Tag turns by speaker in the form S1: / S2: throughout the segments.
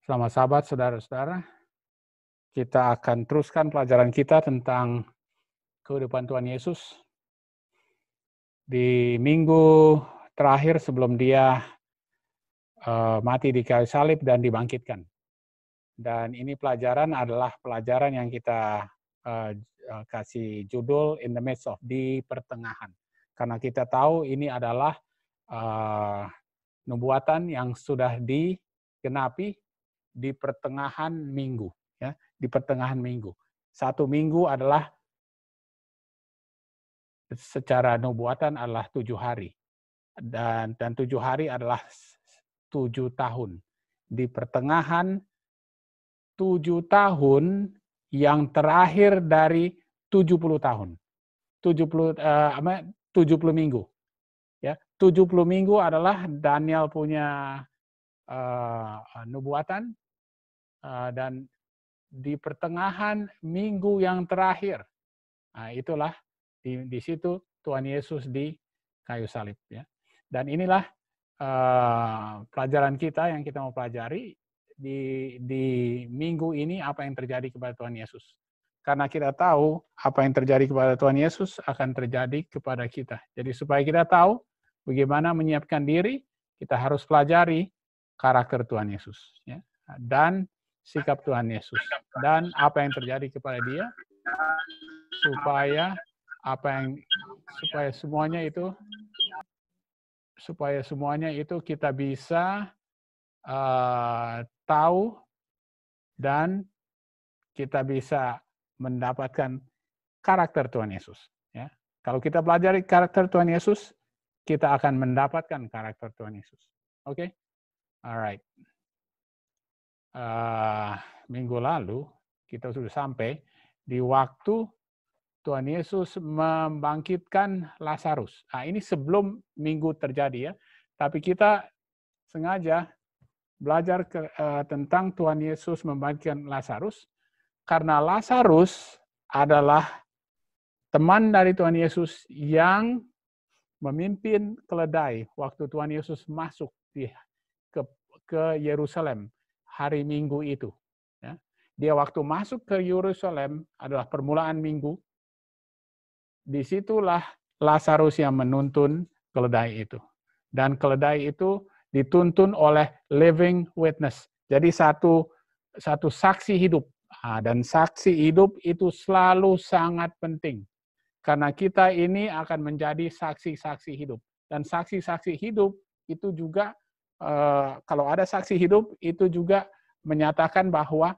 S1: Selamat sahabat, saudara-saudara. Kita akan teruskan pelajaran
S2: kita tentang kehidupan Tuhan Yesus. Di minggu terakhir sebelum dia uh, mati di kayu salib dan dibangkitkan. Dan ini pelajaran adalah pelajaran yang kita uh, kasih judul In the Midst of di pertengahan. Karena kita tahu ini adalah uh, nubuatan yang sudah digenapi di pertengahan minggu ya di pertengahan minggu satu minggu adalah secara nubuatan adalah tujuh hari dan dan tujuh hari adalah tujuh tahun di pertengahan tujuh tahun yang terakhir dari tujuh puluh tahun 70 tujuh 70 eh, minggu ya puluh minggu adalah Daniel punya uh, nubuatan uh, dan di pertengahan minggu yang terakhir. uh, itulah di, di situ Tuhan Yesus di kayu salib ya. Dan inilah uh, pelajaran kita yang kita mau pelajari di di minggu ini apa yang terjadi kepada Tuhan Yesus. Karena kita tahu apa yang terjadi kepada Tuhan Yesus akan terjadi kepada kita. Jadi supaya kita tahu bagaimana menyiapkan diri, kita harus pelajari karakter Tuhan Yesus ya. dan sikap Tuhan Yesus dan apa yang terjadi kepada dia supaya apa yang supaya semuanya itu supaya semuanya itu kita bisa uh, tahu dan kita bisa mendapatkan karakter Tuhan Yesus ya. Kalau kita pelajari karakter Tuhan Yesus, kita akan mendapatkan karakter Tuhan Yesus. Oke? Okay? Alright. Uh, eh, minggu lalu kita sudah sampai di waktu Tuhan Yesus membangkitkan Lazarus. Nah, ini sebelum minggu terjadi ya. Tapi kita sengaja belajar ke, uh, tentang Tuhan Yesus membangkitkan Lazarus karena Lazarus adalah teman dari Tuhan Yesus yang memimpin keledai waktu Tuhan Yesus masuk di ke Yerusalem hari Minggu itu. Ya. Dia waktu masuk ke Yerusalem adalah permulaan Minggu. Disitulah Lazarus yang menuntun keledai itu. Dan keledai itu dituntun oleh living witness. Jadi satu satu saksi hidup. Ah, dan saksi hidup itu selalu sangat penting. Karena kita ini akan menjadi saksi-saksi hidup. Dan saksi-saksi hidup itu juga Eh, kalau ada saksi hidup itu juga menyatakan bahwa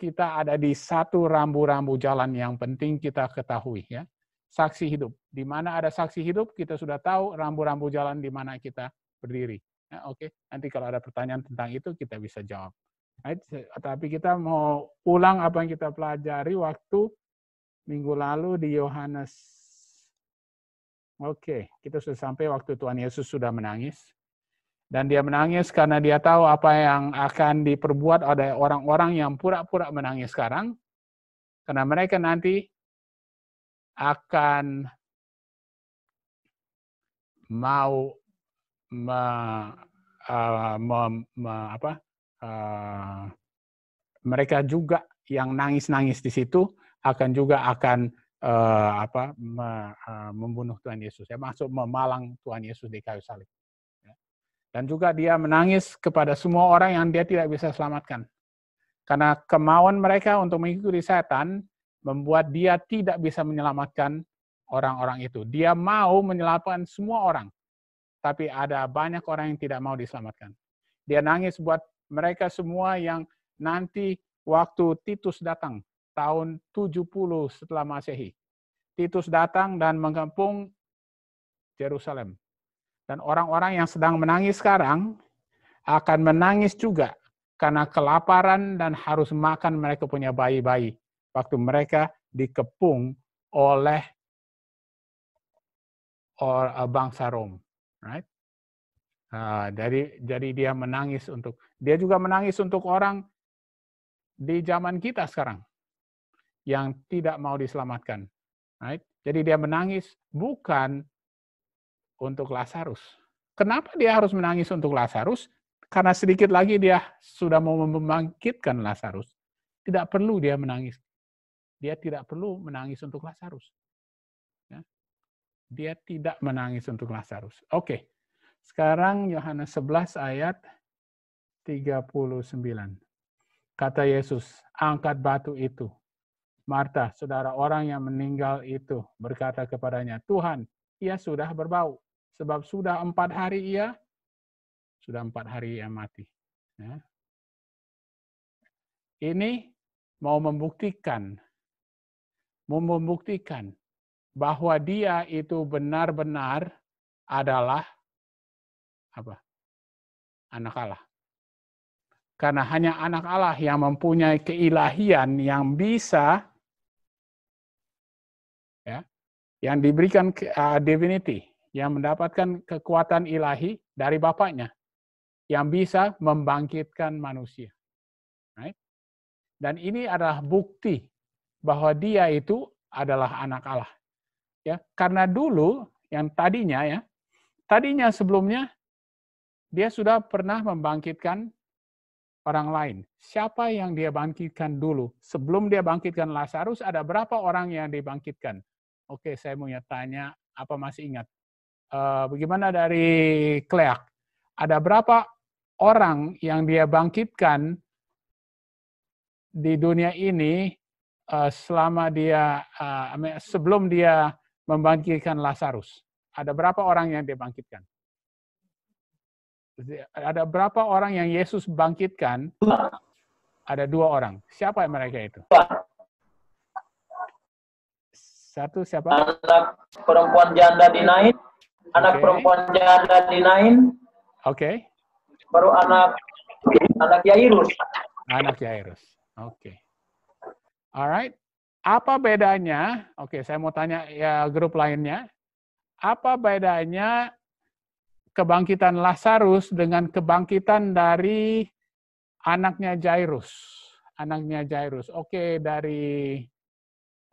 S2: kita ada di satu rambu-rambu jalan yang penting kita ketahui ya. Saksi hidup. Di mana ada saksi hidup, kita sudah tahu rambu-rambu jalan di mana kita berdiri. Ya, Oke, okay. nanti kalau ada pertanyaan tentang itu kita bisa jawab. Right. Tapi kita mau ulang apa yang kita pelajari waktu minggu lalu di Yohanes. Oke, okay. kita sudah sampai waktu Tuhan Yesus sudah menangis. Dan dia menangis karena dia tahu apa yang akan diperbuat oleh orang-orang yang pura-pura menangis sekarang. Karena mereka nanti akan mau me, uh, me, me, apa, uh, mereka juga yang nangis-nangis di situ akan juga akan uh, apa me, uh, membunuh Tuhan Yesus ya masuk memalang Tuhan Yesus di kayu salib. Dan juga dia menangis kepada semua orang yang dia tidak bisa selamatkan. Karena kemauan mereka untuk mengikuti setan membuat dia tidak bisa menyelamatkan orang-orang itu. Dia mau menyelamatkan semua orang. Tapi ada banyak orang yang tidak mau diselamatkan. Dia nangis buat mereka semua yang nanti waktu Titus datang tahun 70 setelah Masehi. Titus datang dan mengempung Yerusalem. Dan orang-orang yang sedang menangis sekarang akan menangis juga karena kelaparan dan harus makan mereka punya bayi-bayi. Waktu mereka dikepung oleh or, uh, bangsa Rom. Right? Uh, dari jadi dia menangis untuk dia juga menangis untuk orang di zaman kita sekarang yang tidak mau diselamatkan. Right? Jadi dia menangis bukan untuk Lazarus. Kenapa dia harus menangis untuk Lazarus? Karena sedikit lagi dia sudah mau membangkitkan Lazarus. Tidak perlu dia menangis. Dia tidak perlu menangis untuk Lazarus. Ya. Dia tidak menangis untuk Lazarus. Oke. Sekarang Yohanes 11 ayat 39. Kata Yesus, angkat batu itu. Marta, saudara orang yang meninggal itu, berkata kepadanya, Tuhan, ia sudah berbau sebab sudah empat hari ia sudah empat hari ia mati. Ya. Ini mau membuktikan, mau membuktikan bahwa dia itu benar-benar adalah apa? Anak Allah. Karena hanya anak Allah yang mempunyai keilahian yang bisa ya, yang diberikan uh, divinity yang mendapatkan kekuatan ilahi dari Bapaknya yang bisa membangkitkan manusia. Dan ini adalah bukti bahwa dia itu adalah anak Allah. Ya, karena dulu yang tadinya ya, tadinya sebelumnya dia sudah pernah membangkitkan orang lain. Siapa yang dia bangkitkan dulu? Sebelum dia bangkitkan Lazarus, ada berapa orang yang dibangkitkan? Oke, saya mau tanya, apa masih ingat? Eh, bagaimana dari Kleak? Ada berapa orang yang dia bangkitkan di dunia ini uh, selama dia uh, sebelum dia membangkitkan Lazarus? Ada berapa orang yang dia bangkitkan? Ada berapa orang yang Yesus bangkitkan? Ada dua orang. Siapa mereka itu? Satu siapa? Anak perempuan janda di
S3: Anak okay. perempuannya ada Dinain. Oke. Okay. Baru anak anak Yairus.
S2: Anak Yairus. Oke. Okay. Alright. Apa bedanya? Oke, okay, saya mau tanya ya grup lainnya. Apa bedanya kebangkitan Lazarus dengan kebangkitan dari anaknya Jairus. Anaknya Jairus. Oke, dari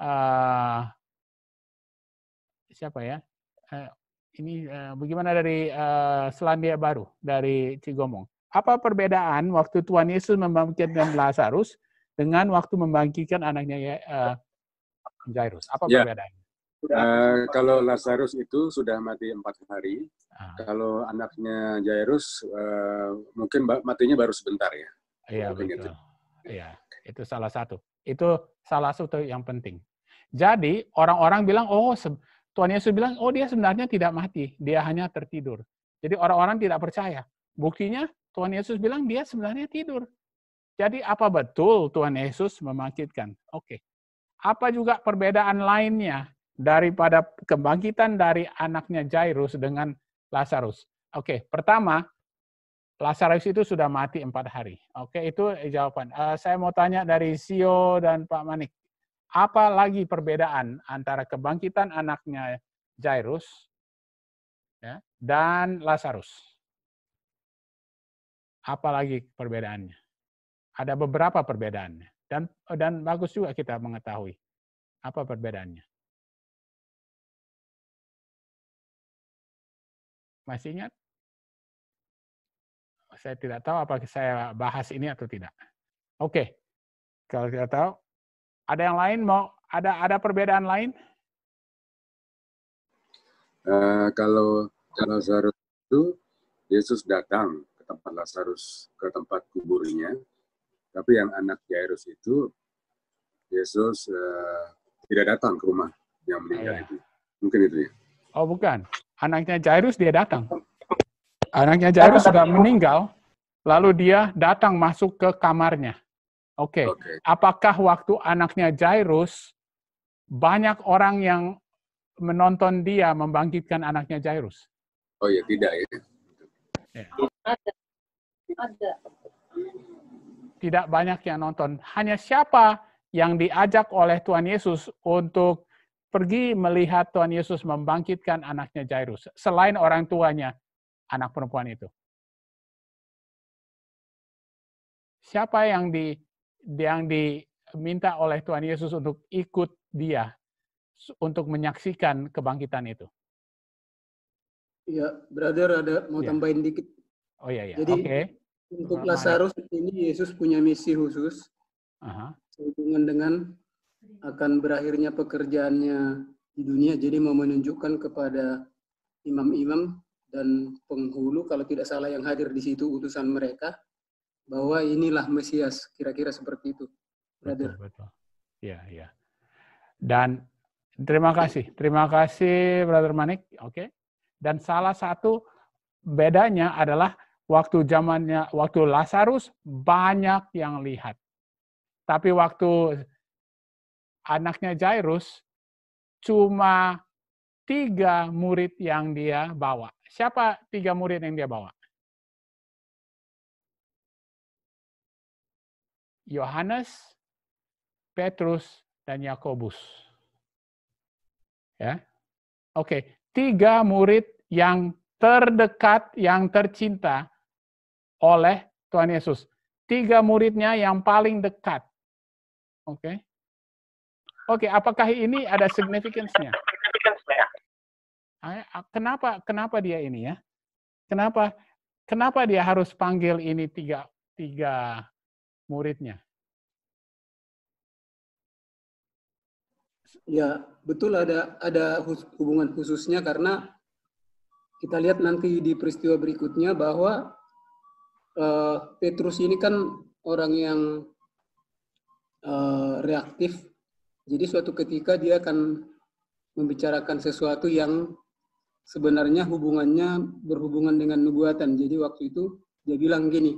S2: uh, siapa ya? Eh, ini uh, bagaimana dari uh, Selandia Baru, dari Cigomong. Apa perbedaan waktu Tuhan Yesus membangkitkan Lazarus dengan waktu membangkitkan anaknya uh, Jairus? Apa ya. perbedaannya?
S4: Uh, kalau Lazarus itu sudah mati empat hari, ah. kalau anaknya Jairus uh, mungkin matinya baru sebentar ya. Iya
S2: Iya, itu salah satu. Itu salah satu yang penting. Jadi orang-orang bilang, oh Tuhan Yesus bilang, oh dia sebenarnya tidak mati, dia hanya tertidur. Jadi orang-orang tidak percaya. Buktinya Tuhan Yesus bilang dia sebenarnya tidur. Jadi apa betul Tuhan Yesus membangkitkan? Oke. Okay. Apa juga perbedaan lainnya daripada kebangkitan dari anaknya Jairus dengan Lazarus? Oke, okay. pertama Lazarus itu sudah mati empat hari. Oke, okay, itu jawaban. Uh, saya mau tanya dari Sio dan Pak Manik apa lagi perbedaan antara kebangkitan anaknya Jairus ya, dan Lazarus? Apa lagi perbedaannya? Ada beberapa perbedaannya dan eh, dan bagus juga kita mengetahui
S1: apa perbedaannya. Masih ingat? Saya tidak tahu apakah saya bahas ini atau tidak. Oke, kalau tidak tahu, ada yang lain
S2: mau ada ada perbedaan lain?
S4: Uh, kalau Lazarus itu Yesus datang ke tempat Lazarus ke tempat kuburnya, tapi yang anak Yairus itu Yesus uh, tidak datang ke rumah yang meninggal iya. itu. Mungkin itu ya.
S2: Oh bukan, anaknya Jairus dia datang. Anaknya Jairus sudah meninggal, lalu dia datang masuk ke kamarnya. Oke. Okay. Okay. Apakah waktu anaknya Jairus banyak orang yang menonton dia membangkitkan anaknya
S4: Jairus? Oh ya tidak ya. ya. Ada.
S2: Tidak banyak yang nonton. Hanya siapa yang diajak oleh Tuhan Yesus untuk pergi melihat Tuhan Yesus membangkitkan anaknya Jairus. Selain orang tuanya, anak perempuan itu. Siapa yang di yang diminta oleh Tuhan Yesus untuk ikut dia untuk menyaksikan kebangkitan itu.
S5: Ya, brother ada mau ya. tambahin dikit. Oh iya iya. Jadi okay. untuk nah, Lazarus ini Yesus punya misi khusus. Aha. dengan akan berakhirnya pekerjaannya di dunia, jadi mau menunjukkan kepada imam-imam dan penghulu kalau tidak salah yang hadir di situ utusan mereka bahwa inilah Mesias, kira-kira seperti itu. Brother. Betul, betul.
S2: Iya, iya. Dan terima kasih. Terima kasih Brother Manik. Oke. Okay. Dan salah satu bedanya adalah waktu zamannya waktu Lazarus banyak yang lihat. Tapi waktu anaknya Jairus cuma tiga murid yang
S1: dia bawa. Siapa tiga murid yang dia bawa? Yohanes, Petrus, dan
S2: Yakobus. Ya. Oke, tiga murid yang terdekat, yang tercinta oleh Tuhan Yesus. Tiga muridnya yang paling dekat. Oke. Oke, apakah ini ada signifikansinya? Ah, ah, kenapa kenapa dia ini ya? Kenapa kenapa dia harus panggil ini tiga tiga muridnya.
S5: Ya, betul ada ada hubungan khususnya karena kita lihat nanti di peristiwa berikutnya bahwa uh, Petrus ini kan orang yang uh, reaktif. Jadi suatu ketika dia akan membicarakan sesuatu yang sebenarnya hubungannya berhubungan dengan nubuatan. Jadi waktu itu dia bilang gini,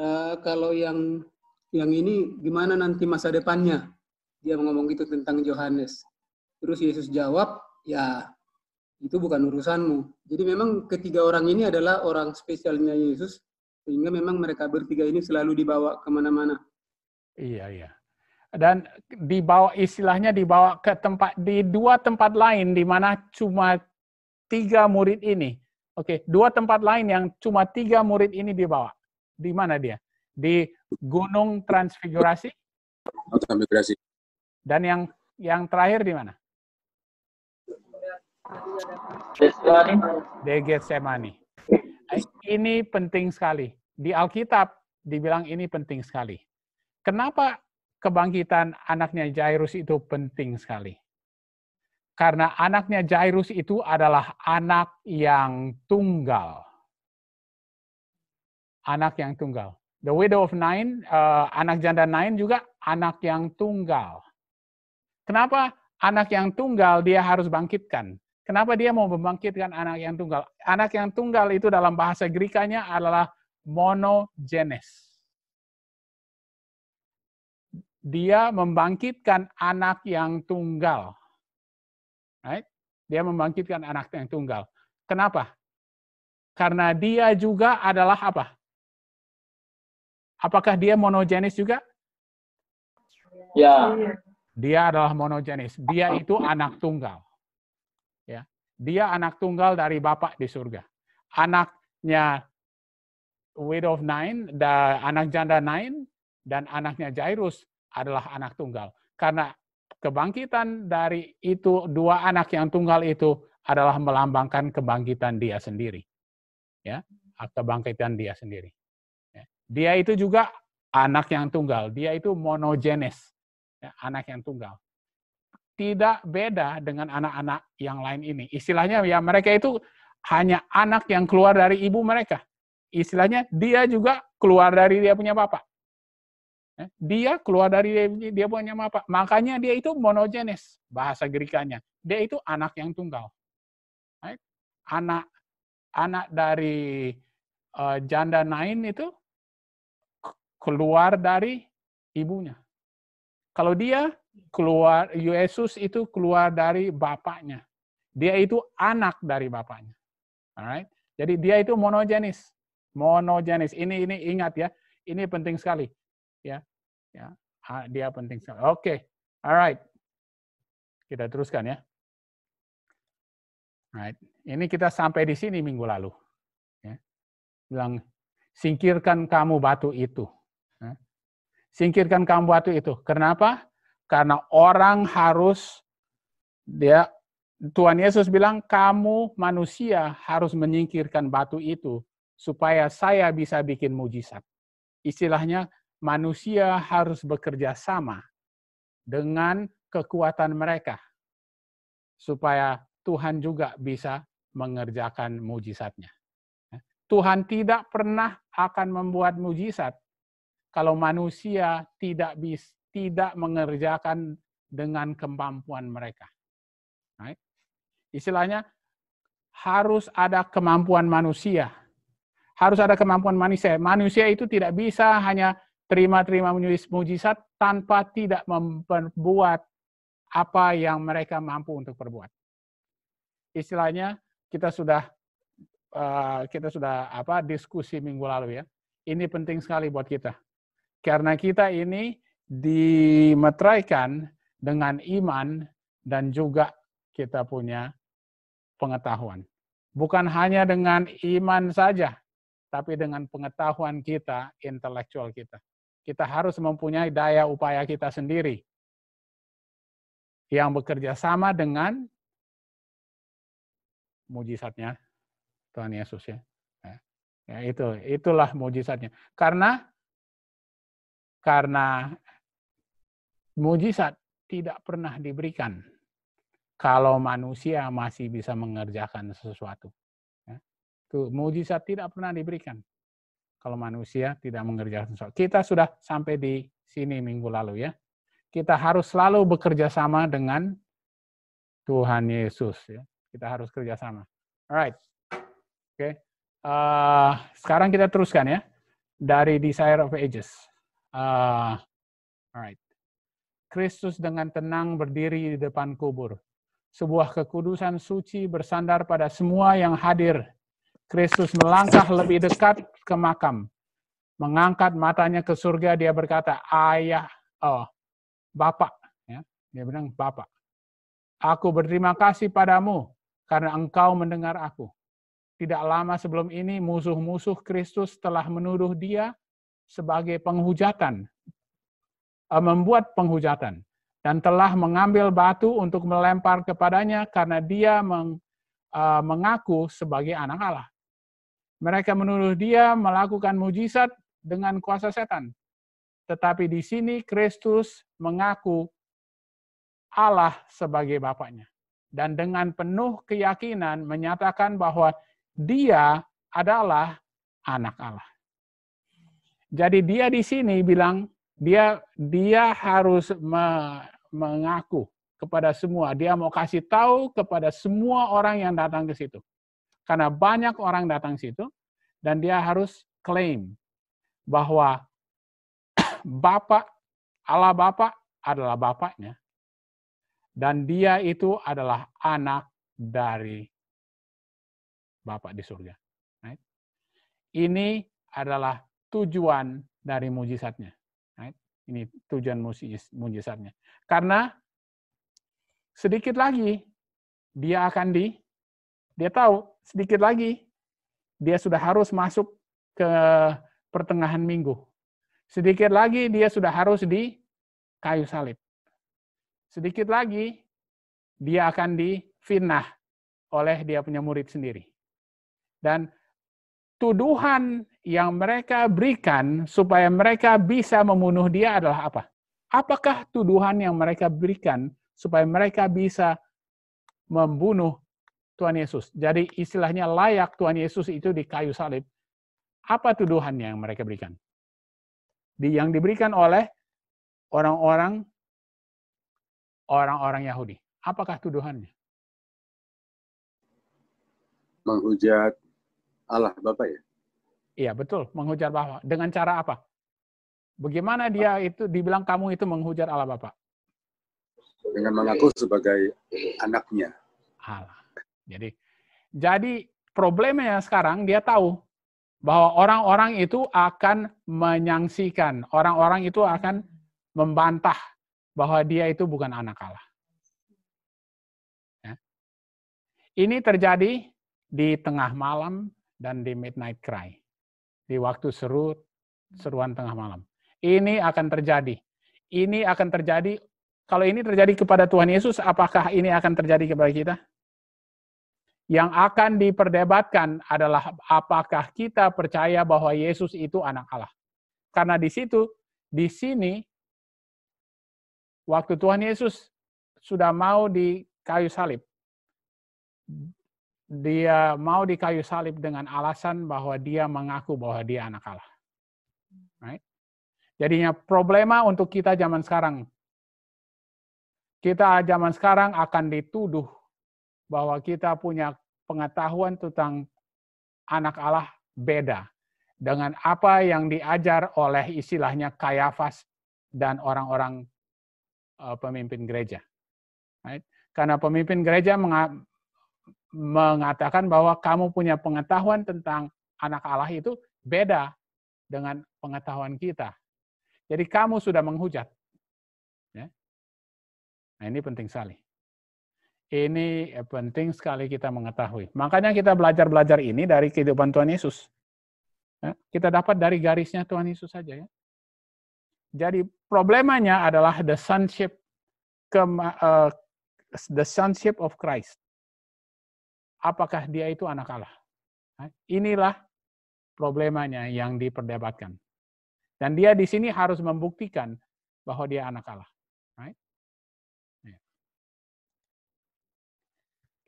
S5: Eh, kalau yang yang ini gimana nanti masa depannya? Dia ngomong gitu tentang Yohanes. Terus Yesus jawab, ya itu bukan urusanmu. Jadi memang ketiga orang ini adalah orang spesialnya Yesus, sehingga memang mereka bertiga ini selalu dibawa kemana-mana.
S2: Iya, iya. Dan dibawa istilahnya dibawa ke tempat di dua tempat lain di mana cuma tiga murid ini. Oke, dua tempat lain yang cuma tiga murid ini dibawa di mana dia? Di Gunung Transfigurasi?
S1: Transfigurasi.
S2: Dan yang yang terakhir di mana? Di Getsemani. Eh, ini penting sekali. Di Alkitab dibilang ini penting sekali. Kenapa kebangkitan anaknya Jairus itu penting sekali? Karena anaknya Jairus itu adalah anak yang tunggal anak yang tunggal. The widow of nine, uh, anak janda nine juga anak yang tunggal. Kenapa anak yang tunggal dia harus bangkitkan? Kenapa dia mau membangkitkan anak yang tunggal? Anak yang tunggal itu dalam bahasa Greek-nya adalah monogenes. Dia membangkitkan anak yang tunggal. Right? Dia membangkitkan anak yang tunggal. Kenapa? Karena dia juga adalah apa? Apakah dia monogenis juga? Ya. Dia adalah monogenis. Dia itu anak tunggal. Ya. Dia anak tunggal dari bapak di surga. Anaknya widow of nine, da, anak janda nine, dan anaknya Jairus adalah anak tunggal. Karena kebangkitan dari itu dua anak yang tunggal itu adalah melambangkan kebangkitan dia sendiri. Ya, kebangkitan dia sendiri. Dia itu juga anak yang tunggal. Dia itu monogenes, ya, anak yang tunggal. Tidak beda dengan anak-anak yang lain ini. Istilahnya ya mereka itu hanya anak yang keluar dari ibu mereka. Istilahnya dia juga keluar dari dia punya bapak. Ya, dia keluar dari dia, punya bapak. Makanya dia itu monogenes, bahasa Gerikanya. Dia itu anak yang tunggal. Anak anak dari eh, janda Nain itu keluar dari ibunya. Kalau dia keluar, Yesus itu keluar dari bapaknya. Dia itu anak dari bapaknya. Alright? Jadi dia itu monogenis. Monogenis. Ini ini ingat ya. Ini penting sekali. Ya. Ya. Dia penting sekali. Oke. Okay. Alright. Kita teruskan ya. Alright. Ini kita sampai di sini minggu lalu. Ya. Bilang, singkirkan kamu batu itu singkirkan kamu batu itu. Kenapa? Karena orang harus dia Tuhan Yesus bilang kamu manusia harus menyingkirkan batu itu supaya saya bisa bikin mujizat. Istilahnya manusia harus bekerja sama dengan kekuatan mereka supaya Tuhan juga bisa mengerjakan mujizatnya. Tuhan tidak pernah akan membuat mujizat kalau manusia tidak bis, tidak mengerjakan dengan kemampuan mereka. Right? Istilahnya harus ada kemampuan manusia. Harus ada kemampuan manusia. Manusia itu tidak bisa hanya terima-terima mujizat tanpa tidak membuat apa yang mereka mampu untuk perbuat. Istilahnya kita sudah eh, kita sudah apa diskusi minggu lalu ya. Ini penting sekali buat kita karena kita ini dimeteraikan dengan iman dan juga kita punya pengetahuan. Bukan hanya dengan iman saja, tapi dengan pengetahuan kita, intelektual kita. Kita harus mempunyai daya upaya kita sendiri yang bekerja sama dengan mujizatnya Tuhan Yesus ya. ya, ya itu itulah mujizatnya. Karena karena mujizat tidak pernah diberikan kalau manusia masih bisa mengerjakan sesuatu. Ya. Tuh, mujizat tidak pernah diberikan kalau manusia tidak mengerjakan sesuatu. Kita sudah sampai di sini minggu lalu ya. Kita harus selalu bekerja sama dengan Tuhan Yesus. Ya. Kita harus kerjasama. Alright. Oke. Okay. Uh, eh, sekarang kita teruskan ya. Dari Desire of Ages. Uh, alright. Kristus dengan tenang berdiri di depan kubur. Sebuah kekudusan suci bersandar pada semua yang hadir. Kristus melangkah lebih dekat ke makam. Mengangkat matanya ke surga, dia berkata, Ayah, oh, Bapak. Ya, dia bilang, Bapak. Aku berterima kasih padamu karena engkau mendengar aku. Tidak lama sebelum ini, musuh-musuh Kristus telah menuduh dia sebagai penghujatan, eh, membuat penghujatan, dan telah mengambil batu untuk melempar kepadanya karena dia eh, mengaku sebagai anak Allah. Mereka menuduh dia melakukan mujizat dengan kuasa setan. Tetapi di sini Kristus mengaku Allah sebagai Bapaknya. Dan dengan penuh keyakinan menyatakan bahwa dia adalah anak Allah. Jadi dia di sini bilang dia dia harus me, mengaku kepada semua. Dia mau kasih tahu kepada semua orang yang datang ke situ. Karena banyak orang datang ke situ dan dia harus klaim bahwa Bapak Allah Bapak adalah bapaknya dan dia itu adalah anak dari Bapak di surga. Ini adalah tujuan dari mujizatnya. Ini tujuan mujizatnya. Karena sedikit lagi dia akan di dia tahu sedikit lagi dia sudah harus masuk ke pertengahan minggu. Sedikit lagi dia sudah harus di kayu salib. Sedikit lagi dia akan difinah oleh dia punya murid sendiri. Dan tuduhan yang mereka berikan supaya mereka bisa membunuh dia adalah apa? Apakah tuduhan yang mereka berikan supaya mereka bisa membunuh Tuhan Yesus? Jadi istilahnya layak Tuhan Yesus itu di kayu salib. Apa tuduhan yang mereka berikan?
S1: Di yang diberikan oleh orang-orang orang-orang Yahudi. Apakah tuduhannya?
S4: Menghujat Allah Bapa ya?
S2: Iya betul, menghujat Bapak. Dengan cara apa? Bagaimana dia itu dibilang kamu itu menghujat Allah Bapak
S4: Dengan mengaku sebagai anaknya. Allah. Jadi,
S2: jadi problemnya sekarang dia tahu bahwa orang-orang itu akan menyangsikan, orang-orang itu akan membantah bahwa dia itu bukan anak Allah. Ya. Ini terjadi di tengah malam dan di midnight cry di waktu seru hmm. seruan tengah malam. Ini akan terjadi. Ini akan terjadi. Kalau ini terjadi kepada Tuhan Yesus, apakah ini akan terjadi kepada kita? Yang akan diperdebatkan adalah apakah kita percaya bahwa Yesus itu anak Allah. Karena di situ, di sini, waktu Tuhan Yesus sudah mau di kayu salib, dia mau di kayu salib dengan alasan bahwa dia mengaku bahwa dia anak Allah. Right? Jadinya problema untuk kita zaman sekarang. Kita zaman sekarang akan dituduh bahwa kita punya pengetahuan tentang anak Allah beda dengan apa yang diajar oleh istilahnya Kayafas dan orang-orang eh, pemimpin gereja. Right? Karena pemimpin gereja mengatakan bahwa kamu punya pengetahuan tentang anak Allah itu beda dengan pengetahuan kita. Jadi kamu sudah menghujat. Ya. Nah ini penting sekali. Ini eh, penting sekali kita mengetahui. Makanya kita belajar-belajar ini dari kehidupan Tuhan Yesus. Ya. Kita dapat dari garisnya Tuhan Yesus saja ya. Jadi problemanya adalah the sonship ke, uh, eh, the sonship of Christ apakah dia itu anak Allah. Nah, inilah problemanya yang diperdebatkan. Dan dia di sini harus membuktikan bahwa dia anak Allah. Ya.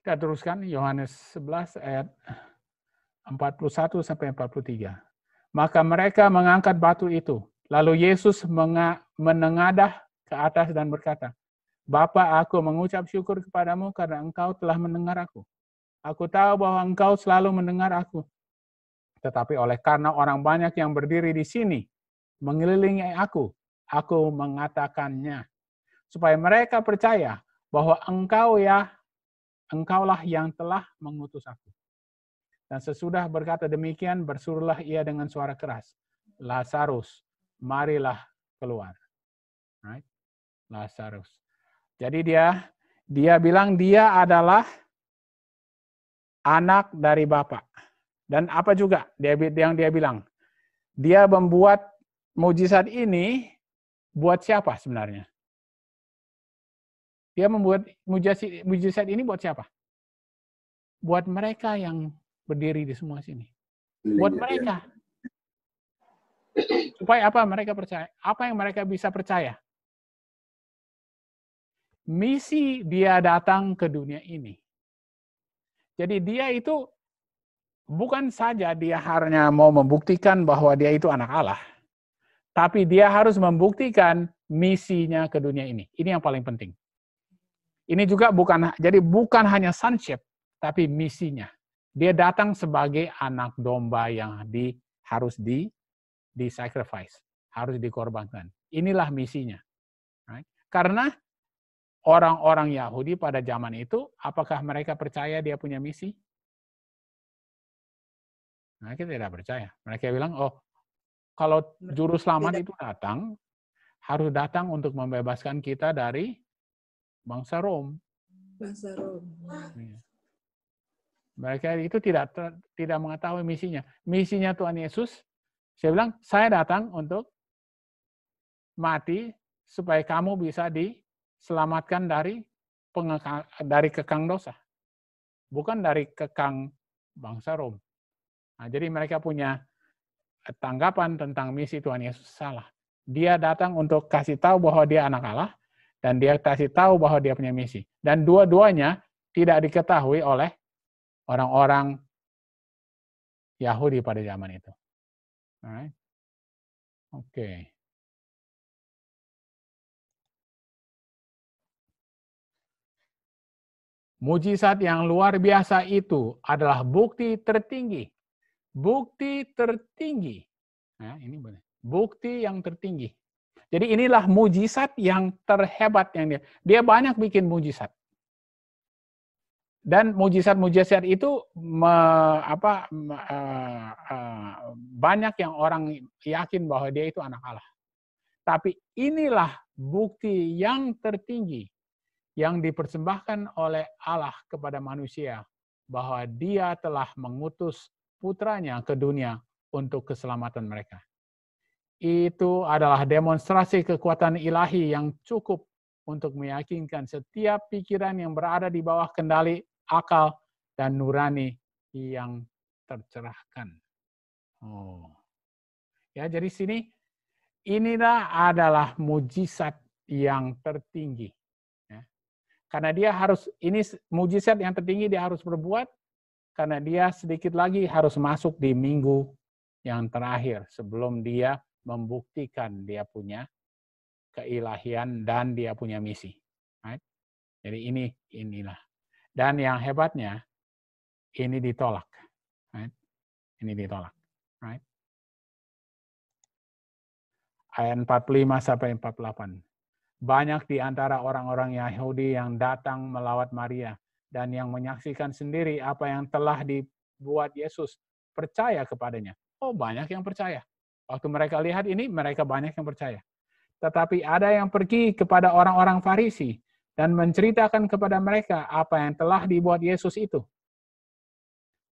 S2: Kita teruskan Yohanes 11 ayat 41 sampai 43. Maka mereka mengangkat batu itu. Lalu Yesus menengadah ke atas dan berkata, Bapa, aku mengucap syukur kepadamu karena engkau telah mendengar aku. Aku tahu bahwa engkau selalu mendengar aku. Tetapi oleh karena orang banyak yang berdiri di sini, mengelilingi aku, aku mengatakannya. Supaya mereka percaya bahwa engkau ya, engkaulah yang telah mengutus aku. Dan sesudah berkata demikian, bersuruhlah ia dengan suara keras. Lazarus, marilah keluar. Right? Lazarus. Jadi dia dia bilang dia adalah anak dari Bapak. Dan apa juga yang dia bilang? Dia membuat
S1: mujizat ini buat siapa sebenarnya? Dia membuat mujizat ini buat siapa? Buat mereka
S2: yang berdiri di semua sini.
S1: Iya, buat iya. mereka.
S2: Supaya apa mereka percaya? Apa yang mereka bisa percaya? Misi dia datang ke dunia ini jadi dia itu bukan saja dia hanya mau membuktikan bahwa dia itu anak Allah, tapi dia harus membuktikan misinya ke dunia ini. Ini yang paling penting. Ini juga bukan jadi bukan hanya sonship, tapi misinya. Dia datang sebagai anak domba yang di harus di di sacrifice, harus dikorbankan. Inilah misinya. Karena orang-orang Yahudi pada zaman itu, apakah mereka percaya dia punya misi? Mereka tidak percaya. Mereka bilang, oh, kalau juru selamat itu datang, harus datang untuk membebaskan kita dari bangsa Rom.
S6: Bangsa Rom. Iya.
S2: Mereka itu tidak tidak mengetahui misinya. Misinya Tuhan Yesus, saya bilang, saya datang untuk mati supaya kamu bisa di selamatkan dari pengekang, dari kekang dosa, bukan dari kekang bangsa Rom. Nah, jadi mereka punya tanggapan tentang misi Tuhan Yesus salah. Dia datang untuk kasih tahu bahwa dia anak Allah dan dia kasih tahu bahwa dia punya misi. Dan dua-duanya tidak diketahui oleh orang-orang
S1: Yahudi pada zaman itu. Alright. Oke. Okay. Mujizat yang luar biasa itu adalah
S2: bukti tertinggi. Bukti tertinggi. Nah, ini benar. Bukti yang tertinggi. Jadi inilah mujizat yang terhebat yang dia. Dia banyak bikin mujizat. Dan mujizat-mujizat itu me, apa me, uh, uh, banyak yang orang yakin bahwa dia itu anak Allah. Tapi inilah bukti yang tertinggi yang dipersembahkan oleh Allah kepada manusia bahwa Dia telah mengutus putranya ke dunia untuk keselamatan mereka. Itu adalah demonstrasi kekuatan ilahi yang cukup untuk meyakinkan setiap pikiran yang berada di bawah kendali akal dan nurani yang tercerahkan. Oh. Ya, jadi sini inilah adalah mujizat yang tertinggi karena dia harus, ini mujizat yang tertinggi dia harus berbuat, karena dia sedikit lagi harus masuk di minggu yang terakhir sebelum dia membuktikan dia punya keilahian dan dia punya misi. Right? Jadi ini inilah. Dan yang hebatnya ini ditolak.
S1: Right? Ini ditolak.
S2: Right? Ayat 45 sampai 48 banyak di antara orang-orang Yahudi yang datang melawat Maria dan yang menyaksikan sendiri apa yang telah dibuat Yesus percaya kepadanya. Oh, banyak yang percaya. Waktu mereka lihat ini, mereka banyak yang percaya. Tetapi ada yang pergi kepada orang-orang Farisi dan menceritakan kepada mereka apa yang telah dibuat Yesus itu.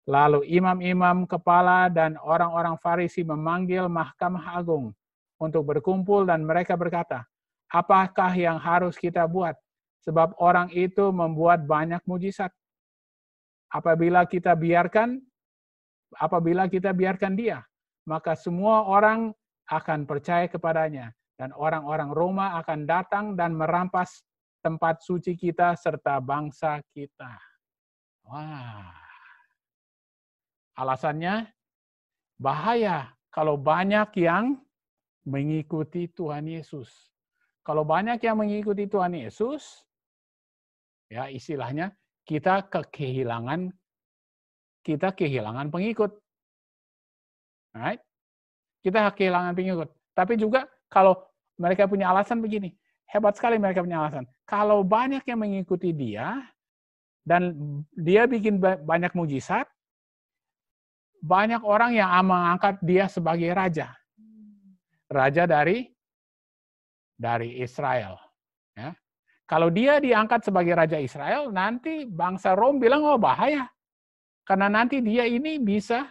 S2: Lalu imam-imam kepala dan orang-orang Farisi memanggil Mahkamah Agung untuk berkumpul dan mereka berkata, apakah yang harus kita buat? Sebab orang itu membuat banyak mujizat. Apabila kita biarkan, apabila kita biarkan dia, maka semua orang akan percaya kepadanya. Dan orang-orang Roma akan datang dan merampas tempat suci kita serta bangsa kita. Wah. Alasannya, bahaya kalau banyak yang mengikuti Tuhan Yesus. Kalau banyak yang mengikuti Tuhan Yesus,
S1: ya istilahnya kita kehilangan kita kehilangan pengikut. Right? Kita kehilangan pengikut.
S2: Tapi juga kalau mereka punya alasan begini, hebat sekali mereka punya alasan. Kalau banyak yang mengikuti dia dan dia bikin banyak mujizat, banyak orang yang mengangkat dia sebagai raja. Raja dari dari Israel. Ya. Kalau dia diangkat sebagai raja Israel, nanti bangsa Rom bilang, oh bahaya. Karena nanti dia ini bisa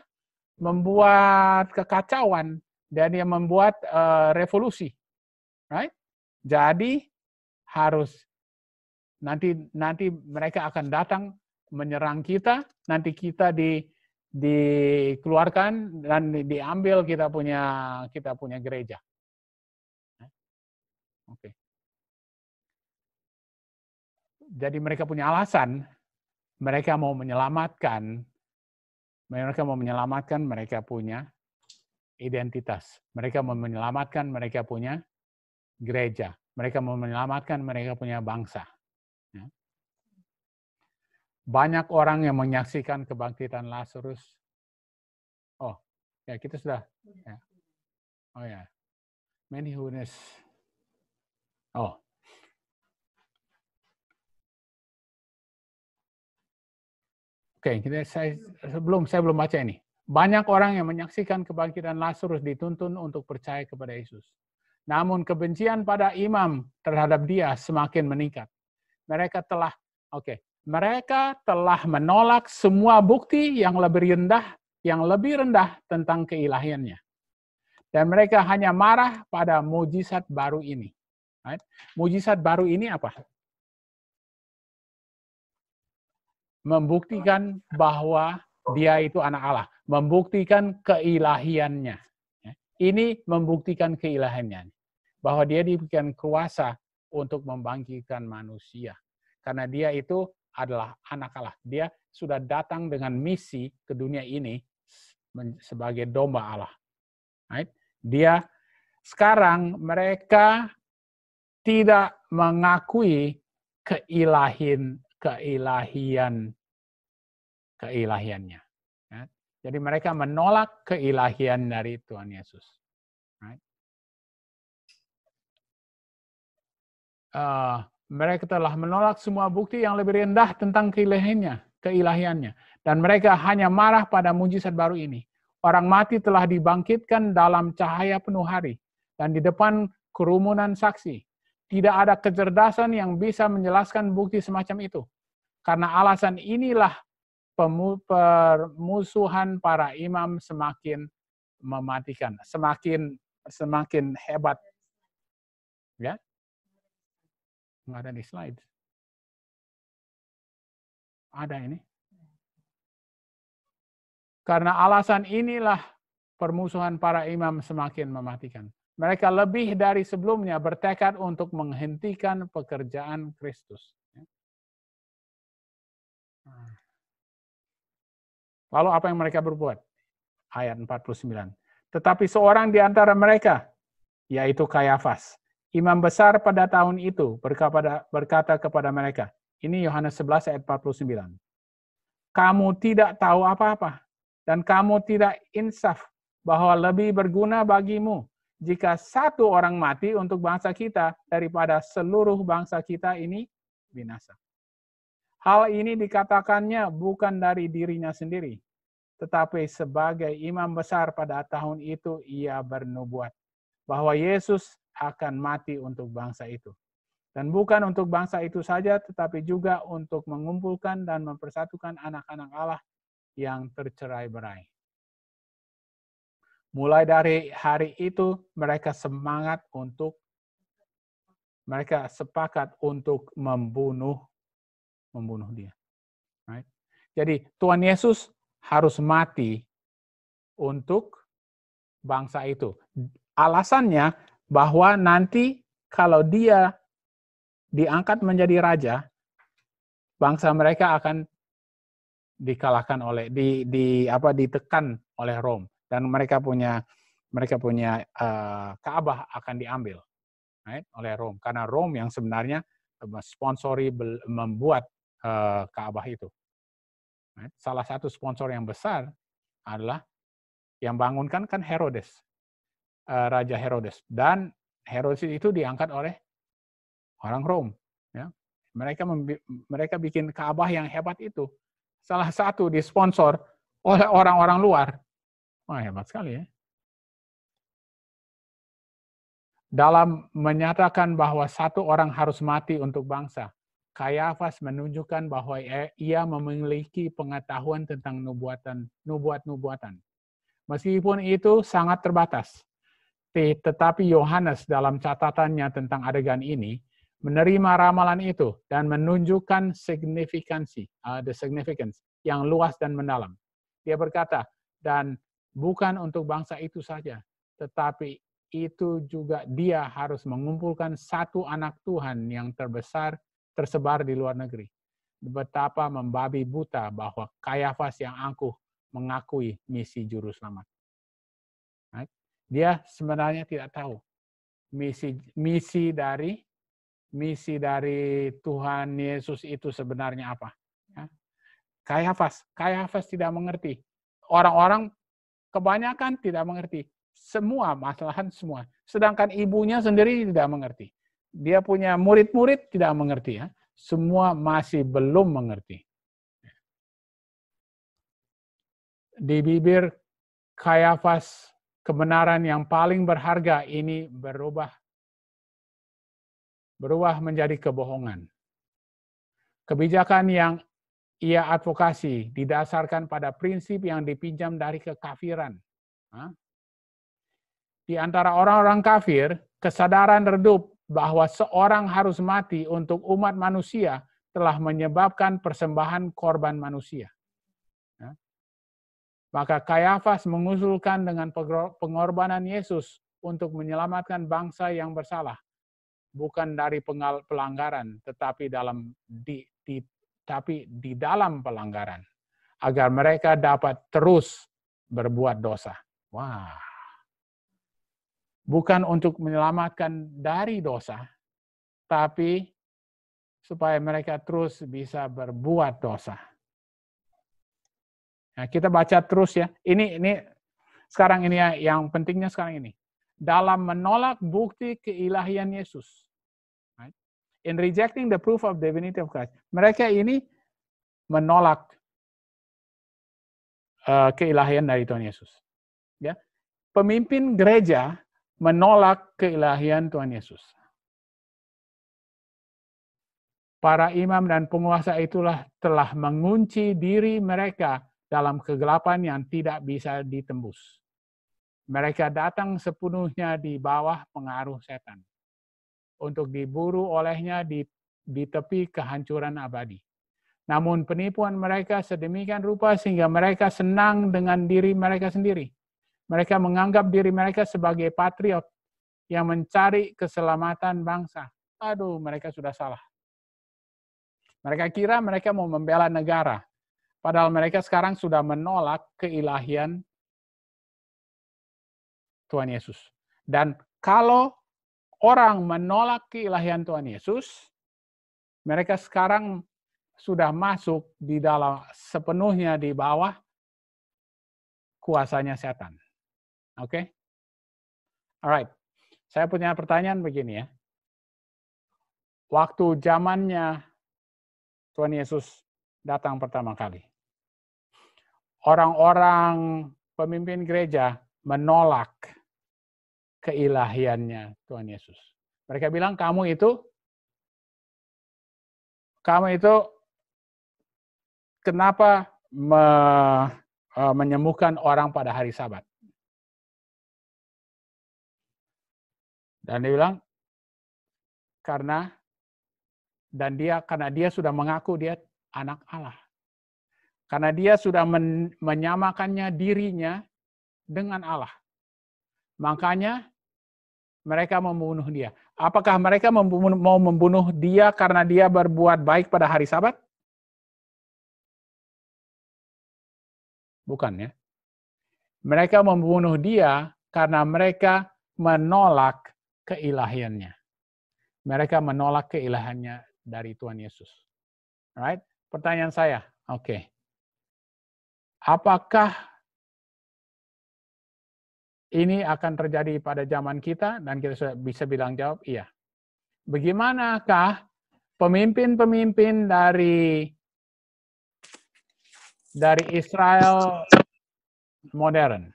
S2: membuat kekacauan dan dia membuat uh, revolusi. Right? Jadi harus nanti nanti mereka akan datang menyerang kita, nanti kita di dikeluarkan dan diambil kita punya kita punya gereja. Oke. Jadi mereka punya alasan, mereka mau menyelamatkan, mereka mau menyelamatkan mereka punya identitas, mereka mau menyelamatkan mereka punya gereja, mereka mau menyelamatkan mereka punya bangsa. Ya. Banyak orang yang menyaksikan kebangkitan
S1: Lazarus. Oh, ya kita sudah. Ya. Oh ya, many who Ja. Oh. Oke, kita, saya,
S2: sebelum saya belum baca ini. Banyak orang yang menyaksikan kebangkitan Lazarus dituntun untuk percaya kepada Yesus. Namun kebencian pada imam terhadap dia semakin meningkat. Mereka telah oke, okay, mereka telah menolak semua bukti yang lebih rendah yang lebih rendah tentang keilahiannya. Dan mereka hanya marah pada mujizat baru ini. Right? Mujizat baru ini apa? Membuktikan bahwa dia itu anak Allah, membuktikan keilahiannya. Ya. Ini membuktikan keilahiannya, bahwa dia diberikan kuasa untuk membangkitkan manusia. Karena dia itu adalah anak Allah. Dia sudah datang dengan misi ke dunia ini sebagai domba Allah. Dia sekarang mereka tidak mengakui keilahin keilahian keilahiannya. Ya. Jadi mereka menolak keilahian dari Tuhan Yesus. Eh, mereka telah menolak semua bukti yang lebih rendah tentang keilahiannya, keilahiannya, dan mereka hanya marah pada mujizat baru ini. Orang mati telah dibangkitkan dalam cahaya penuh hari dan di depan kerumunan saksi. Tidak ada kecerdasan yang bisa menjelaskan bukti semacam itu. Karena alasan inilah permusuhan para imam semakin mematikan, semakin
S1: semakin hebat. Ya? Enggak ada di slide. Ada ini. Karena alasan inilah permusuhan para imam semakin mematikan.
S2: Mereka lebih dari sebelumnya bertekad untuk menghentikan pekerjaan Kristus. Lalu apa yang mereka berbuat? Ayat 49. Tetapi seorang di antara mereka, yaitu Kayafas, imam besar pada tahun itu berkata, kepada mereka, ini Yohanes 11 ayat 49. Kamu tidak tahu apa-apa, dan kamu tidak insaf bahwa lebih berguna bagimu jika satu orang mati untuk bangsa kita daripada seluruh bangsa kita ini binasa. Hal ini dikatakannya bukan dari dirinya sendiri, tetapi sebagai imam besar pada tahun itu ia bernubuat bahwa Yesus akan mati untuk bangsa itu. Dan bukan untuk bangsa itu saja, tetapi juga untuk mengumpulkan dan mempersatukan anak-anak Allah yang tercerai berai. Mulai dari hari itu mereka semangat untuk mereka sepakat untuk membunuh membunuh dia. Right? Jadi Tuhan Yesus harus mati untuk bangsa itu. Alasannya bahwa nanti kalau dia diangkat menjadi raja, bangsa mereka akan dikalahkan oleh di, di apa ditekan oleh Rom dan mereka punya mereka punya uh, eh, Ka'bah akan diambil right, oleh Rom karena Rom yang sebenarnya sponsori membuat uh, eh, Ka'bah itu. Right. Salah satu sponsor yang besar adalah yang bangunkan kan Herodes, uh, Raja Herodes dan Herodes itu diangkat oleh orang Rom. Ya. Mereka mereka bikin Kaabah yang hebat itu. Salah satu disponsor oleh orang-orang luar. Wah, hebat sekali ya. Dalam menyatakan bahwa satu orang harus mati untuk bangsa, Kayafas menunjukkan bahwa e-, ia memiliki pengetahuan tentang nubuatan, nubuat-nubuatan. Meskipun itu sangat terbatas, tetapi Yohanes dalam catatannya tentang adegan ini menerima ramalan itu dan menunjukkan signifikansi, uh, the significance yang luas dan mendalam. Dia berkata, dan bukan untuk bangsa itu saja, tetapi itu juga dia harus mengumpulkan satu anak Tuhan yang terbesar tersebar di luar negeri. Betapa membabi buta bahwa Kayafas yang angkuh mengakui misi juru selamat. Dia sebenarnya tidak tahu misi misi dari misi dari Tuhan Yesus itu sebenarnya apa. Kayafas, Kayafas tidak mengerti. Orang-orang Kebanyakan tidak mengerti. Semua masalahan semua. Sedangkan ibunya sendiri tidak mengerti. Dia punya murid-murid tidak mengerti ya. Semua masih belum mengerti. Di bibir Kayafas kebenaran yang paling berharga ini berubah berubah menjadi kebohongan. Kebijakan yang ia advokasi didasarkan pada prinsip yang dipinjam dari kekafiran. Di antara orang-orang kafir, kesadaran redup bahwa seorang harus mati untuk umat manusia telah menyebabkan persembahan korban manusia. Maka Kayafas mengusulkan dengan pengorbanan Yesus untuk menyelamatkan bangsa yang bersalah, bukan dari pelanggaran, tetapi dalam di, tapi di dalam pelanggaran, agar mereka dapat terus berbuat dosa. Wah, bukan untuk menyelamatkan dari dosa, tapi supaya mereka terus bisa berbuat dosa. Nah, kita baca terus ya. Ini ini sekarang ini ya, yang pentingnya sekarang ini. Dalam menolak bukti keilahian Yesus, in rejecting the proof of divinity of Christ. Mereka ini menolak uh, keilahian dari Tuhan Yesus. Ya. Pemimpin gereja menolak keilahian Tuhan Yesus. Para imam dan penguasa itulah telah mengunci diri mereka dalam kegelapan yang tidak bisa ditembus. Mereka datang sepenuhnya di bawah pengaruh setan untuk diburu olehnya di, di tepi kehancuran abadi. Namun penipuan mereka sedemikian rupa sehingga mereka senang dengan diri mereka sendiri. Mereka menganggap diri mereka sebagai patriot yang mencari keselamatan bangsa. Aduh, mereka sudah salah. Mereka kira mereka mau membela negara. Padahal mereka sekarang sudah menolak keilahian Tuhan Yesus. Dan kalau orang menolak keilahian Tuhan Yesus, mereka sekarang sudah masuk di dalam sepenuhnya di bawah kuasanya setan. Oke? Okay? Alright. Saya punya pertanyaan begini ya. Waktu zamannya Tuhan Yesus datang pertama kali. Orang-orang pemimpin gereja menolak keilahiannya Tuhan Yesus. Mereka bilang kamu itu kamu itu kenapa me, e,
S1: menyembuhkan orang pada hari Sabat? Dan dia bilang karena dan dia
S2: karena dia sudah mengaku dia anak Allah. Karena dia sudah men, menyamakannya dirinya dengan Allah. Makanya mereka membunuh dia. Apakah mereka membunuh, mau membunuh dia karena dia berbuat
S1: baik pada hari Sabat? Bukan ya. Mereka membunuh dia karena mereka menolak
S2: keilahiannya. Mereka menolak keilahannya dari Tuhan Yesus. Alright? Pertanyaan saya, oke. Okay. Apakah ini akan terjadi pada zaman kita dan kita sudah bisa bilang jawab iya. Bagaimanakah pemimpin-pemimpin dari dari Israel modern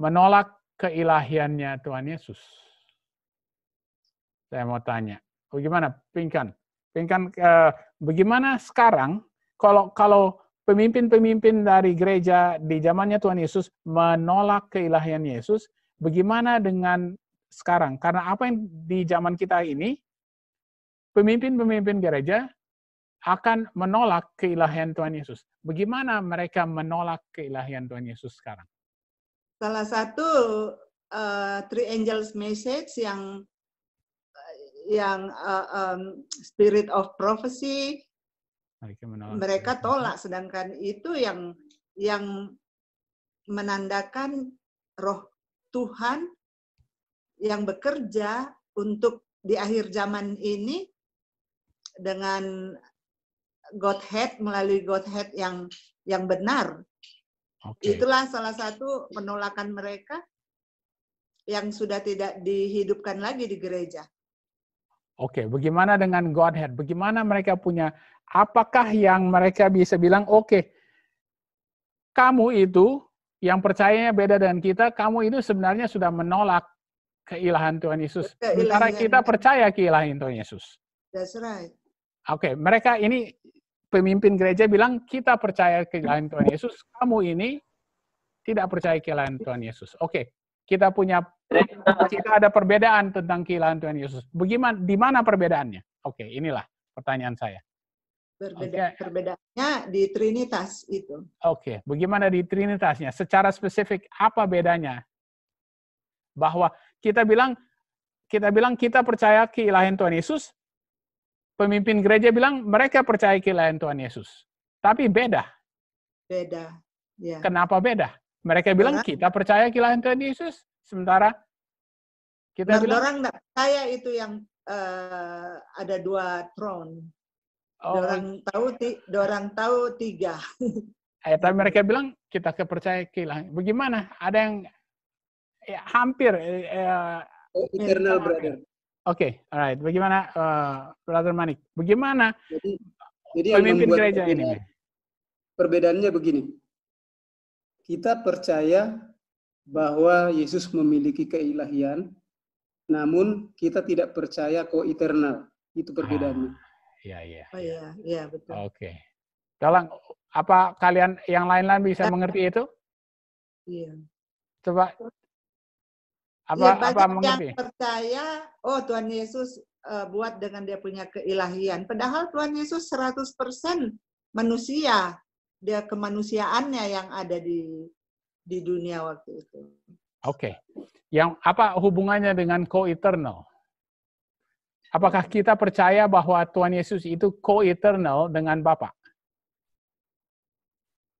S2: menolak keilahiannya Tuhan Yesus? Saya mau tanya, bagaimana Pingkan? Pingkan, eh, bagaimana sekarang kalau kalau pemimpin-pemimpin dari gereja di zamannya Tuhan Yesus menolak keilahian Yesus, bagaimana dengan sekarang? Karena apa yang di zaman kita ini, pemimpin-pemimpin gereja akan menolak keilahian Tuhan Yesus. Bagaimana mereka menolak keilahian Tuhan Yesus sekarang?
S6: Salah satu uh, Three Angels message yang yang uh, um, spirit of prophecy
S7: menolak. Mereka
S6: ya. tolak, sedangkan itu yang yang menandakan roh Tuhan yang bekerja untuk di akhir zaman ini dengan Godhead melalui Godhead yang yang benar. Okay. Itulah salah satu penolakan mereka yang sudah tidak dihidupkan lagi di gereja.
S2: Oke, okay. bagaimana dengan Godhead? Bagaimana mereka punya apakah yang mereka bisa bilang, oke, okay, kamu itu yang percayanya beda dengan kita, kamu itu sebenarnya sudah menolak keilahan Tuhan Yesus. Karena kita percaya keilahan Tuhan Yesus. That's right. Oke, okay, mereka ini pemimpin gereja bilang kita percaya keilahan Tuhan Yesus, kamu ini tidak percaya keilahan Tuhan Yesus. Oke, okay, kita punya kita ada perbedaan tentang keilahan Tuhan Yesus. Bagaimana di mana perbedaannya? Oke, okay, inilah pertanyaan saya.
S6: Berbeda, okay. Perbedaannya di Trinitas itu.
S2: Oke, okay. bagaimana di Trinitasnya? Secara spesifik apa bedanya? Bahwa kita bilang kita bilang kita percaya keilahian Tuhan Yesus, pemimpin gereja bilang mereka percaya keilahian Tuhan Yesus. Tapi beda.
S6: Beda. Ya.
S2: Kenapa beda? Mereka bilang kita percaya keilahian Tuhan Yesus, sementara kita bilang
S6: orang percaya itu yang uh, ada dua throne. Oh. Dorang iya. tahu, ti, dorang tahu tiga.
S2: Eh, tapi mereka bilang kita kepercaya kehilangan. Bagaimana? Ada yang
S6: ya, hampir.
S2: Eh,
S5: eh, oh, eternal brother. Oke,
S2: okay, alright. Bagaimana, uh, brother Manik?
S5: Bagaimana jadi,
S2: jadi pemimpin gereja ini?
S5: Perbedaannya begini. Kita percaya bahwa Yesus memiliki keilahian, namun kita tidak percaya ko eternal. Itu perbedaannya. Ah.
S1: Iya, iya. Oh iya, iya, iya betul. Oke. Okay.
S2: Tolong apa kalian yang lain-lain bisa ya. mengerti itu? Iya. Coba apa ya, apa mengerti? Yang
S6: percaya, oh Tuhan Yesus uh, buat dengan dia punya keilahian. Padahal Tuhan Yesus 100% manusia. Dia kemanusiaannya yang ada di di dunia waktu itu.
S2: Oke. Okay. Yang apa hubungannya dengan co-eternal? Apakah kita percaya bahwa Tuhan Yesus itu co-eternal dengan Bapa?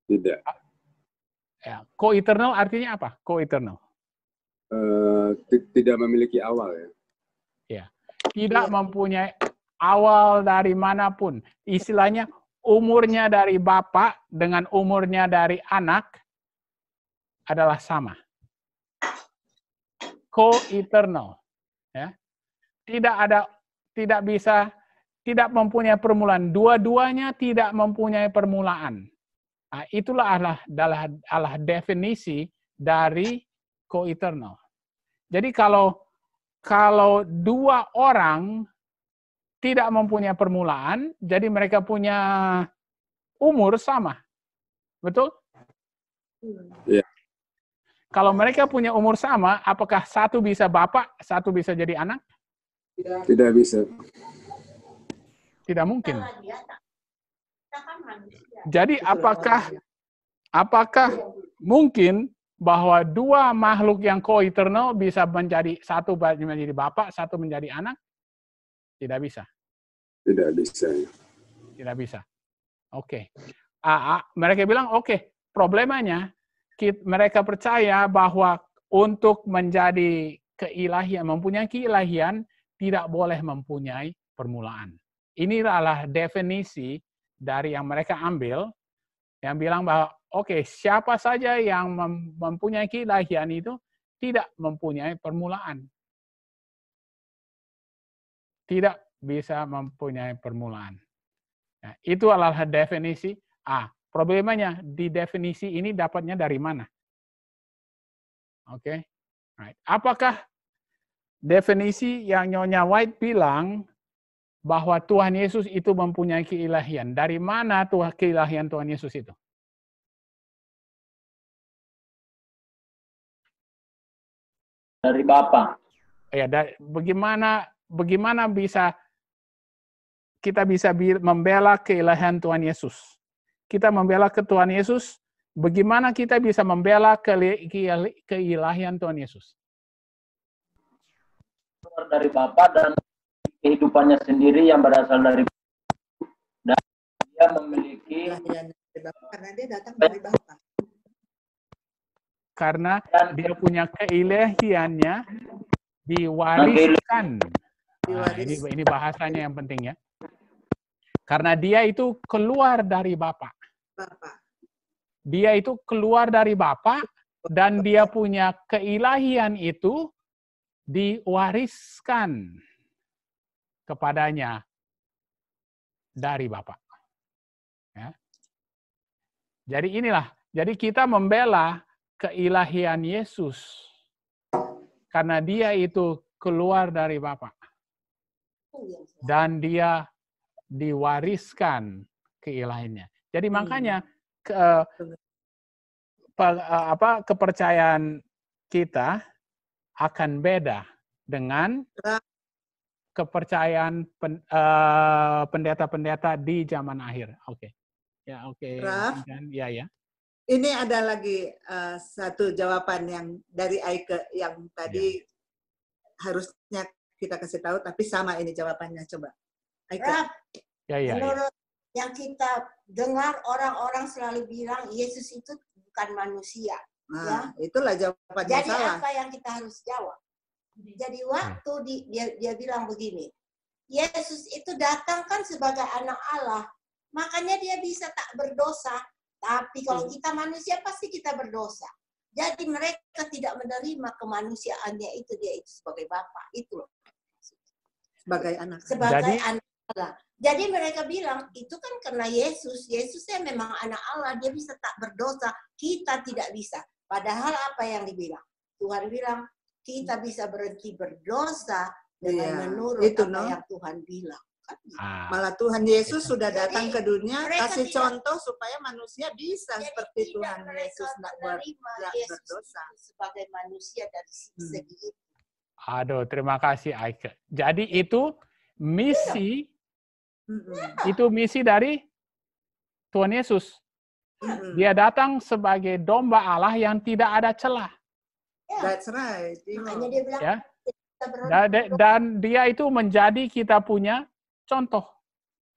S2: Tidak. Ya, co-eternal artinya apa? Co-eternal.
S4: Uh, tidak memiliki awal ya. Ya.
S2: Tidak mempunyai awal dari manapun. Istilahnya umurnya dari Bapa dengan umurnya dari anak adalah sama. Co-eternal. Ya. Tidak ada tidak bisa tidak mempunyai permulaan. Dua-duanya tidak mempunyai permulaan. Nah, itulah adalah, adalah, adalah definisi dari co-eternal. Jadi kalau kalau dua orang tidak mempunyai permulaan, jadi mereka punya umur sama. Betul? Iya. Kalau mereka punya umur sama, apakah satu bisa bapak, satu bisa jadi anak?
S4: Tidak, bisa.
S2: Tidak mungkin.
S5: Ya, kan Jadi apakah
S2: apakah mungkin bahwa dua makhluk yang koeternal bisa menjadi satu menjadi bapak, satu menjadi anak? Tidak bisa. Tidak bisa. Tidak bisa. Oke. Okay. mereka bilang oke. Okay, problemanya kita, mereka percaya bahwa untuk menjadi keilahian, mempunyai keilahian tidak boleh mempunyai permulaan. Inilah definisi dari yang mereka ambil yang bilang bahwa oke okay, siapa saja yang mempunyai keilahian itu tidak mempunyai permulaan. Tidak bisa mempunyai permulaan. Nah, itu adalah definisi A. Problemanya di definisi ini dapatnya dari mana? Oke. Okay. Right. Apakah definisi yang Nyonya White bilang bahwa
S1: Tuhan Yesus itu mempunyai keilahian. Dari mana Tuhan keilahian Tuhan Yesus itu?
S3: Dari Bapa.
S1: Ya, dari, bagaimana bagaimana bisa
S2: kita bisa membela keilahian Tuhan Yesus? Kita membela ke Tuhan Yesus, bagaimana kita bisa membela keilahian Tuhan Yesus?
S3: dari Bapa dan kehidupannya sendiri yang berasal dari dan dia memiliki
S6: karena dia datang dari Bapa.
S2: Karena dia punya keilahiannya diwariskan. Nah, ini ini bahasanya yang penting ya. Karena dia itu keluar dari Bapak. Dia itu keluar dari Bapak dan dia punya keilahian itu diwariskan kepadanya dari Bapak. Ya. Jadi inilah, jadi kita membela keilahian Yesus karena dia itu keluar dari Bapa. Dan dia diwariskan keilahiannya. Jadi makanya ke, hmm. eh, apa kepercayaan kita akan beda dengan iya. kepercayaan pendeta eh, pendeta-pendeta di zaman akhir. Oke. Okay.
S1: Ya, oke. Okay. Iya. Dan, ya, ya.
S6: Ini ada lagi uh, satu jawaban yang dari Aike yang tadi ya. harusnya kita kasih tahu tapi sama ini jawabannya coba. Aike. Raf, ya, ya, ya, menurut ya. yang kita dengar orang-orang selalu bilang Yesus itu bukan manusia. Nah, ya. itulah jawaban Jadi salah. apa yang kita harus jawab? Jadi hmm. waktu di, dia dia bilang begini, Yesus itu datang kan sebagai anak Allah, makanya dia bisa tak berdosa. Tapi kalau hmm. kita manusia pasti kita berdosa. Jadi mereka tidak menerima kemanusiaannya itu dia itu sebagai bapak itu loh. Sebagai anak. Sebagai Jadi, anak Allah. Jadi mereka bilang itu kan karena Yesus. Yesusnya memang anak Allah, dia bisa tak berdosa, kita tidak bisa. Padahal apa yang dibilang? Tuhan bilang kita hmm. bisa berhenti berdosa dengan yeah. menurut itu, apa no? yang Tuhan bilang. Kan gitu. Ah. Malah Tuhan Yesus sudah datang Jadi, ke dunia kasih tidak, contoh supaya manusia bisa Jadi seperti Tuhan Yesus tidak berdosa sebagai manusia dari hmm. segi itu.
S2: Aduh, terima kasih Aike. Jadi iya. itu misi
S6: ya.
S2: itu misi dari Tuhan Yesus. Dia datang sebagai domba Allah yang tidak ada celah.
S6: Ya. That's right. dia
S2: ya. Dan dia itu menjadi kita punya contoh.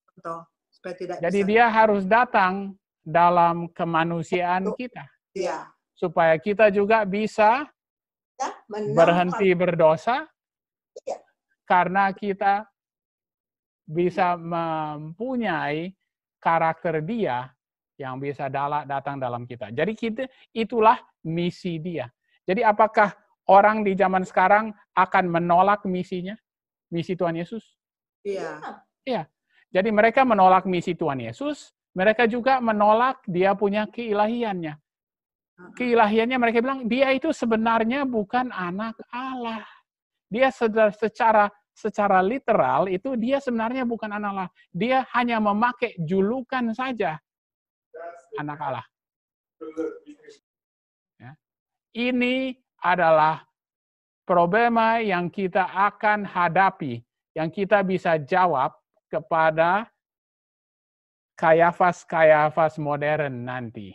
S6: Contoh. Supaya tidak Jadi dia
S2: harus datang dalam kemanusiaan kita. Ya. Supaya kita juga bisa
S1: ya, berhenti
S2: berdosa. Ya. Karena kita bisa mempunyai karakter dia yang bisa datang dalam kita. Jadi kita itulah misi dia. Jadi apakah orang di zaman sekarang akan menolak misinya? Misi Tuhan Yesus? Iya. Iya. Jadi mereka menolak misi Tuhan Yesus, mereka juga menolak dia punya keilahiannya. Keilahiannya mereka bilang dia itu sebenarnya bukan anak Allah. Dia secara secara literal itu dia sebenarnya bukan anak Allah. Dia hanya memakai julukan saja
S1: anak Allah. Ya.
S2: Ini adalah problema yang kita akan hadapi, yang kita bisa jawab kepada kayafas-kayafas modern nanti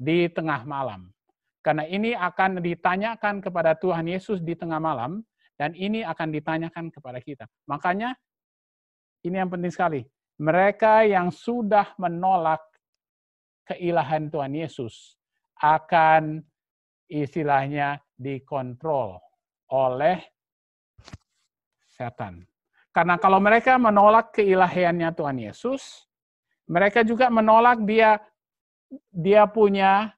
S2: di tengah malam. Karena ini akan ditanyakan kepada Tuhan Yesus di tengah malam, dan ini akan ditanyakan kepada kita. Makanya, ini yang penting sekali. Mereka yang sudah menolak keilahan Tuhan Yesus akan istilahnya dikontrol oleh setan. Karena kalau mereka menolak keilahiannya Tuhan Yesus, mereka juga menolak dia dia punya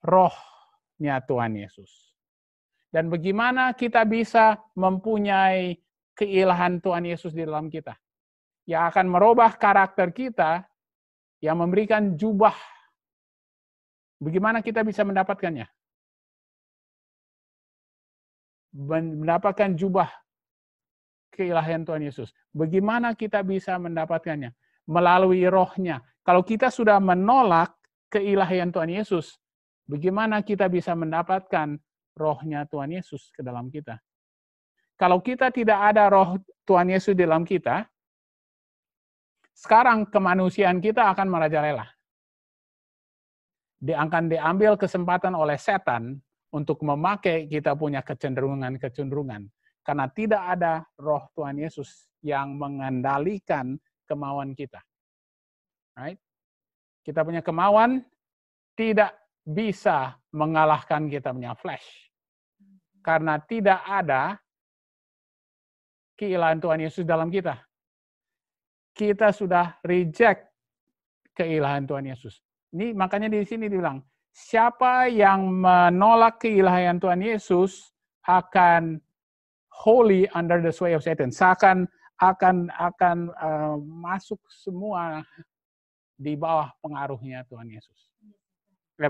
S2: rohnya Tuhan Yesus. Dan bagaimana kita bisa mempunyai keilahan Tuhan Yesus di dalam kita? Yang
S1: akan merubah karakter kita yang memberikan jubah. Bagaimana kita bisa mendapatkannya?
S2: Mendapatkan jubah keilahian Tuhan Yesus. Bagaimana kita bisa mendapatkannya? Melalui rohnya. Kalau kita sudah menolak keilahian Tuhan Yesus, bagaimana kita bisa mendapatkan rohnya Tuhan Yesus ke dalam kita? Kalau kita tidak ada roh Tuhan Yesus di dalam kita, sekarang kemanusiaan kita akan merajalela. Diangkan diambil kesempatan oleh setan untuk memakai kita punya kecenderungan-kecenderungan. Karena tidak ada roh Tuhan Yesus yang mengendalikan kemauan kita. Right? Kita punya kemauan tidak bisa mengalahkan kita punya flesh. Karena tidak ada keilahan Tuhan Yesus dalam kita kita sudah reject keilahan Tuhan Yesus. Ini makanya di sini dibilang, siapa yang menolak keilahian Tuhan Yesus akan holy under the sway of Satan. Seakan akan akan uh, masuk semua di bawah pengaruhnya Tuhan Yesus. Eh,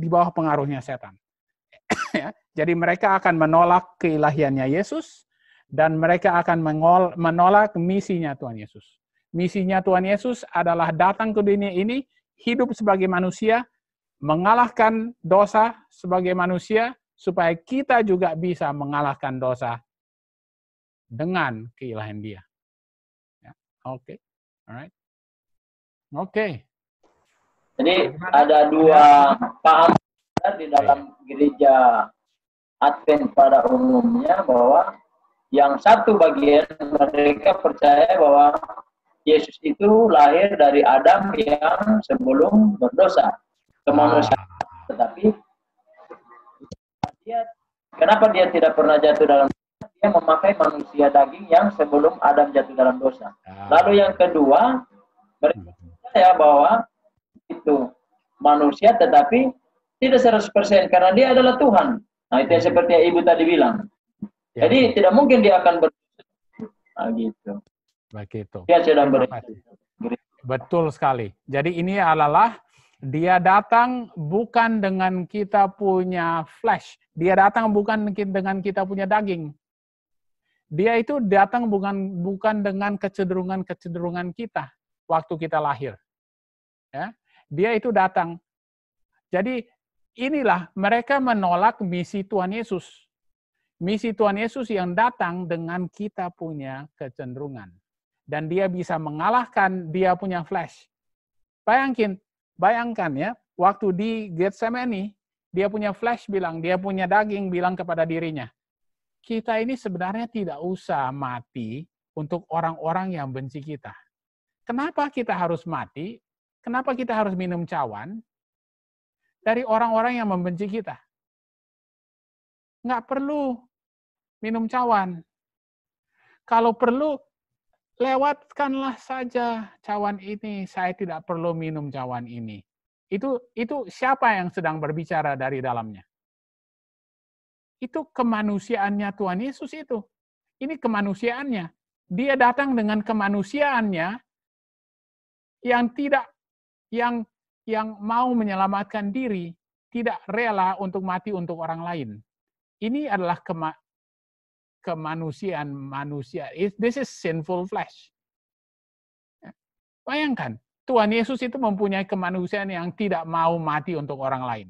S2: di bawah pengaruhnya setan. Ya, jadi mereka akan menolak keilahiannya Yesus dan mereka akan menolak misinya Tuhan Yesus. Misinya Tuhan Yesus adalah datang ke dunia ini, hidup sebagai manusia, mengalahkan dosa sebagai manusia, supaya kita juga bisa mengalahkan
S1: dosa dengan keilahian dia. Ya, Oke, okay.
S3: alright. Oke. Okay. Jadi ada dua paham di dalam gereja Advent pada umumnya bahwa yang satu bagian mereka percaya bahwa Yesus itu lahir dari Adam yang sebelum berdosa ah. manusia. Tetapi dia, kenapa dia tidak pernah jatuh dalam dosa? Dia memakai manusia daging yang sebelum Adam jatuh dalam dosa. Ah. Lalu yang kedua, mereka ya bahwa itu manusia tetapi tidak 100% karena dia adalah Tuhan. Nah, itu yang seperti yang Ibu tadi bilang. Ya. Jadi tidak mungkin dia akan berdosa. Nah, gitu. Begitu. ya sedang
S2: Betul sekali. Jadi ini adalah dia datang bukan dengan kita punya flash. Dia datang bukan dengan kita punya daging. Dia itu datang bukan bukan dengan kecenderungan-kecenderungan kita waktu kita lahir. Ya. Dia itu datang. Jadi inilah mereka menolak misi Tuhan Yesus. Misi Tuhan Yesus yang datang dengan kita punya kecenderungan dan dia bisa mengalahkan dia punya flash. bayangkan bayangkan ya, waktu di Getsemani, dia punya flash bilang, dia punya daging bilang kepada dirinya, kita ini sebenarnya tidak usah mati untuk orang-orang yang benci kita. Kenapa kita harus mati? Kenapa kita harus minum cawan? Dari orang-orang yang membenci kita. Nggak perlu minum cawan. Kalau perlu, lewatkanlah saja cawan ini, saya tidak perlu minum cawan ini. Itu itu siapa yang sedang berbicara dari dalamnya? Itu kemanusiaannya Tuhan Yesus itu. Ini kemanusiaannya. Dia datang dengan kemanusiaannya yang tidak yang yang mau menyelamatkan diri tidak rela untuk mati untuk orang lain. Ini adalah kema, kemanusiaan manusia. This is sinful flesh. Ya. Bayangkan, Tuhan Yesus itu mempunyai kemanusiaan yang tidak mau mati untuk orang lain.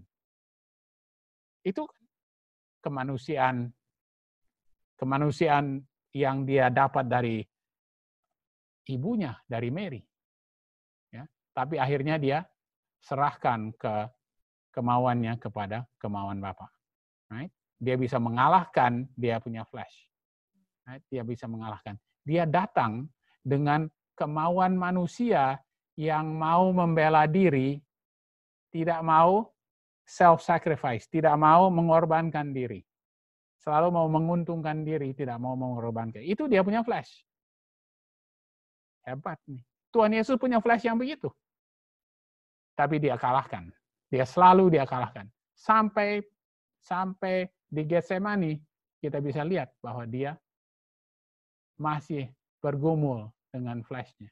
S2: Itu kan kemanusiaan kemanusiaan yang dia dapat dari ibunya, dari Mary. Ya, tapi akhirnya dia serahkan ke kemauannya kepada kemauan Bapak. Right? Dia bisa mengalahkan dia punya flash. Nah, dia bisa mengalahkan. Dia datang dengan kemauan manusia yang mau membela diri, tidak mau self-sacrifice, tidak mau mengorbankan diri. Selalu mau menguntungkan diri, tidak mau mengorbankan. Itu dia punya flash. Hebat nih. Tuhan Yesus punya flash yang begitu. Tapi dia kalahkan. Dia selalu dia kalahkan. Sampai sampai di Getsemani kita bisa lihat bahwa dia masih bergumul dengan flashnya.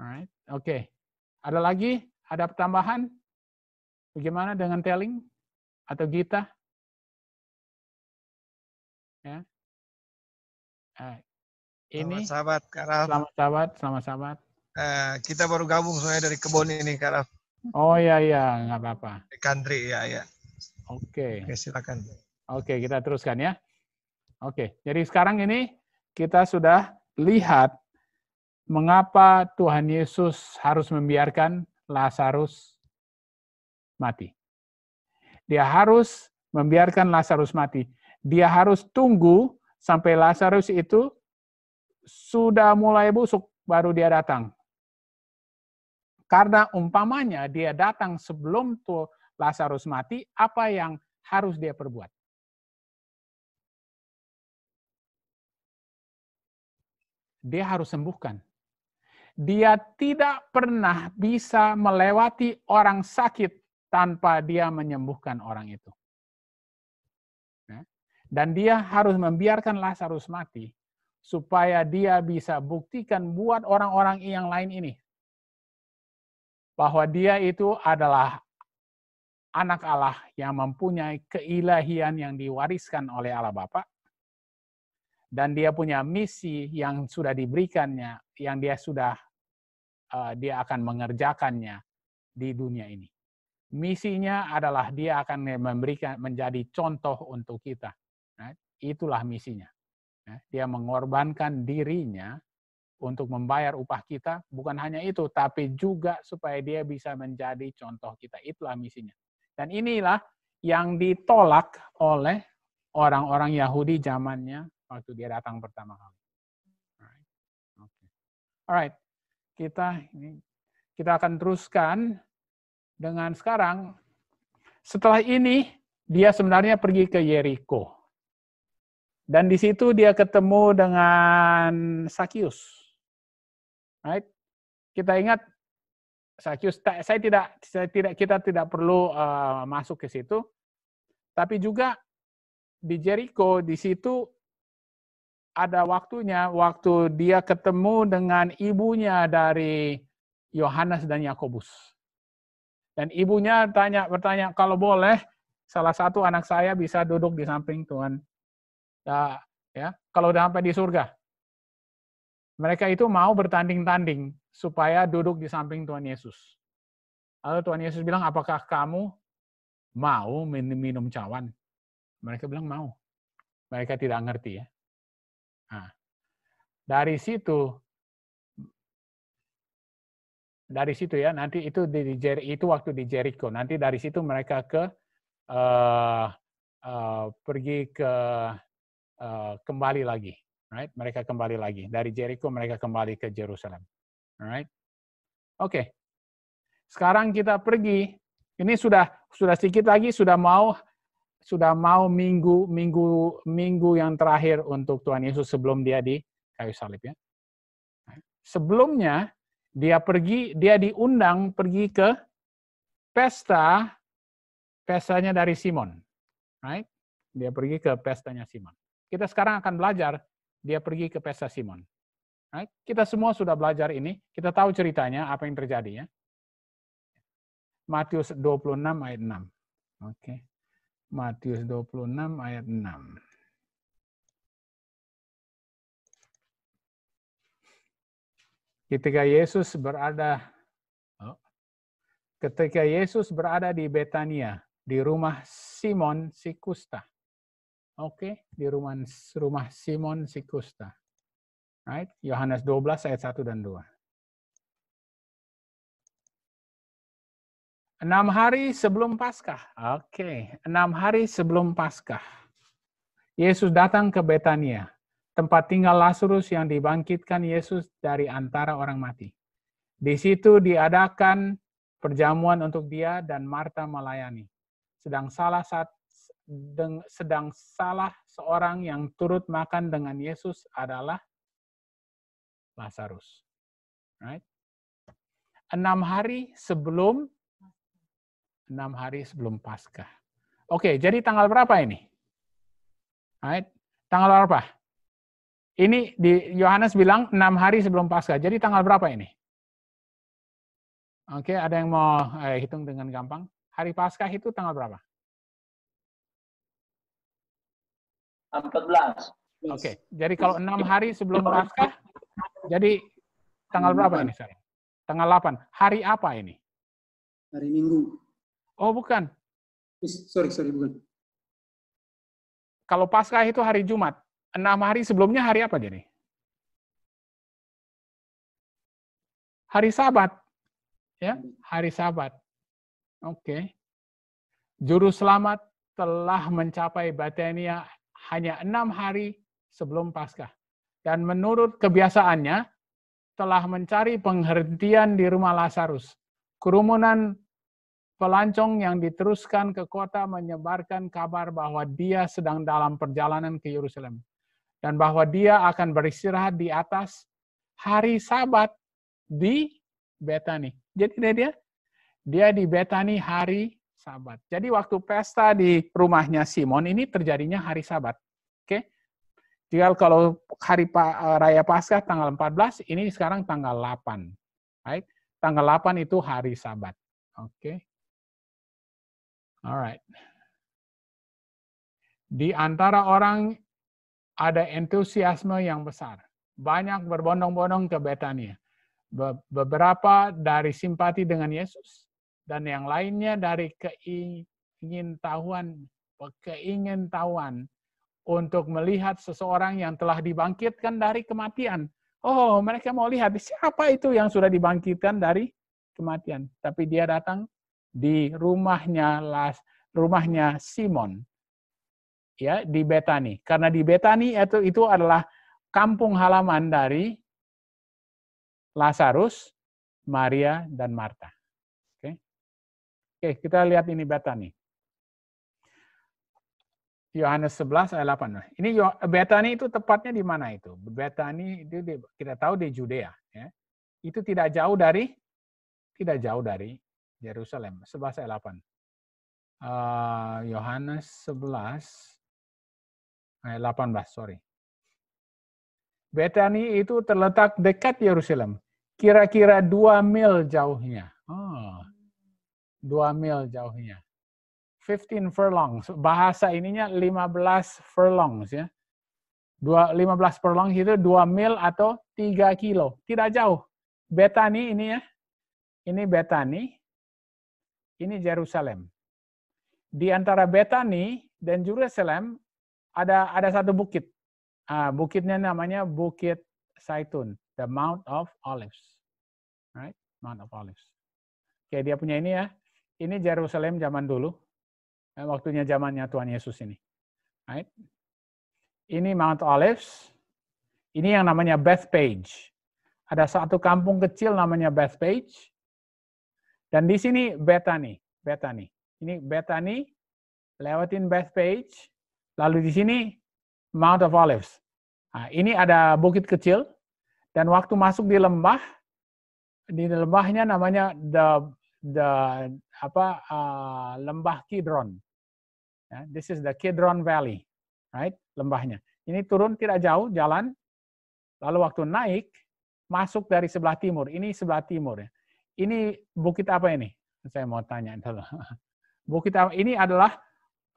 S1: Alright, oke. Okay. Ada lagi? Ada pertambahan, Bagaimana dengan telling atau gita? Ya. Right. Ini selamat sahabat, Karaf. Selamat sahabat,
S2: selamat sahabat. Uh, kita baru gabung soalnya dari kebun ini, Karaf.
S1: Oh iya iya,
S2: nggak apa-apa. country ya ya. Oke. Okay. Oke, silakan. Oke, okay, kita teruskan ya. Oke, okay. jadi sekarang ini kita sudah lihat mengapa Tuhan Yesus harus membiarkan Lazarus mati. Dia harus membiarkan Lazarus mati. Dia harus tunggu sampai Lazarus itu sudah mulai busuk baru dia datang. Karena umpamanya dia datang sebelum
S1: tuh Lazarus mati, apa yang harus dia perbuat? dia harus sembuhkan.
S2: Dia tidak pernah bisa melewati orang sakit tanpa dia menyembuhkan orang itu. Ya. Dan dia harus membiarkan Lazarus mati supaya dia bisa buktikan buat orang-orang yang lain ini bahwa dia itu adalah anak Allah yang mempunyai keilahian yang diwariskan oleh Allah Bapa dan dia punya misi yang sudah diberikannya, yang dia sudah uh, dia akan mengerjakannya di dunia ini. Misinya adalah dia akan memberikan menjadi contoh untuk kita. Nah, itulah misinya. Nah, dia mengorbankan dirinya untuk membayar upah kita. Bukan hanya itu, tapi juga supaya dia bisa menjadi contoh kita. Itulah misinya. Dan inilah yang ditolak oleh orang-orang Yahudi zamannya waktu dia datang pertama kali. Alright. Kita ini kita akan teruskan dengan sekarang setelah ini dia sebenarnya pergi ke Yeriko. Dan di situ dia ketemu dengan Sakius. Right? Kita ingat Sakius saya tidak saya tidak kita tidak perlu uh, masuk ke situ. Tapi juga di Jericho di situ ada waktunya waktu dia ketemu dengan ibunya dari Yohanes dan Yakobus. Dan ibunya tanya bertanya kalau boleh salah satu anak saya bisa duduk di samping Tuhan. Nah, ya, kalau udah sampai di surga. Mereka itu mau bertanding-tanding supaya duduk di samping Tuhan Yesus. Lalu Tuhan Yesus bilang, apakah kamu mau minum cawan? Mereka bilang mau. Mereka tidak ngerti ya. Nah, dari situ dari situ ya nanti itu di, di itu waktu di Jericho nanti dari situ mereka ke uh, uh, pergi ke uh, kembali lagi right mereka kembali lagi dari Jericho mereka kembali ke Jerusalem right oke okay. sekarang kita pergi ini sudah sudah sedikit lagi sudah mau sudah mau minggu minggu minggu yang terakhir untuk Tuhan Yesus sebelum dia di kayu salib ya. Sebelumnya dia pergi dia diundang pergi ke pesta pestanya dari Simon. Right? Dia pergi ke pestanya Simon. Kita sekarang akan belajar dia pergi ke pesta Simon. Right? Kita semua sudah belajar ini, kita tahu ceritanya apa yang terjadi ya. Matius 26 ayat 6. Oke. Okay. Matius 26 ayat 6.
S1: Ketika Yesus berada oh, ketika Yesus berada
S2: di Betania, di rumah Simon si Kusta. Oke, okay? di
S1: rumah rumah Simon si Kusta. Right? Yohanes 12 ayat 1 dan 2. Enam hari
S2: sebelum Paskah. Oke, okay. enam hari sebelum Paskah. Yesus datang ke Betania, tempat tinggal Lazarus yang dibangkitkan Yesus dari antara orang mati. Di situ diadakan perjamuan untuk dia dan Marta melayani. Sedang salah satu sedang salah seorang yang turut makan dengan Yesus adalah Lazarus. Right? Enam hari sebelum enam hari sebelum Paskah. Oke, jadi tanggal berapa ini? Right. Tanggal berapa? Ini di Yohanes bilang enam hari sebelum Paskah. Jadi
S1: tanggal berapa ini? Oke, ada yang mau eh, hitung dengan gampang? Hari Paskah itu tanggal berapa?
S3: 14. Oke, jadi kalau enam hari sebelum Paskah,
S2: jadi tanggal berapa ini? Sarah? Tanggal 8. Hari apa ini?
S3: Hari Minggu.
S1: Oh, bukan. Sorry, sorry, bukan. Kalau Paskah itu hari Jumat. Enam hari sebelumnya hari apa jadi?
S2: Hari Sabat. Ya, hari Sabat. Oke. Okay. Juru selamat telah mencapai Batania hanya enam hari sebelum Paskah. Dan menurut kebiasaannya, telah mencari penghentian di rumah Lazarus. Kerumunan pelancong yang diteruskan ke kota menyebarkan kabar bahwa dia sedang dalam perjalanan ke Yerusalem dan bahwa dia akan beristirahat di atas hari Sabat di Betani. Jadi dia dia di Betani hari Sabat. Jadi waktu pesta di rumahnya Simon ini terjadinya hari Sabat. Oke. Tinggal kalau hari eh, raya Paskah tanggal 14 ini sekarang tanggal 8. Right? Tanggal 8 itu hari Sabat. Oke. Alright. Di antara orang ada entusiasme yang besar. Banyak berbondong-bondong ke Betania. Be beberapa dari simpati dengan Yesus dan yang lainnya dari keingintahuan keingintahuan untuk melihat seseorang yang telah dibangkitkan dari kematian. Oh, mereka mau lihat siapa itu yang sudah dibangkitkan dari kematian. Tapi dia datang di rumahnya Las, rumahnya Simon ya di Betani. Karena di Betani itu itu adalah kampung halaman dari Lazarus, Maria dan Marta. Oke. Oke, kita lihat ini Betani. Yohanes 11 ayat 8. Ini Betani itu tepatnya di mana itu? Betani itu kita tahu di Judea ya. Itu tidak jauh dari tidak jauh dari Yerusalem. Sebelas ayat 8. Ah, Yohanes uh, 11 ayat 18, sorry. Betani itu terletak dekat Yerusalem, kira-kira dua mil jauhnya. Oh, dua mil jauhnya. 15 furlongs. Bahasa ininya 15 furlongs ya. Dua, 15 furlongs itu 2 mil atau 3 kilo. Tidak jauh. Betani ini ya. Ini Betani ini Jerusalem. Di antara Betani dan Jerusalem ada ada satu bukit. Uh, bukitnya namanya Bukit Saitun, the Mount of Olives. Right? Mount of Olives. Oke, dia punya ini ya. Ini Jerusalem zaman dulu. Eh, waktunya zamannya Tuhan Yesus ini. Right? Ini Mount Olives. Ini yang namanya Bethpage. Ada satu kampung kecil namanya Bethpage. Dan di sini beta nih, Ini beta lewatin best page, lalu di sini Mount of Olives. Nah, ini ada bukit kecil, dan waktu masuk di lembah, di lembahnya namanya the the apa uh, lembah Kidron. Yeah, this is the Kidron Valley, right? Lembahnya. Ini turun tidak jauh jalan, lalu waktu naik masuk dari sebelah timur. Ini sebelah timur ya ini bukit apa ini? Saya mau tanya dulu. Bukit apa? Ini adalah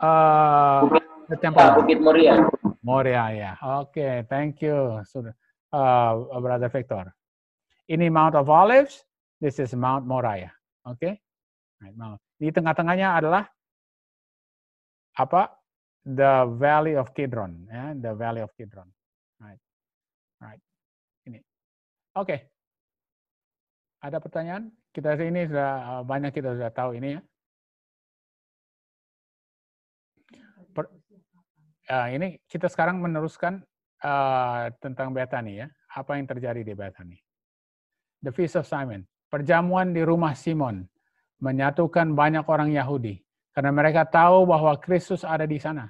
S2: uh, eh, tempat Bukit Moria. Moria ya. Oke, okay, thank you, uh, Brother Victor. Ini Mount of Olives. This is Mount Moria.
S1: Oke. Okay?
S2: Di tengah-tengahnya adalah apa? The Valley of Kidron. yeah? the Valley of Kidron. Right. Right. Ini. Oke. Okay. Ada pertanyaan? Kita ini sudah eh, banyak kita sudah tahu ini ya. Per, ya ini kita sekarang meneruskan uh, tentang Bethany ya. Apa yang terjadi di Bethany? The Feast of Simon. Perjamuan di rumah Simon menyatukan banyak orang Yahudi karena mereka tahu bahwa Kristus ada di sana.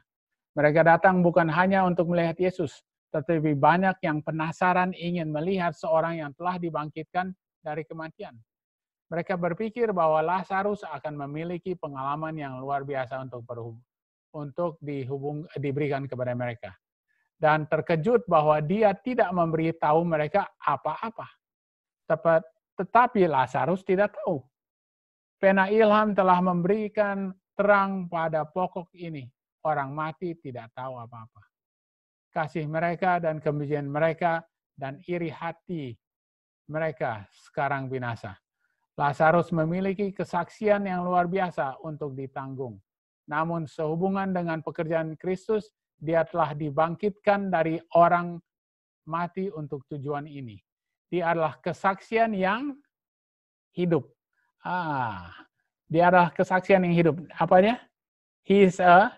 S2: Mereka datang bukan hanya untuk melihat Yesus, tetapi banyak yang penasaran ingin melihat seorang yang telah dibangkitkan dari kematian. Mereka berpikir bahwa Lazarus akan memiliki pengalaman yang luar biasa untuk berhub, untuk dihubung, diberikan kepada mereka. Dan terkejut bahwa dia tidak memberitahu mereka apa-apa. Tetapi Lazarus tidak tahu. Pena ilham telah memberikan terang pada pokok ini. Orang mati tidak tahu apa-apa. Kasih mereka dan kebencian mereka dan iri hati mereka sekarang binasa. Lazarus memiliki kesaksian yang luar biasa untuk ditanggung. Namun sehubungan dengan pekerjaan Kristus, dia telah dibangkitkan dari orang mati untuk tujuan ini. Dia adalah kesaksian yang hidup. Ah, dia adalah kesaksian yang hidup. Apa dia? He is a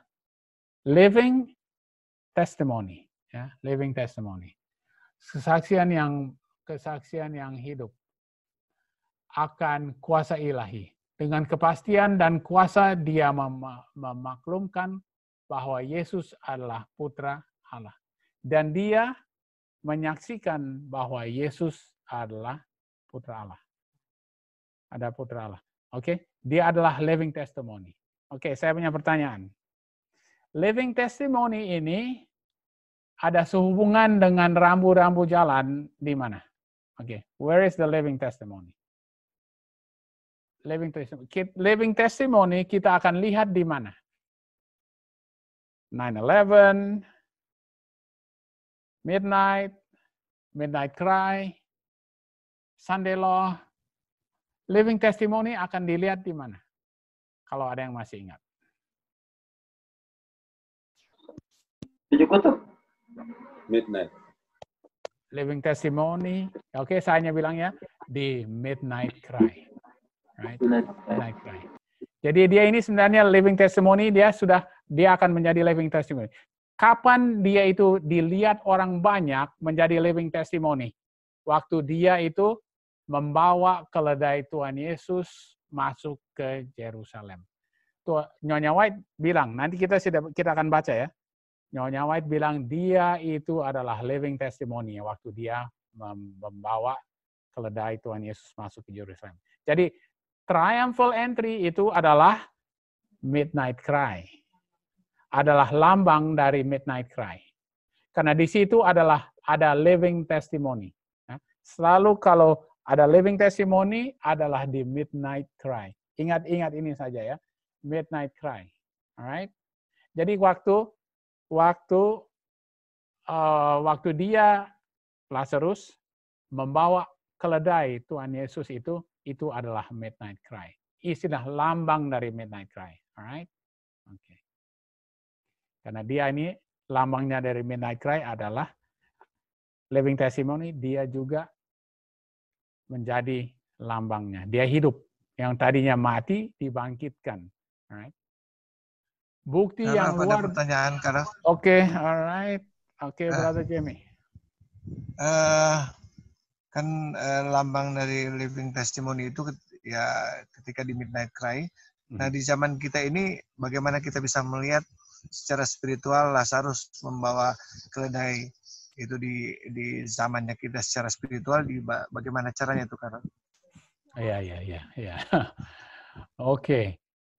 S2: living testimony. Ya, living testimony. Kesaksian yang kesaksian yang hidup akan kuasa ilahi. Dengan kepastian dan kuasa dia mem memaklumkan bahwa Yesus adalah putra Allah. Dan dia menyaksikan bahwa Yesus adalah putra Allah. Ada putra Allah. Oke, okay? dia adalah living testimony. Oke, okay, saya punya pertanyaan. Living testimony ini ada sehubungan dengan rambu-rambu jalan di mana? Okay, where is the living testimony? Living testimony, living testimony kita
S1: akan lihat di mana? 9-11, Midnight, Midnight Cry,
S2: Sunday Law, Living Testimony akan dilihat di mana? Kalau ada yang masih ingat. Tujuh kutub. Midnight living testimony. Oke, okay, saya hanya bilang ya di midnight cry. Right? Midnight cry. Jadi dia ini sebenarnya living testimony, dia sudah dia akan menjadi living testimony. Kapan dia itu dilihat orang banyak menjadi living testimony? Waktu dia itu membawa keledai Tuhan Yesus masuk ke Yerusalem. Nyonya White bilang, nanti kita sudah kita akan baca ya. Nyonya White bilang dia itu adalah living testimony waktu dia membawa keledai Tuhan Yesus masuk ke Yerusalem. Jadi triumphal entry itu adalah midnight cry. Adalah lambang dari midnight cry. Karena di situ adalah ada living testimony. Ya, selalu kalau ada living testimony adalah di midnight cry. Ingat-ingat ini saja ya. Midnight cry. Alright. Jadi waktu waktu uh, waktu dia Lazarus membawa keledai Tuhan Yesus itu itu adalah midnight cry. Istilah lambang dari midnight cry.
S1: Alright? Oke. Okay.
S2: Karena dia ini lambangnya dari midnight cry adalah living testimony, dia juga menjadi lambangnya. Dia hidup. Yang tadinya mati dibangkitkan.
S8: Alright? Bukti yang luar. pertanyaan karena. Oke, okay, alright. Oke, okay, uh, Brother Jamie. Uh, kan uh, lambang dari living testimony itu ya ketika di midnight cry. Hmm. Nah, di zaman kita ini bagaimana kita bisa melihat secara spiritual Lazarus membawa keledai itu di di zamannya kita secara spiritual di bagaimana caranya itu karena
S2: ya ya ya ya oke okay.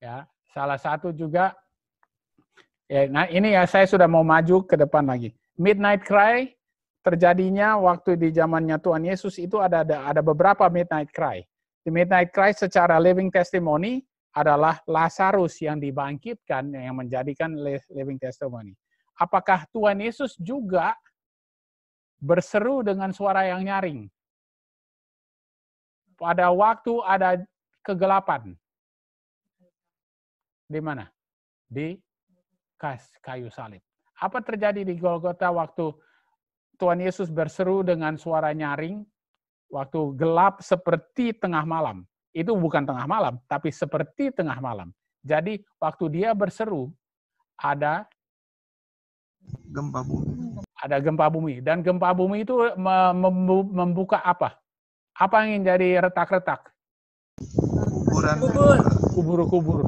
S2: ya salah satu juga Ya, nah ini ya saya sudah mau maju ke depan lagi. Midnight Cry terjadinya waktu di zamannya Tuhan Yesus itu ada ada, ada beberapa Midnight Cry. The Midnight Cry secara living testimony adalah Lazarus yang dibangkitkan yang menjadikan living testimony. Apakah Tuhan Yesus juga berseru dengan suara yang nyaring? Pada waktu ada kegelapan. Di mana? Di kayu salib. Apa terjadi di Golgota waktu Tuhan Yesus berseru dengan suara nyaring waktu gelap seperti tengah malam. Itu bukan tengah malam, tapi seperti tengah malam. Jadi waktu dia berseru ada
S8: gempa bumi.
S2: Ada gempa bumi dan gempa bumi itu membuka apa? Apa yang jadi retak-retak?
S5: Kuburan. Kubur. Kubur-kubur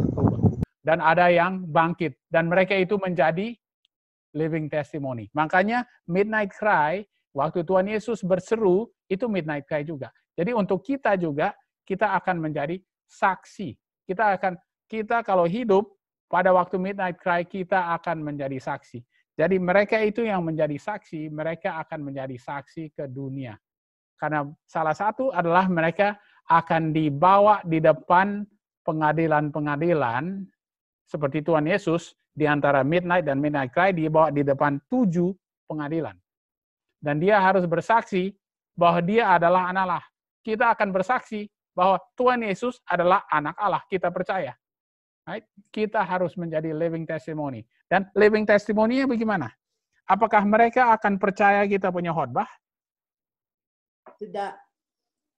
S2: dan ada yang bangkit dan mereka itu menjadi living testimony. Makanya midnight cry waktu Tuhan Yesus berseru itu midnight cry juga. Jadi untuk kita juga kita akan menjadi saksi. Kita akan kita kalau hidup pada waktu midnight cry kita akan menjadi saksi. Jadi mereka itu yang menjadi saksi, mereka akan menjadi saksi ke dunia. Karena salah satu adalah mereka akan dibawa di depan pengadilan-pengadilan seperti Tuhan Yesus di antara midnight dan midnight cry dibawa di depan tujuh pengadilan. Dan dia harus bersaksi bahwa dia adalah anak Allah. Kita akan bersaksi bahwa Tuhan Yesus adalah anak Allah. Kita percaya. Right? Kita harus menjadi living testimony. Dan living testimony-nya bagaimana? Apakah mereka akan percaya kita punya khotbah? Tidak.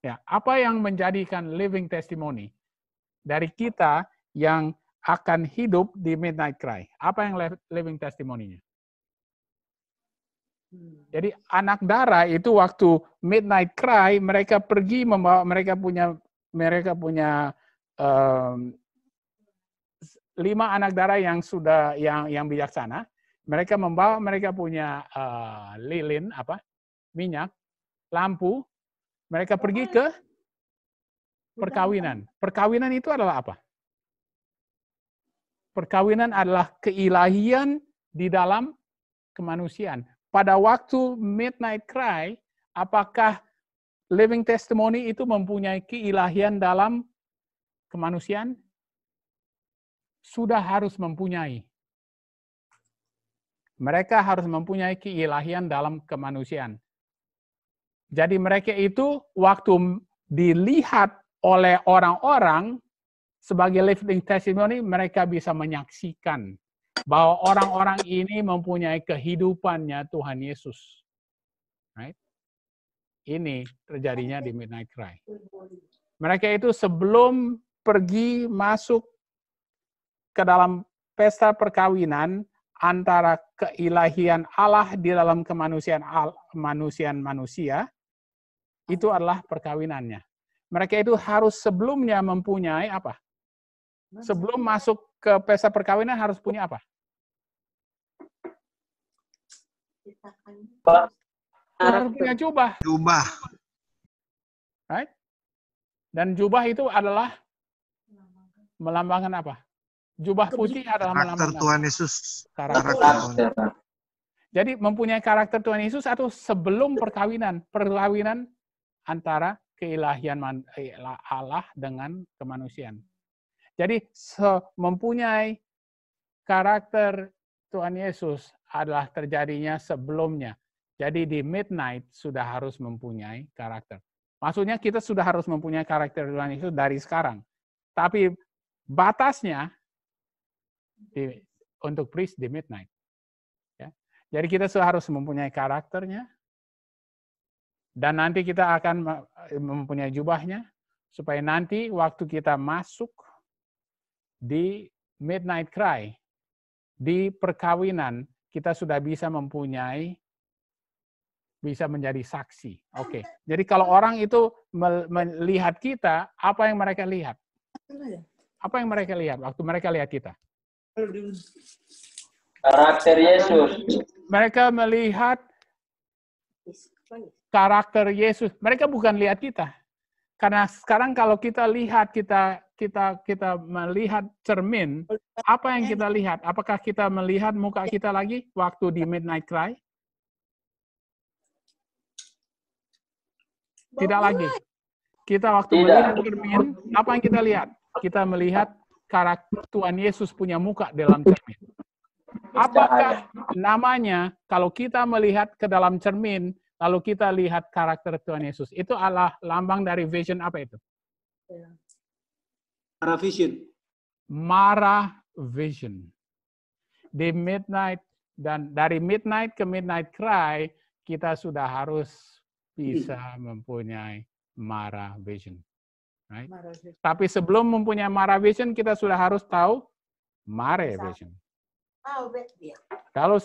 S2: Ya, apa yang menjadikan living testimony dari kita yang akan hidup di Midnight Cry. Apa yang living testimoninya? Hmm. Jadi anak darah itu waktu Midnight Cry mereka pergi membawa mereka punya mereka punya um, lima anak darah yang sudah yang yang bijaksana. Mereka membawa mereka punya uh, lilin apa minyak lampu. Mereka pergi ke
S4: perkawinan.
S2: Perkawinan itu adalah apa? Perkawinan adalah keilahian di dalam kemanusiaan. Pada waktu Midnight Cry, apakah living testimony itu mempunyai keilahian dalam kemanusiaan? Sudah harus mempunyai. Mereka harus mempunyai keilahian dalam kemanusiaan. Jadi mereka itu waktu dilihat oleh orang-orang sebagai living testimony mereka bisa menyaksikan bahwa orang-orang ini mempunyai kehidupannya Tuhan Yesus. Right? Ini terjadinya di Midnight Cry. Mereka itu sebelum pergi masuk ke dalam pesta perkawinan antara keilahian Allah di dalam kemanusiaan manusian manusia itu adalah perkawinannya. Mereka itu harus sebelumnya mempunyai apa? sebelum masuk ke pesta perkawinan harus punya apa?
S1: Harus punya jubah. Jubah. Right?
S2: Dan jubah itu adalah melambangkan apa? Jubah putih adalah karakter melambangkan Tuhan
S8: Yesus. Karakter. karakter.
S2: Jadi mempunyai karakter Tuhan Yesus atau sebelum perkawinan, perkawinan antara keilahian eh, Allah dengan kemanusiaan. Jadi mempunyai karakter Tuhan Yesus adalah terjadinya sebelumnya. Jadi di midnight sudah harus mempunyai karakter. Maksudnya kita sudah harus mempunyai karakter Tuhan Yesus dari sekarang. Tapi batasnya di, untuk priest di midnight. Ya. Jadi kita sudah harus mempunyai karakternya. Dan nanti kita akan mempunyai jubahnya. Supaya nanti waktu kita masuk di Midnight Cry, di perkawinan kita sudah bisa mempunyai bisa menjadi saksi. Oke. Okay. Jadi kalau orang itu melihat kita, apa yang mereka lihat? Apa yang mereka lihat waktu mereka lihat kita?
S5: Karakter Yesus.
S2: Mereka melihat karakter Yesus. Mereka bukan lihat kita. Karena sekarang kalau kita lihat kita kita kita melihat cermin, apa yang kita lihat? Apakah kita melihat muka kita lagi waktu di Midnight Cry? Tidak lagi. Kita waktu Tidak. melihat cermin, apa yang kita lihat? Kita melihat karakter Tuhan Yesus punya muka dalam cermin. Apakah namanya kalau kita melihat ke dalam cermin, lalu kita lihat karakter Tuhan Yesus? Itu adalah lambang dari vision apa itu? Iya. Mara Vision. Mara Vision. Di midnight dan dari midnight ke midnight cry kita sudah harus bisa mempunyai Mara Vision.
S1: Right? Mara Vision.
S2: Tapi sebelum mempunyai Mara Vision kita sudah harus tahu Mare Vision. Iya. Kalau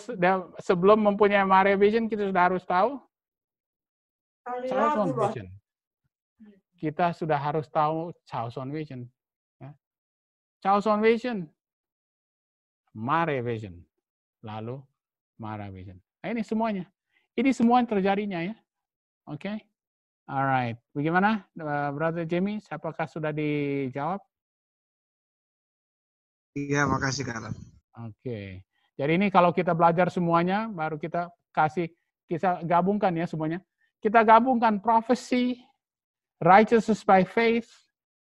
S2: sebelum mempunyai Mare Vision kita sudah harus tahu
S1: chaoson Vision.
S2: Kita sudah harus tahu chaoson Vision Chaozon Vision, Mare Vision, lalu Mara Vision. Nah, ini semuanya. Ini semua yang terjadinya ya. Oke. Okay? Alright. Bagaimana eh, Brother Jamie? Apakah sudah dijawab?
S1: Iya, makasih Kak. Oke. Okay.
S2: Jadi ini kalau kita belajar semuanya, baru kita kasih, kita gabungkan ya semuanya. Kita gabungkan prophecy, righteousness by faith,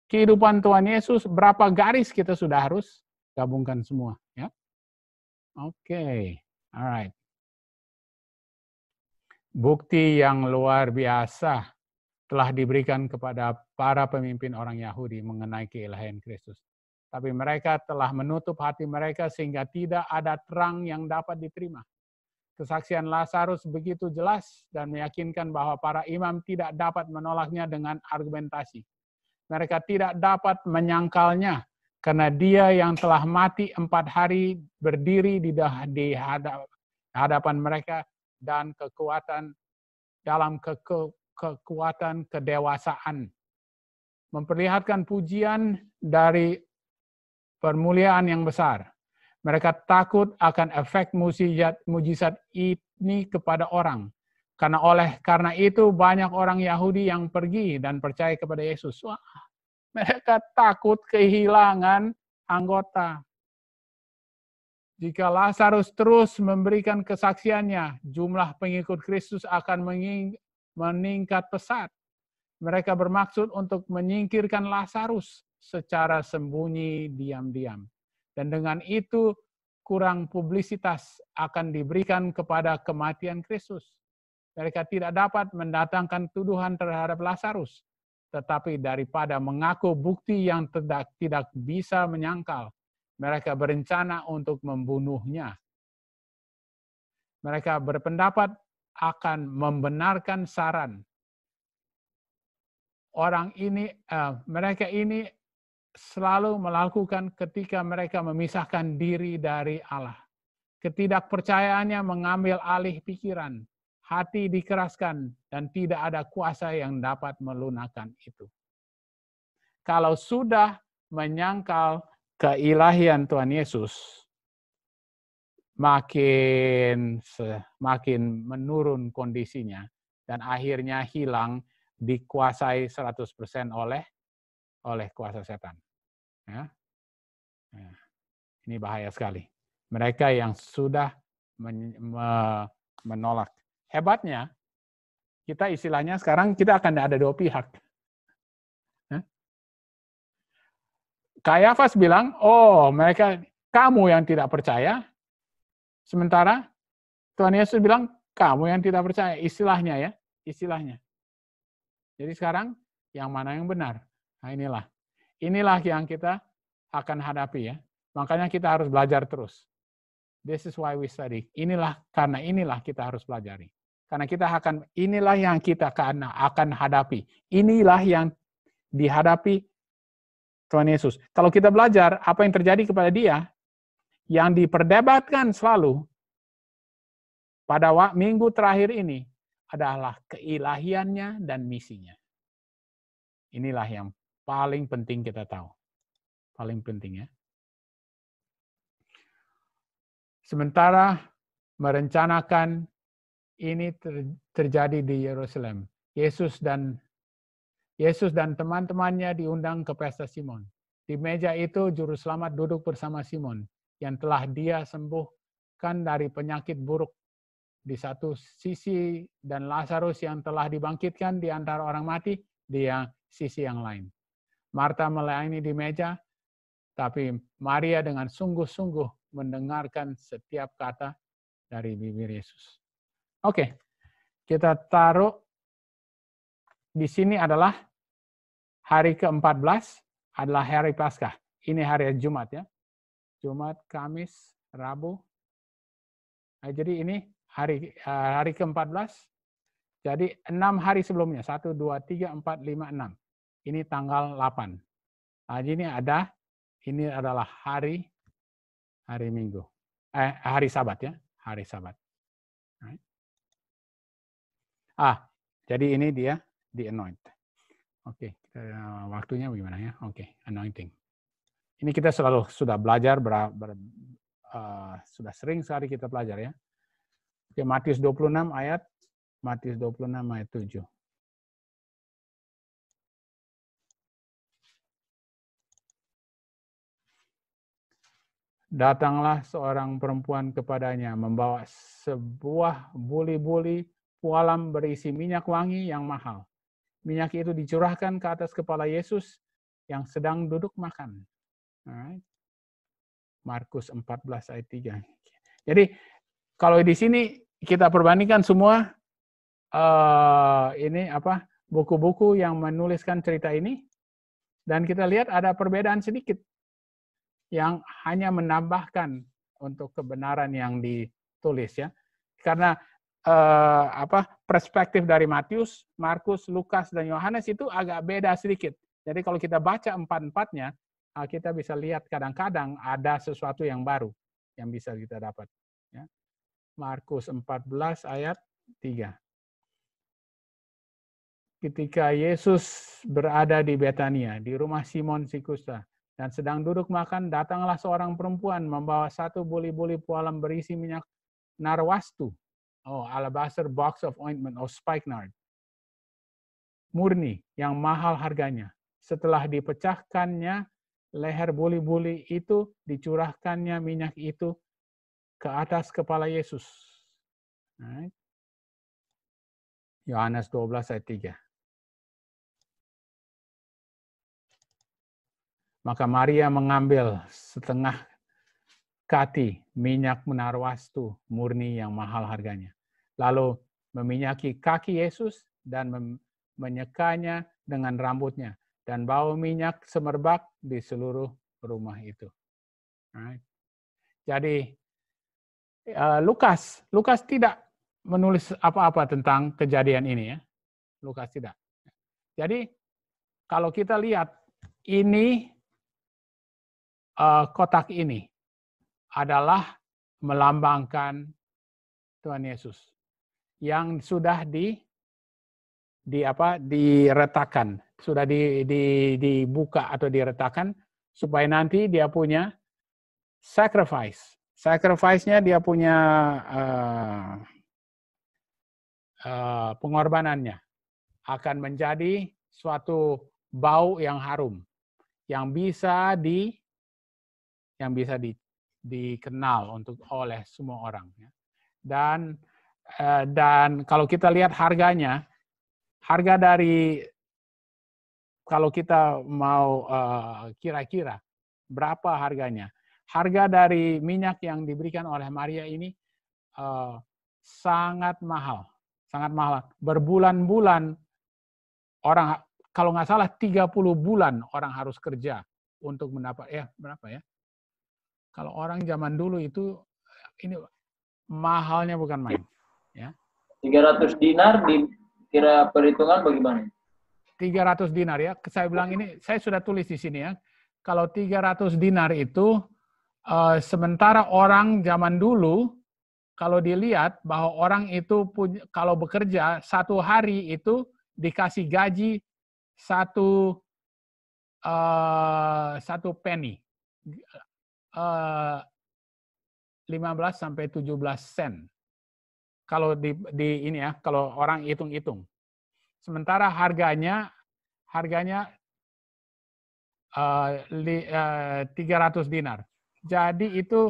S2: kehidupan Tuhan Yesus, berapa garis kita sudah harus gabungkan semua. Ya, oke, okay. alright. Bukti yang luar biasa telah diberikan kepada para pemimpin orang Yahudi mengenai keilahian Kristus. Tapi mereka telah menutup hati mereka sehingga tidak ada terang yang dapat diterima. Kesaksian Lazarus begitu jelas dan meyakinkan bahwa para imam tidak dapat menolaknya dengan argumentasi mereka tidak dapat menyangkalnya karena dia yang telah mati empat hari berdiri di, hadapan mereka dan kekuatan dalam ke, kekuatan kedewasaan. Memperlihatkan pujian dari permuliaan yang besar. Mereka takut akan efek mujizat ini kepada orang. Karena oleh karena itu banyak orang Yahudi yang pergi dan percaya kepada Yesus. Wah, mereka takut kehilangan anggota. Jika Lazarus terus memberikan kesaksiannya, jumlah pengikut Kristus akan meningkat pesat. Mereka bermaksud untuk menyingkirkan Lazarus secara sembunyi diam-diam. Dan dengan itu kurang publisitas akan diberikan kepada kematian Kristus mereka tidak dapat mendatangkan tuduhan terhadap Lazarus, tetapi daripada mengaku bukti yang tidak, tidak bisa menyangkal, mereka berencana untuk membunuhnya. Mereka berpendapat akan membenarkan saran. Orang ini, uh, mereka ini selalu melakukan ketika mereka memisahkan diri dari Allah. Ketidakpercayaannya mengambil alih pikiran, hati dikeraskan dan tidak ada kuasa yang dapat melunakkan itu. Kalau sudah menyangkal keilahian Tuhan Yesus, makin makin menurun kondisinya dan akhirnya hilang dikuasai 100% oleh oleh kuasa setan. Ya. ya. Ini bahaya sekali. Mereka yang sudah menolak hebatnya kita istilahnya sekarang kita akan ada dua pihak. Kayafas bilang, oh mereka kamu yang tidak percaya, sementara Tuhan Yesus bilang kamu yang tidak percaya, istilahnya ya, istilahnya. Jadi sekarang yang mana yang benar? Nah inilah, inilah yang kita akan hadapi ya. Makanya kita harus belajar terus. This is why we study. Inilah karena inilah kita harus pelajari. Karena kita akan inilah yang kita akan akan hadapi. Inilah yang dihadapi Tuhan Yesus. Kalau kita belajar apa yang terjadi kepada dia, yang diperdebatkan selalu pada minggu terakhir ini adalah keilahiannya dan misinya. Inilah yang paling penting kita tahu. Paling penting ya. Sementara merencanakan ini ter, terjadi di Yerusalem. Yesus dan Yesus dan teman-temannya diundang ke pesta Simon. Di meja itu juru selamat duduk bersama Simon yang telah dia sembuhkan dari penyakit buruk di satu sisi dan Lazarus yang telah dibangkitkan di antara orang mati di yang sisi yang lain. Marta melayani di meja, tapi Maria dengan sungguh-sungguh mendengarkan setiap kata dari bibir Yesus. Oke, kita taruh di sini adalah hari ke-14 adalah hari Paskah. Ini hari Jumat ya. Jumat, Kamis, Rabu. Nah, jadi ini hari eh, hari ke-14. Jadi enam hari sebelumnya. 1, 2, 3, 4, 5, 6. Ini tanggal 8. Nah, ini ada, ini adalah hari hari Minggu. Eh, hari Sabat ya. Hari Sabat. Ah, jadi ini dia di anoint. Oke, okay, eh, waktunya bagaimana ya? Oke, okay, anointing. Ini kita selalu sudah belajar, ber, ber, uh, sudah sering sekali kita belajar ya. Oke, okay, Matius 26
S1: ayat Matius 26 ayat 7.
S2: Datanglah seorang perempuan kepadanya membawa sebuah buli-buli pualam berisi minyak wangi yang mahal. Minyak itu dicurahkan ke atas kepala Yesus yang sedang duduk makan. Alright. Markus 14 ayat 3. Jadi kalau di sini kita perbandingkan semua uh, ini apa buku-buku yang menuliskan cerita ini dan kita lihat ada perbedaan sedikit yang hanya menambahkan untuk kebenaran yang ditulis ya. Karena eh, apa perspektif dari Matius, Markus, Lukas dan Yohanes itu agak beda sedikit. Jadi kalau kita baca empat-empatnya, ah, kita bisa lihat kadang-kadang ada sesuatu yang baru yang bisa kita dapat. Ya. Markus 14 ayat 3.
S1: Ketika Yesus berada
S2: di Betania, di rumah Simon Sikusta, dan sedang duduk makan, datanglah seorang perempuan membawa satu buli-buli pualam berisi minyak narwastu oh alabaster box of ointment or spikenard murni yang mahal harganya. Setelah dipecahkannya leher buli-buli itu dicurahkannya
S1: minyak itu ke atas kepala Yesus. Right. Nah. Yohanes 12 ayat 3. Maka Maria mengambil setengah
S2: kati minyak menarwastu murni yang mahal harganya lalu meminyaki kaki Yesus dan menyekanya dengan rambutnya dan bau minyak semerbak di seluruh rumah itu. Jadi eh, Lukas, Lukas tidak menulis apa-apa tentang kejadian ini ya. Lukas tidak. Jadi kalau kita lihat ini eh, kotak ini adalah melambangkan Tuhan Yesus yang sudah di di apa diretakan, sudah di, di, dibuka atau diretakan supaya nanti dia punya sacrifice. Sacrifice-nya dia punya uh, uh, pengorbanannya akan menjadi suatu bau yang harum yang bisa di yang bisa di, dikenal untuk oleh semua orang ya. dan Eh, dan kalau kita lihat harganya, harga dari kalau kita mau eh, kira-kira berapa harganya? Harga dari minyak yang diberikan oleh Maria ini eh, sangat mahal, sangat mahal. Berbulan-bulan orang kalau nggak salah 30 bulan orang harus kerja untuk mendapat ya berapa ya? Kalau orang zaman dulu itu ini mahalnya bukan main.
S3: Ya. 300 dinar di kira perhitungan bagaimana?
S2: 300 dinar ya. Saya bilang ini, saya sudah tulis di sini ya. Kalau 300 dinar itu, uh, sementara orang zaman dulu, kalau dilihat bahwa orang itu punya, kalau bekerja satu hari itu dikasih gaji satu uh, satu penny. Uh, eh, 15 sampai 17 sen kalau di, di ini ya, kalau orang hitung-hitung. Sementara harganya harganya uh, li, uh, eh, 300 dinar. Jadi itu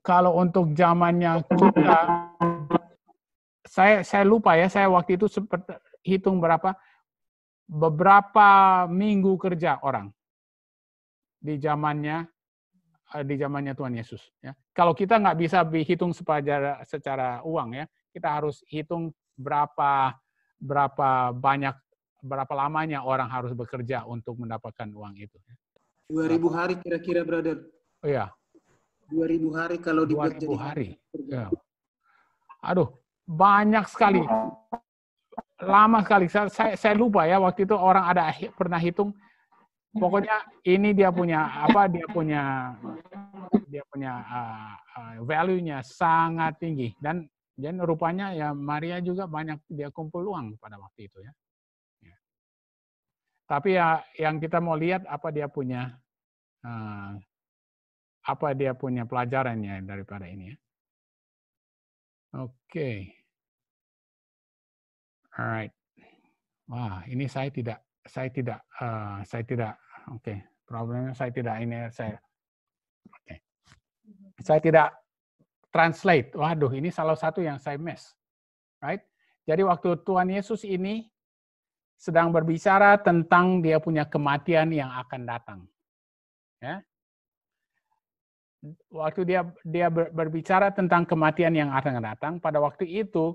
S2: kalau untuk zamannya kita saya saya lupa ya, saya waktu itu seperti hitung berapa beberapa minggu kerja orang di zamannya Eh, di zamannya Tuhan Yesus. Ya. Kalau kita nggak bisa dihitung secara, secara uang ya, kita harus hitung berapa berapa banyak berapa lamanya orang harus bekerja untuk mendapatkan uang itu.
S5: 2000 ya. hari kira-kira, brother. Oh ya. 2000 hari kalau dibuat 2000 hari.
S2: Ya. Aduh, banyak sekali. Lama sekali. Saya, saya lupa ya waktu itu orang ada pernah hitung pokoknya ini dia punya apa dia punya dia punya uh, uh, value-nya sangat tinggi dan dan rupanya ya Maria juga banyak dia kumpul uang pada waktu itu ya. ya. Tapi ya yang kita mau lihat apa dia punya uh,
S1: apa dia punya pelajarannya daripada ini ya. Oke. Okay. Alright.
S2: Wah, ini saya tidak saya tidak uh, saya tidak Oke, okay. problemnya saya tidak ini saya. Oke. Okay. Mm-hmm. Saya tidak translate. Waduh, ini salah satu yang saya miss. Right? Jadi waktu Tuhan Yesus ini sedang berbicara tentang dia punya kematian yang akan datang. Ya. Waktu dia dia berbicara tentang kematian yang akan datang, pada waktu itu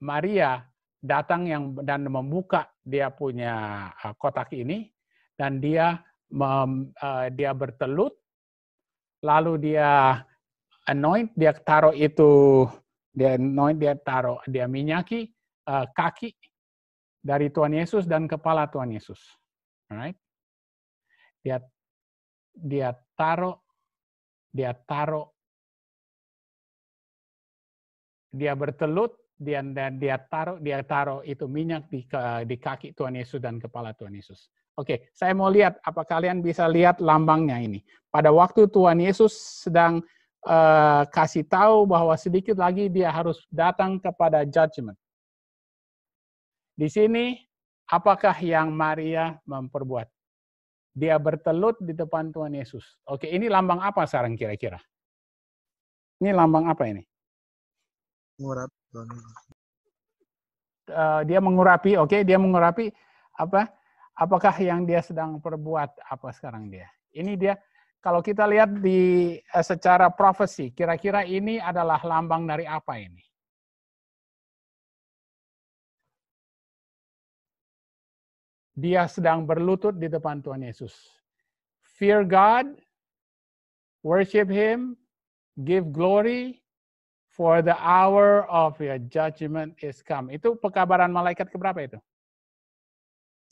S2: Maria datang yang dan membuka dia punya uh, kotak ini dan dia mem, uh, dia bertelut, lalu dia anoint, dia taruh itu, dia anoint, dia taruh, dia minyaki uh, kaki dari Tuhan Yesus dan kepala Tuhan Yesus. Alright? Dia dia taruh dia taruh dia bertelut dia dan dia taruh dia taruh itu minyak di eh, di kaki Tuhan Yesus dan kepala Tuhan Yesus. Oke, saya mau lihat apa kalian bisa lihat lambangnya ini. Pada waktu Tuhan Yesus sedang uh, kasih tahu bahwa sedikit lagi dia harus datang kepada judgment. Di sini apakah yang Maria memperbuat? Dia bertelut di depan Tuhan Yesus. Oke, ini lambang apa sekarang kira-kira? Ini lambang apa ini? Mengurapi. Uh, eh, dia mengurapi, oke, okay, dia mengurapi apa? apakah yang dia sedang perbuat apa sekarang dia. Ini dia kalau kita lihat di eh, secara profesi, kira-kira ini adalah lambang
S1: dari apa ini? Dia sedang berlutut di depan Tuhan Yesus. Fear
S2: God, worship Him, give glory, for the hour of your judgment is come. Itu pekabaran malaikat keberapa itu?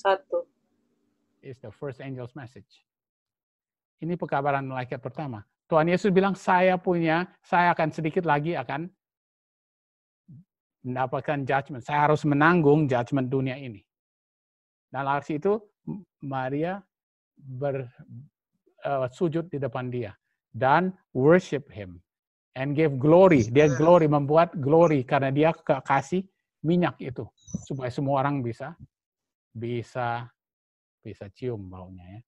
S2: Satu is the first angel's message. Ini pekabaran malaikat pertama. Tuhan Yesus bilang, saya punya, saya akan sedikit lagi akan mendapatkan judgment. Saya harus menanggung judgment dunia ini. Dan aksi itu, Maria bersujud eh, uh, di depan dia dan worship him and give glory. Dia glory membuat glory karena dia kasih minyak itu supaya semua orang bisa bisa bisa cium baunya ya.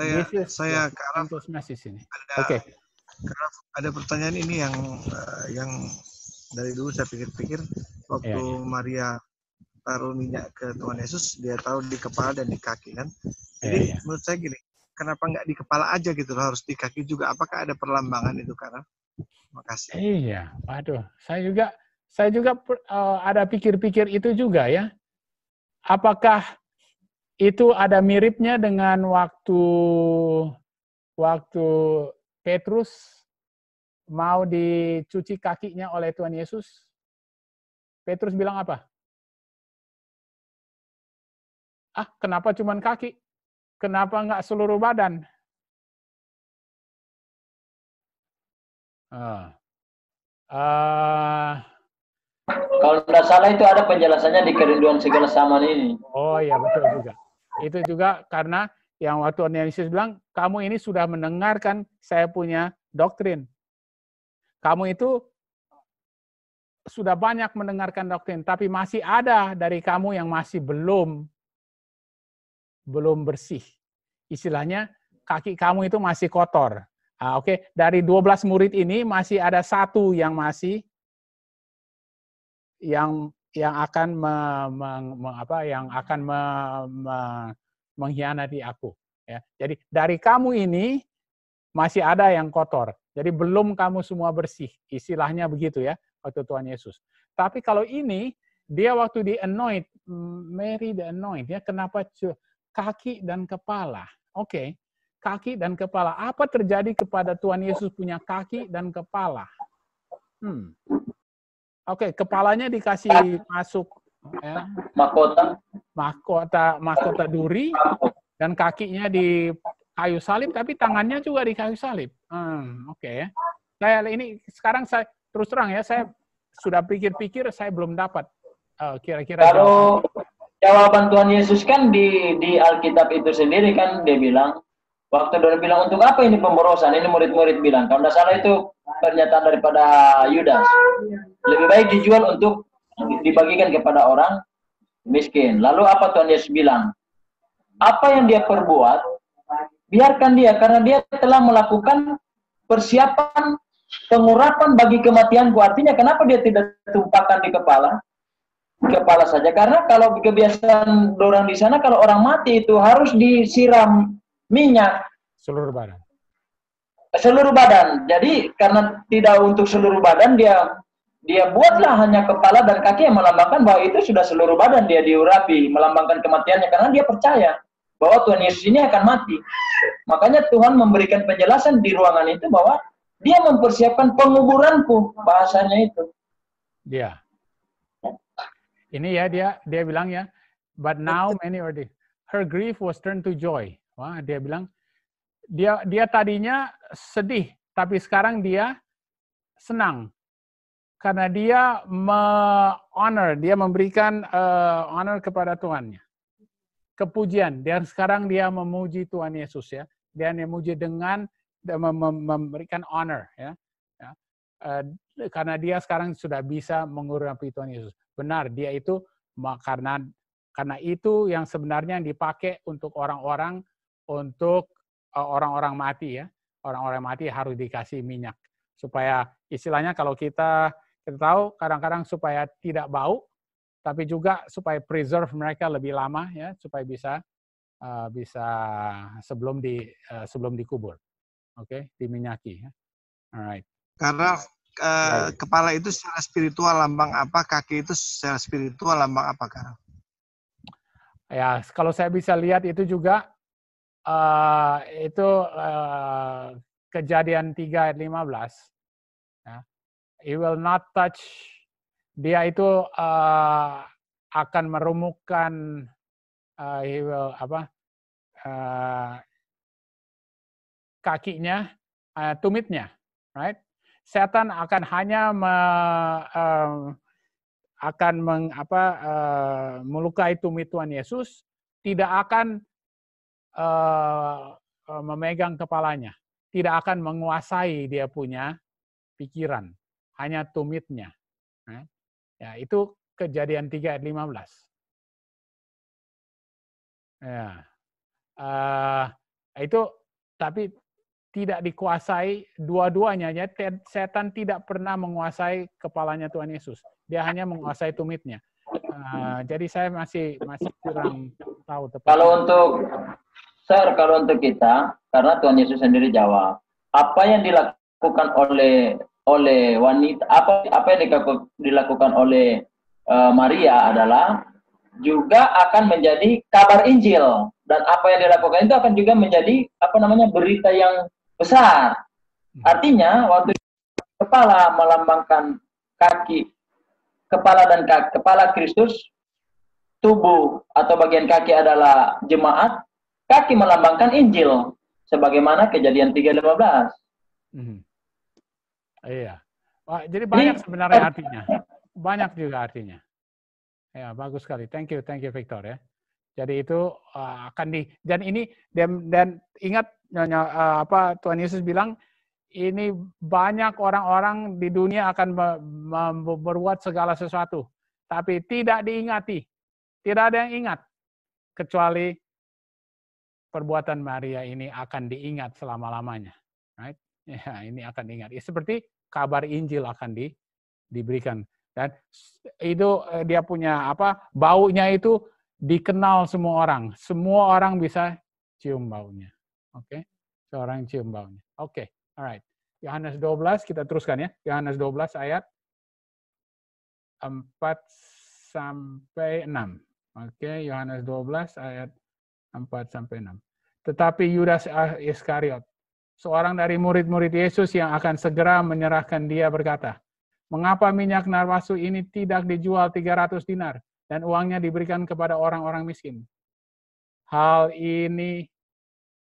S2: Saya, this is, saya this,
S8: karena masih ini. Oke. Okay. ada pertanyaan ini yang uh, yang dari dulu saya pikir-pikir waktu yeah, yeah. Maria taruh minyak ke Tuhan Yesus dia taruh di kepala dan di kaki kan. Iya, Jadi yeah, yeah. menurut saya gini, kenapa nggak di kepala aja gitu harus di kaki juga? Apakah ada perlambangan itu karena?
S1: Makasih. Iya,
S8: waduh,
S2: saya juga saya juga uh, ada pikir-pikir itu juga ya. Apakah itu ada miripnya dengan waktu
S1: waktu Petrus mau dicuci kakinya oleh Tuhan Yesus. Petrus bilang apa? Ah, kenapa cuman kaki? Kenapa nggak seluruh badan? Ah. Uh, kalau tidak salah itu ada penjelasannya di kerinduan segala zaman ini. Oh iya betul juga.
S2: Itu juga karena yang waktu Onesius bilang, kamu ini sudah mendengarkan saya punya doktrin. Kamu itu sudah banyak mendengarkan doktrin, tapi masih ada dari kamu yang masih belum belum bersih. Istilahnya kaki kamu itu masih kotor. Ah, Oke, okay. dari 12 murid ini masih ada satu yang masih yang yang akan me, me, me, apa yang akan me, me, mengkhianati aku ya jadi dari kamu ini masih ada yang kotor jadi belum kamu semua bersih istilahnya begitu ya waktu Tuhan Yesus tapi kalau ini dia waktu di anoint mm, Mary the anoint ya kenapa kaki dan kepala oke okay. kaki dan kepala apa terjadi kepada Tuhan Yesus punya kaki dan kepala hmm Oke, okay, kepalanya dikasih masuk ya. mahkota mahkota mahkota duri dan kakinya di kayu salib tapi tangannya juga di kayu salib. Hmm, oke okay ya. Saya ini sekarang saya terus terang ya saya sudah pikir-pikir saya belum dapat
S3: kira eh, kira-kira Kalau jawaban Tuhan Yesus kan di di Alkitab itu sendiri kan dia bilang Waktu Dora bilang, untuk apa ini pemborosan? Ini murid-murid bilang. Kalau tidak salah itu pernyataan daripada Yudas. Lebih baik dijual untuk dibagikan kepada orang miskin. Lalu apa Tuhan Yesus bilang? Apa yang dia perbuat, biarkan dia. Karena dia telah melakukan persiapan pengurapan bagi kematianku. Artinya kenapa dia tidak tumpahkan di kepala? Kepala saja. Karena kalau kebiasaan orang di sana, kalau orang mati itu harus disiram minyak. Seluruh badan. Seluruh badan. Jadi karena tidak untuk seluruh badan dia dia buatlah hanya kepala dan kaki yang melambangkan bahwa itu sudah seluruh badan dia diurapi, melambangkan kematiannya karena dia percaya bahwa Tuhan Yesus ini akan mati. Makanya Tuhan memberikan penjelasan di ruangan itu bahwa dia mempersiapkan penguburanku, bahasanya itu.
S2: Dia. Ini ya dia dia bilang ya, but now many already her grief was turned to joy. Wah, dia bilang dia dia tadinya sedih, tapi sekarang dia senang karena dia me honor, dia memberikan uh, honor kepada Tuannya Kepujian, dan sekarang dia memuji Tuhan Yesus ya. Dia memuji dengan memberikan honor ya. ya. Uh, karena dia sekarang sudah bisa mengurapi Tuhan Yesus. Benar, dia itu karena karena itu yang sebenarnya yang dipakai untuk orang-orang untuk eh, orang-orang mati ya. Orang-orang mati harus dikasih minyak supaya istilahnya kalau kita kita tahu kadang-kadang supaya tidak bau tapi juga supaya preserve mereka lebih lama ya supaya bisa uh, bisa sebelum di uh, sebelum dikubur.
S8: Oke, okay? diminyaki ya. Alright. Karena uh, kepala itu secara spiritual lambang apa, kaki itu secara spiritual lambang apa, Kak?
S2: Ya, kalau saya bisa lihat itu juga uh, itu uh, kejadian 3 ayat 15. Ya. He will not touch. Dia itu uh, akan merumukkan Uh, he will apa? Uh, kakinya, uh, tumitnya, right? Setan akan hanya me, uh, akan meng, apa, uh, melukai tumit Tuhan Yesus, tidak akan Eh, eh, memegang kepalanya, tidak akan menguasai dia punya pikiran, hanya tumitnya. Nah, ya, itu kejadian 3 ayat 15.
S1: Ya. Uh,
S2: itu tapi tidak dikuasai dua-duanya ya setan tidak pernah menguasai kepalanya Tuhan Yesus dia hanya menguasai tumitnya uh, jadi saya masih masih kurang tahu
S3: kalau untuk besar kalau untuk kita karena Tuhan Yesus sendiri jawab apa yang dilakukan oleh oleh wanita apa apa yang dilakukan oleh uh, Maria adalah juga akan menjadi kabar Injil dan apa yang dilakukan itu akan juga menjadi apa namanya berita yang besar hmm. artinya waktu kepala melambangkan kaki kepala dan kaki, kepala Kristus tubuh atau bagian kaki adalah jemaat Kaki melambangkan Injil, sebagaimana kejadian 3.15. Hmm.
S2: Iya. jadi banyak sebenarnya artinya. Banyak juga artinya. Ya, bagus sekali. Thank you, thank you Victor ya. Jadi itu uh, akan di dan ini dan, dan ingat nyonya uh, eh, apa Tuhan Yesus bilang ini banyak orang-orang di dunia akan berbuat segala sesuatu, tapi tidak diingati. Tidak ada yang ingat kecuali perbuatan Maria ini akan diingat selama-lamanya. Right? Ya, ini akan diingat. Ya, seperti kabar Injil akan di, diberikan. Dan itu eh, dia punya apa baunya itu dikenal semua orang. Semua orang bisa cium baunya. Oke, okay? seorang cium baunya. Oke, okay. alright. Yohanes 12 kita teruskan ya. Yohanes 12 ayat 4 sampai 6. Oke, okay, Yohanes 12 ayat 4 sampai 6. Tetapi Yudas ah- Iskariot, seorang dari murid-murid Yesus yang akan segera menyerahkan dia berkata, Mengapa minyak narwasu ini tidak dijual 300 dinar dan uangnya diberikan kepada orang-orang miskin? Hal ini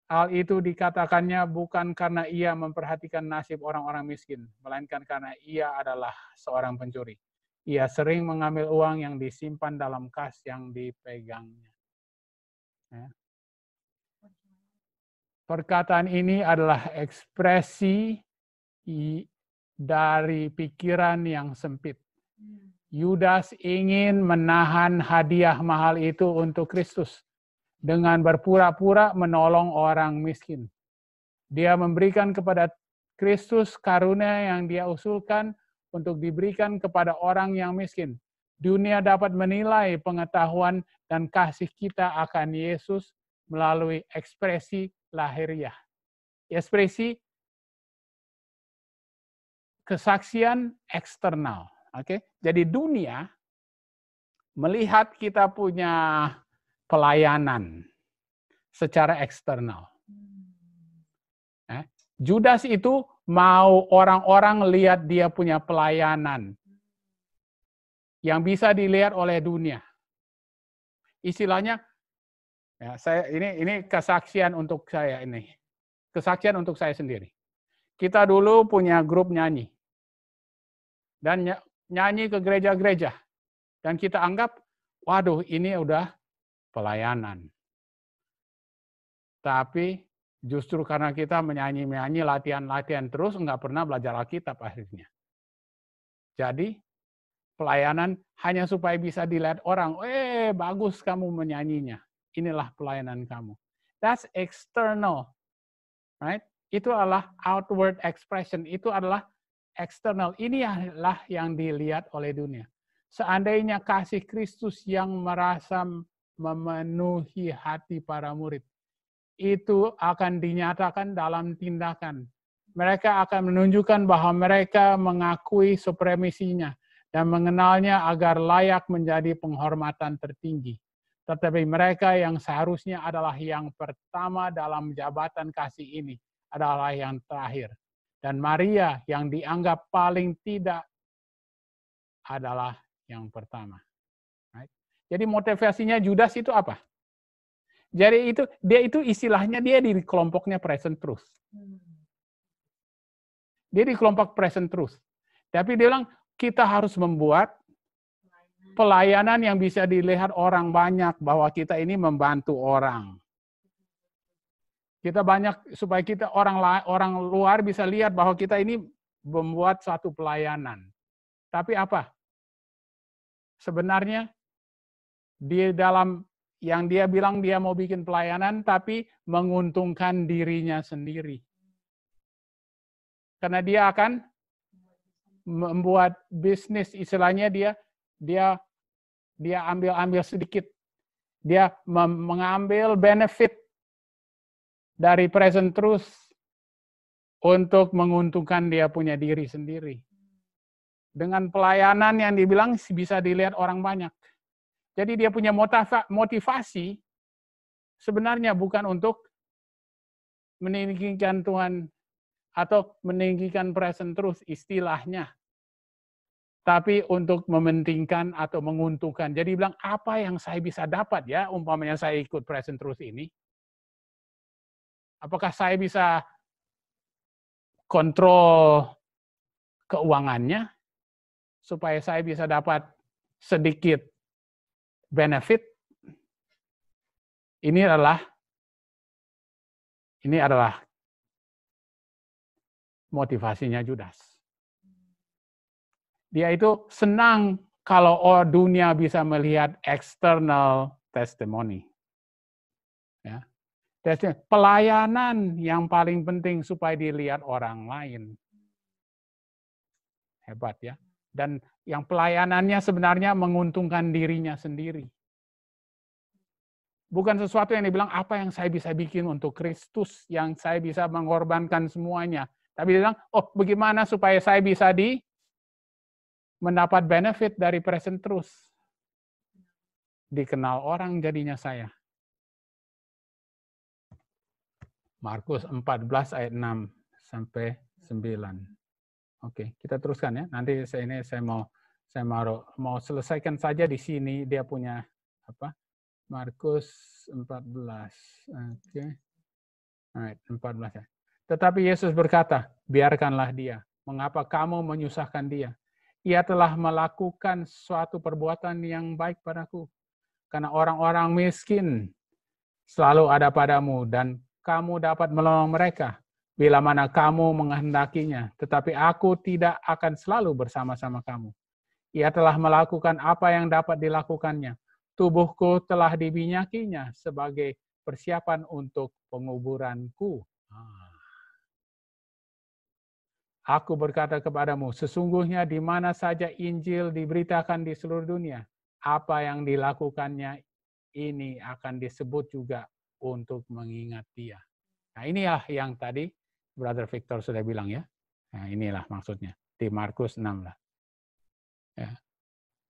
S2: hal itu dikatakannya bukan karena ia memperhatikan nasib orang-orang miskin, melainkan karena ia adalah seorang pencuri. Ia sering mengambil uang yang disimpan dalam kas yang dipegangnya. Ya. Perkataan ini adalah ekspresi dari pikiran yang sempit. Yudas ingin menahan hadiah mahal itu untuk Kristus dengan berpura-pura menolong orang miskin. Dia memberikan kepada Kristus karunia yang dia usulkan untuk diberikan kepada orang yang miskin dunia dapat menilai pengetahuan dan kasih kita akan Yesus melalui ekspresi lahiriah. Ekspresi kesaksian eksternal. Oke, okay? jadi dunia melihat kita punya pelayanan secara eksternal. Eh, Judas itu mau orang-orang lihat dia punya pelayanan, yang bisa dilihat oleh dunia. Istilahnya, ya, saya ini ini kesaksian untuk saya ini, kesaksian untuk saya sendiri. Kita dulu punya grup nyanyi dan nyanyi ke gereja-gereja dan kita anggap, waduh ini udah pelayanan. Tapi justru karena kita menyanyi-menyanyi latihan-latihan terus nggak pernah belajar Alkitab akhirnya. Jadi pelayanan hanya supaya bisa dilihat orang, eh bagus kamu menyanyinya. Inilah pelayanan kamu. That's external. Right? Itu adalah outward expression, itu adalah external. Ini adalah yang dilihat oleh dunia. Seandainya kasih Kristus yang merasa memenuhi hati para murid, itu akan dinyatakan dalam tindakan. Mereka akan menunjukkan bahwa mereka mengakui supremisinya yang mengenalnya agar layak menjadi penghormatan tertinggi. Tetapi mereka yang seharusnya adalah yang pertama dalam jabatan kasih ini adalah yang terakhir. Dan Maria yang dianggap paling tidak adalah yang pertama. Jadi motivasinya Judas itu apa? Jadi itu dia itu istilahnya dia di kelompoknya present truth. Hmm. Dia di kelompok present truth. Tapi dia bilang, kita harus membuat pelayanan yang bisa dilihat orang banyak bahwa kita ini membantu orang. Kita banyak supaya kita orang orang luar bisa lihat bahwa kita ini membuat satu pelayanan. Tapi apa? Sebenarnya di dalam yang dia bilang dia mau bikin pelayanan tapi menguntungkan dirinya sendiri. Karena dia akan membuat bisnis istilahnya dia dia dia ambil-ambil sedikit. Dia mengambil benefit dari present truth untuk menguntungkan dia punya diri sendiri. Dengan pelayanan yang dibilang bisa dilihat orang banyak. Jadi dia punya motivasi sebenarnya bukan untuk meninggikan Tuhan atau meninggikan present terus istilahnya. Tapi untuk mementingkan atau menguntungkan. Jadi bilang apa yang saya bisa dapat ya umpamanya saya ikut present terus ini. Apakah saya bisa
S1: kontrol keuangannya supaya saya bisa dapat sedikit benefit. Ini adalah ini adalah motivasinya Judas. Dia
S2: itu senang kalau dunia bisa melihat eksternal testimoni Ya. Pelayanan yang paling penting supaya dilihat orang lain. Hebat ya. Dan yang pelayanannya sebenarnya menguntungkan dirinya sendiri. Bukan sesuatu yang dibilang apa yang saya bisa bikin untuk Kristus, yang saya bisa mengorbankan semuanya. Tapi dia bilang, oh bagaimana supaya saya bisa di mendapat benefit dari present terus Dikenal orang jadinya saya. Markus 14 ayat 6 sampai 9. Oke, kita teruskan ya. Nanti saya ini saya mau saya mau mau selesaikan saja di sini dia punya apa? Markus 14. Oke. Alright, 14 ya. Tetapi Yesus berkata, biarkanlah dia. Mengapa kamu menyusahkan dia? Ia telah melakukan suatu perbuatan yang baik padaku. Karena orang-orang miskin selalu ada padamu dan kamu dapat melolong mereka bila mana kamu menghendakinya. Tetapi aku tidak akan selalu bersama-sama kamu. Ia telah melakukan apa yang dapat dilakukannya. Tubuhku telah dibinyakinya sebagai persiapan untuk penguburanku. Ah. Aku berkata kepadamu, sesungguhnya di mana saja Injil diberitakan di seluruh dunia, apa yang dilakukannya ini akan disebut juga untuk mengingat dia. Nah inilah yang tadi Brother Victor sudah bilang ya. Nah inilah maksudnya di Markus 6 lah. Ya.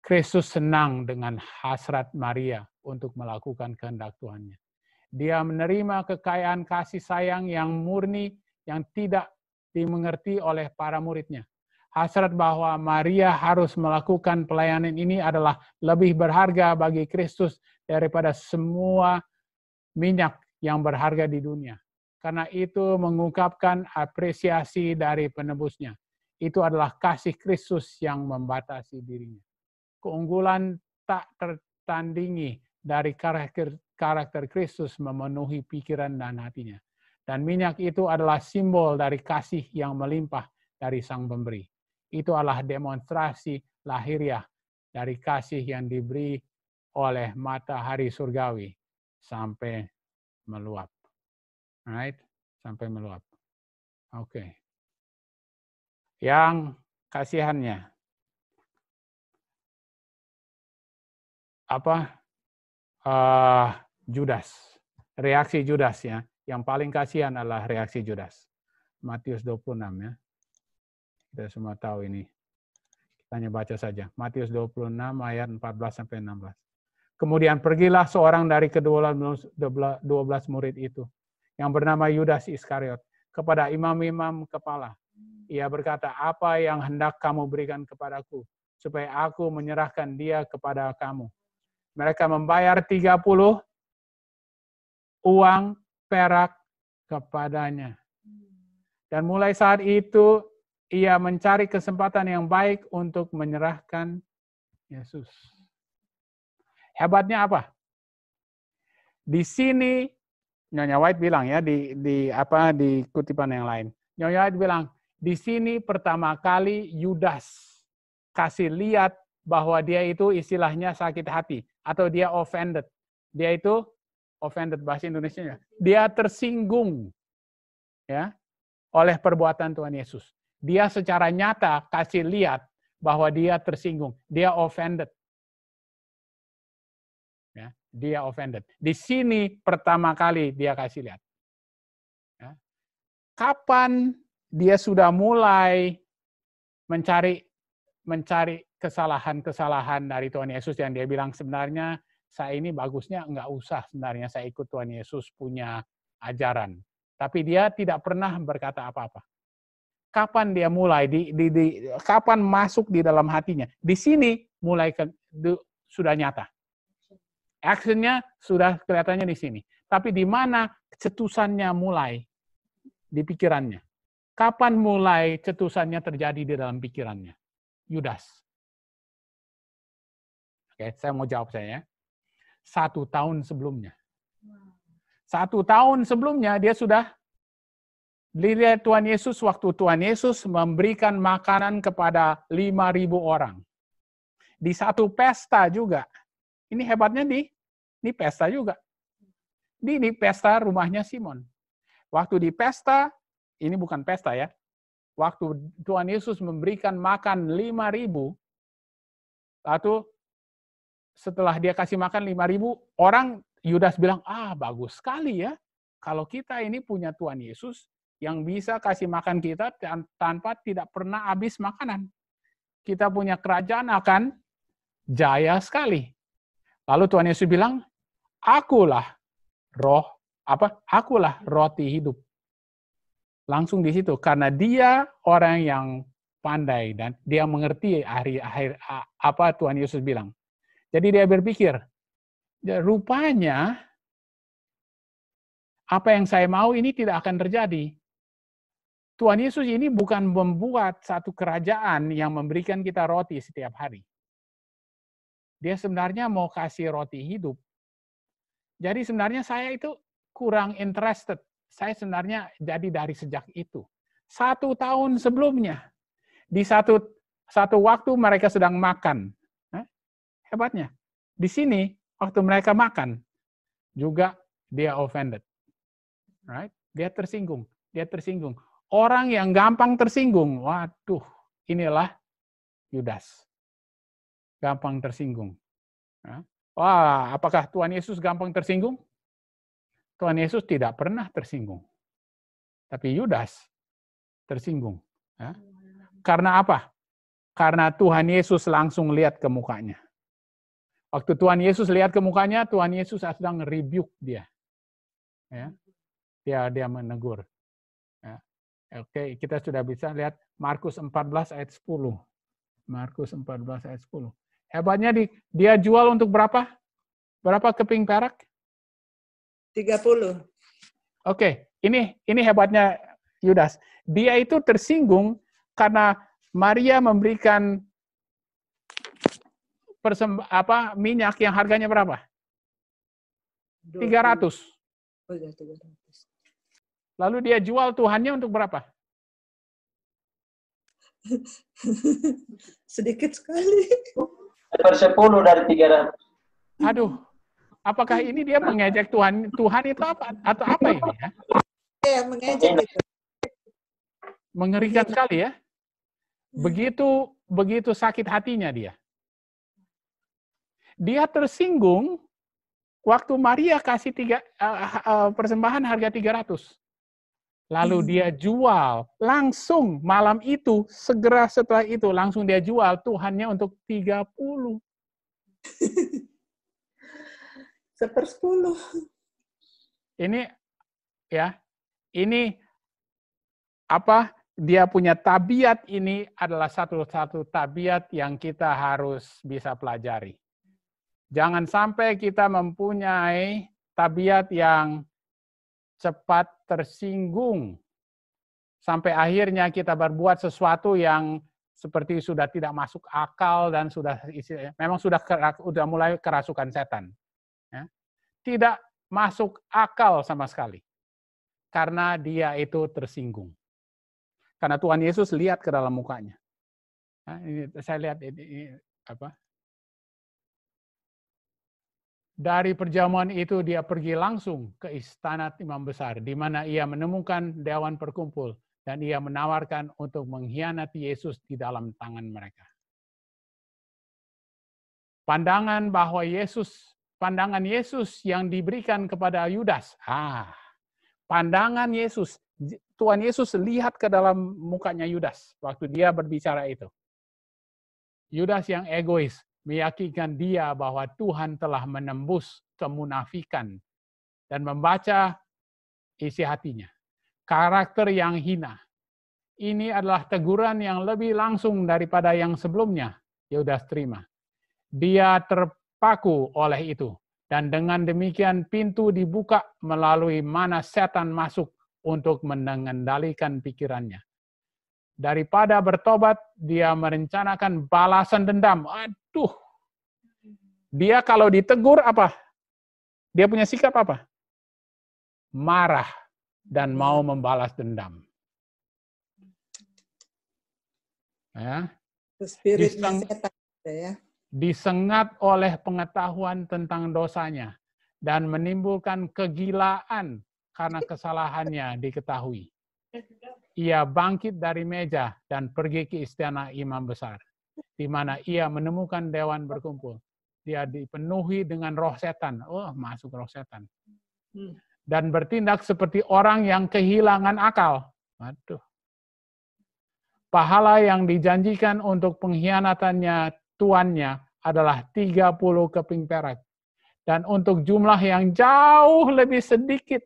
S2: Kristus senang dengan hasrat Maria untuk melakukan kehendak Tuhannya. Dia menerima kekayaan kasih sayang yang murni, yang tidak dimengerti oleh para muridnya. Hasrat bahwa Maria harus melakukan pelayanan ini adalah lebih berharga bagi Kristus daripada semua minyak yang berharga di dunia. Karena itu mengungkapkan apresiasi dari penebusnya. Itu adalah kasih Kristus yang membatasi dirinya. Keunggulan tak tertandingi dari karakter karakter Kristus memenuhi pikiran dan hatinya. Dan minyak itu adalah simbol dari kasih yang melimpah dari Sang Pemberi. Itu adalah demonstrasi lahiriah dari kasih yang diberi oleh matahari surgawi sampai meluap. Right? Sampai meluap.
S1: Oke. Okay. Yang kasihannya. Apa? Uh,
S2: Judas. Reaksi Judas ya. Yang paling kasihan adalah reaksi Judas. Matius 26 ya. Kita semua tahu ini. Kita hanya baca saja. Matius 26 ayat 14 sampai 16. Kemudian pergilah seorang dari kedua belas murid itu yang bernama Yudas Iskariot kepada imam-imam kepala. Ia berkata, apa yang hendak kamu berikan kepadaku supaya aku menyerahkan dia kepada kamu. Mereka membayar 30 uang perak kepadanya. Hmm. Dan mulai saat itu ia mencari kesempatan yang baik untuk menyerahkan Yesus. Hebatnya apa? Di sini Nyonya White bilang ya di di apa di kutipan yang lain. Nyonya White bilang di sini pertama kali Yudas kasih lihat bahwa dia itu istilahnya sakit hati atau dia offended. Dia itu offended bahasa Indonesia ya. dia tersinggung ya oleh perbuatan Tuhan Yesus dia secara nyata kasih lihat bahwa dia tersinggung dia offended ya dia offended di sini pertama kali dia kasih lihat ya. kapan dia sudah mulai mencari mencari kesalahan-kesalahan dari Tuhan Yesus yang dia bilang sebenarnya saya ini bagusnya nggak usah sebenarnya saya ikut Tuhan Yesus punya ajaran. Tapi dia tidak pernah berkata apa-apa. Kapan dia mulai di, di, di kapan masuk di dalam hatinya? Di sini mulai ke, di, sudah nyata. Actionnya sudah kelihatannya di sini. Tapi di mana cetusannya mulai di pikirannya? Kapan mulai cetusannya terjadi di dalam pikirannya? Yudas. Oke, saya mau jawab saya. Ya satu tahun sebelumnya. Satu tahun sebelumnya dia sudah lihat Tuhan Yesus waktu Tuhan Yesus memberikan makanan kepada 5.000 orang. Di satu pesta juga. Ini hebatnya di, di pesta juga. Di, di pesta rumahnya Simon. Waktu di pesta, ini bukan pesta ya. Waktu Tuhan Yesus memberikan makan 5.000, lalu setelah dia kasih makan 5.000 orang, Yudas bilang, ah bagus sekali ya, kalau kita ini punya Tuhan Yesus yang bisa kasih makan kita tanpa tidak pernah habis makanan. Kita punya kerajaan akan jaya sekali. Lalu Tuhan Yesus bilang, akulah roh, apa, akulah roti hidup. Langsung di situ, karena dia orang yang pandai dan dia mengerti akhir, akhir apa Tuhan Yesus bilang. Jadi dia berpikir, ya rupanya apa yang saya mau ini tidak akan terjadi. Tuhan Yesus ini bukan membuat satu kerajaan yang memberikan kita roti setiap hari. Dia sebenarnya mau kasih roti hidup. Jadi sebenarnya saya itu kurang interested. Saya sebenarnya jadi dari sejak itu. Satu tahun sebelumnya, di satu satu waktu mereka sedang makan, Hebatnya. Di sini, waktu mereka makan, juga dia offended. Right? Dia tersinggung. Dia tersinggung. Orang yang gampang tersinggung, waduh, inilah Yudas. Gampang tersinggung. Ya. Wah, apakah Tuhan Yesus gampang tersinggung? Tuhan Yesus tidak pernah tersinggung. Tapi Yudas tersinggung. Ya. Karena apa? Karena Tuhan Yesus langsung lihat ke mukanya. Waktu Tuhan Yesus lihat ke mukanya, Tuhan Yesus sedang rebuke dia. Ya. Dia dia menegur. Ya. Oke, kita sudah bisa lihat Markus 14 ayat 10. Markus 14 ayat 10. Hebatnya di, dia jual untuk berapa? Berapa keping perak? 30. Oke, ini ini hebatnya Yudas. Dia itu tersinggung karena Maria memberikan apa minyak yang harganya berapa?
S6: 300. Iya, ratus
S2: Lalu dia jual Tuhannya untuk berapa? Sedikit sekali.
S3: Persepuluh dari 300.
S2: Aduh, apakah ini dia mengejek Tuhan? Tuhan itu apa? Atau apa ini ya? Ya, mengejek iya. Mengerikan sekali ya. Hmm. Begitu begitu sakit hatinya dia dia tersinggung waktu Maria kasih tiga, uh, uh, persembahan harga 300. Lalu hmm. dia jual langsung malam itu, segera setelah itu langsung dia jual Tuhannya untuk 30. sepuluh. Ini ya, ini apa dia punya tabiat ini adalah satu-satu tabiat yang kita harus bisa pelajari. Jangan sampai kita mempunyai tabiat yang cepat tersinggung sampai akhirnya kita berbuat sesuatu yang seperti sudah tidak masuk akal dan sudah memang sudah sudah mulai kerasukan setan. Ya. Tidak masuk akal sama sekali. Karena dia itu tersinggung. Karena Tuhan Yesus lihat ke dalam mukanya. Nah, ini, saya lihat ini, ini, apa dari perjamuan itu dia pergi langsung ke istana imam besar, di mana ia menemukan dewan perkumpul, dan ia menawarkan untuk mengkhianati Yesus di dalam tangan mereka. Pandangan bahwa Yesus, pandangan Yesus yang diberikan kepada Yudas, ah, pandangan Yesus, Tuhan Yesus lihat ke dalam mukanya Yudas waktu dia berbicara itu. Yudas yang egois, meyakinkan dia bahwa Tuhan telah menembus kemunafikan dan membaca isi hatinya. Karakter yang hina. Ini adalah teguran yang lebih langsung daripada yang sebelumnya Yehudas terima. Dia terpaku oleh itu. Dan dengan demikian pintu dibuka melalui mana setan masuk untuk mengendalikan pikirannya. Daripada bertobat, dia merencanakan balasan dendam. Aduh. Dia kalau ditegur apa? Dia punya sikap apa? Marah dan mau membalas dendam. Ya. Diseng, ya. Disengat oleh pengetahuan tentang dosanya dan menimbulkan kegilaan karena kesalahannya diketahui ia bangkit dari meja dan pergi ke istana imam besar, di mana ia menemukan dewan berkumpul. Dia dipenuhi dengan roh setan. Oh, masuk roh setan. Dan bertindak seperti orang yang kehilangan akal. Aduh. Pahala yang dijanjikan untuk pengkhianatannya tuannya adalah 30 keping perak. Dan untuk jumlah yang jauh lebih sedikit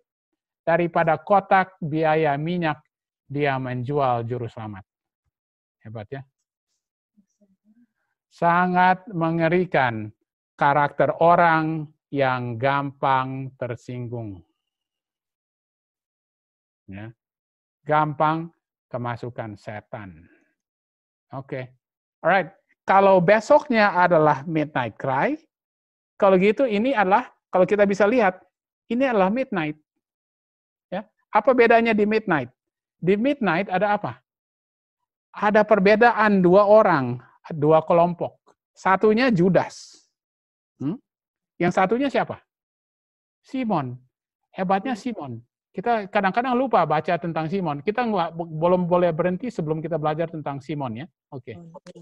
S2: daripada kotak biaya minyak dia menjual juru selamat. Hebat ya. Sangat mengerikan karakter orang yang gampang tersinggung. Ya. Gampang kemasukan setan. Oke. Okay. Alright. Kalau besoknya adalah midnight cry, kalau gitu ini adalah kalau kita bisa lihat ini adalah midnight. Apa bedanya di midnight? Di midnight ada apa? Ada perbedaan dua orang, dua kelompok. Satunya Judas. Hmm? Yang satunya siapa? Simon. Hebatnya hmm. Simon. Kita kadang-kadang lupa baca tentang Simon. Kita nggak belum boleh berhenti sebelum kita belajar tentang Simon ya. Oke. Okay.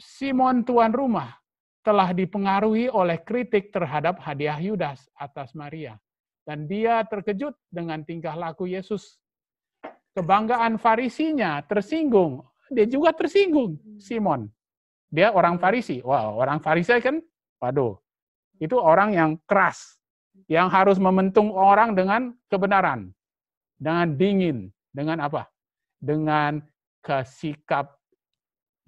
S2: Simon tuan rumah telah dipengaruhi oleh kritik terhadap hadiah Yudas atas Maria. Dan dia terkejut dengan tingkah laku Yesus. Kebanggaan Farisinya tersinggung. Dia juga tersinggung, Simon. Dia orang Farisi. wow, orang Farisi kan, waduh, itu orang yang keras, yang harus mementung orang dengan kebenaran, dengan dingin, dengan apa? Dengan kesikap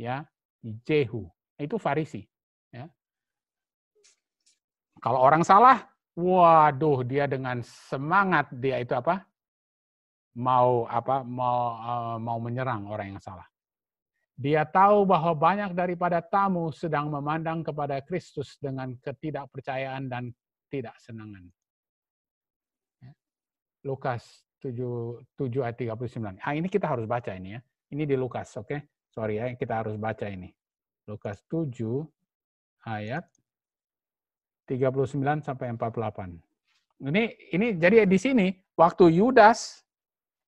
S2: ya Jehu. Itu Farisi. Ya. Kalau orang salah, waduh dia dengan semangat dia itu apa mau apa mau uh, mau menyerang orang yang salah. Dia tahu bahwa banyak daripada tamu sedang memandang kepada Kristus dengan ketidakpercayaan dan tidak senangan. Ya. Lukas 7 7 ayat 39. Ah ini kita harus baca ini ya. Ini di Lukas, oke? Okay? Sorry ya, kita harus baca ini. Lukas 7 ayat 39 sampai 48. Ini ini jadi di sini waktu Yudas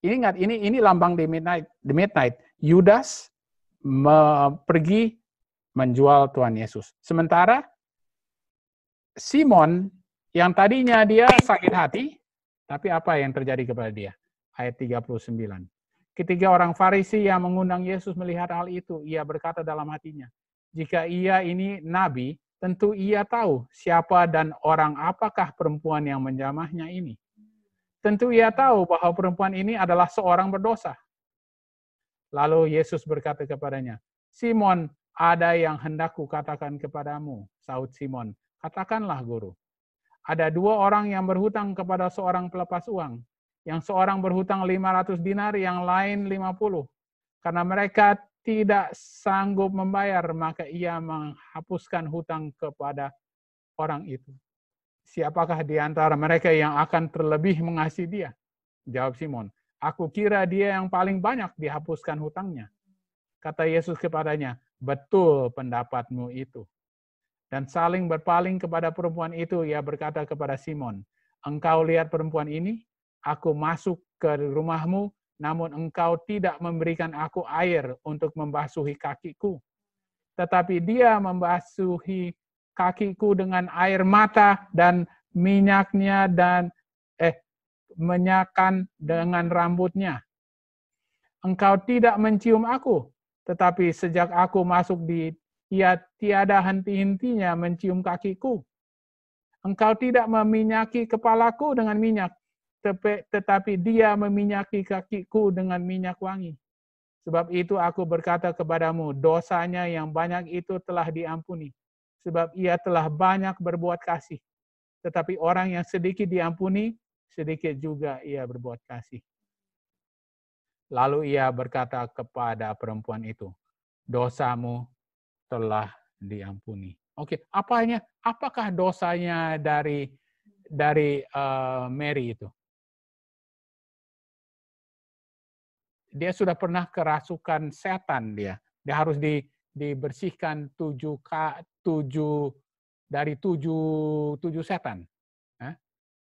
S2: ini ingat ini ini lambang di midnight the midnight. Yudas me, pergi menjual Tuhan Yesus. Sementara Simon yang tadinya dia sakit hati, tapi apa yang terjadi kepada dia? Ayat 39. Ketiga orang Farisi yang mengundang Yesus melihat hal itu, ia berkata dalam hatinya, "Jika ia ini nabi, Tentu ia tahu siapa dan orang apakah perempuan yang menjamahnya ini. Tentu ia tahu bahwa perempuan ini adalah seorang berdosa. Lalu Yesus berkata kepadanya, Simon, ada yang hendak katakan kepadamu, saud Simon. Katakanlah guru. Ada dua orang yang berhutang kepada seorang pelepas uang. Yang seorang berhutang 500 dinar, yang lain 50. Karena mereka tidak sanggup membayar, maka ia menghapuskan hutang kepada orang itu. Siapakah di antara mereka yang akan terlebih mengasihi dia? Jawab Simon, aku kira dia yang paling banyak dihapuskan hutangnya. Kata Yesus kepadanya, betul pendapatmu itu. Dan saling berpaling kepada perempuan itu, ia berkata kepada Simon, engkau lihat perempuan ini? Aku masuk ke rumahmu namun engkau tidak memberikan aku air untuk membasuhi kakiku. Tetapi dia membasuhi kakiku dengan air mata dan minyaknya dan eh menyakan dengan rambutnya. Engkau tidak mencium aku, tetapi sejak aku masuk di ia tiada henti-hentinya mencium kakiku. Engkau tidak meminyaki kepalaku dengan minyak, tetapi dia meminyaki kakiku dengan minyak wangi. Sebab itu aku berkata kepadamu, dosanya yang banyak itu telah diampuni, sebab ia telah banyak berbuat kasih. Tetapi orang yang sedikit diampuni, sedikit juga ia berbuat kasih. Lalu ia berkata kepada perempuan itu, dosamu telah diampuni. Oke, okay. apanya? Apakah dosanya dari dari uh, Mary itu? dia sudah pernah kerasukan setan dia. Dia harus di, dibersihkan tujuh, tujuh dari tujuh, tujuh setan.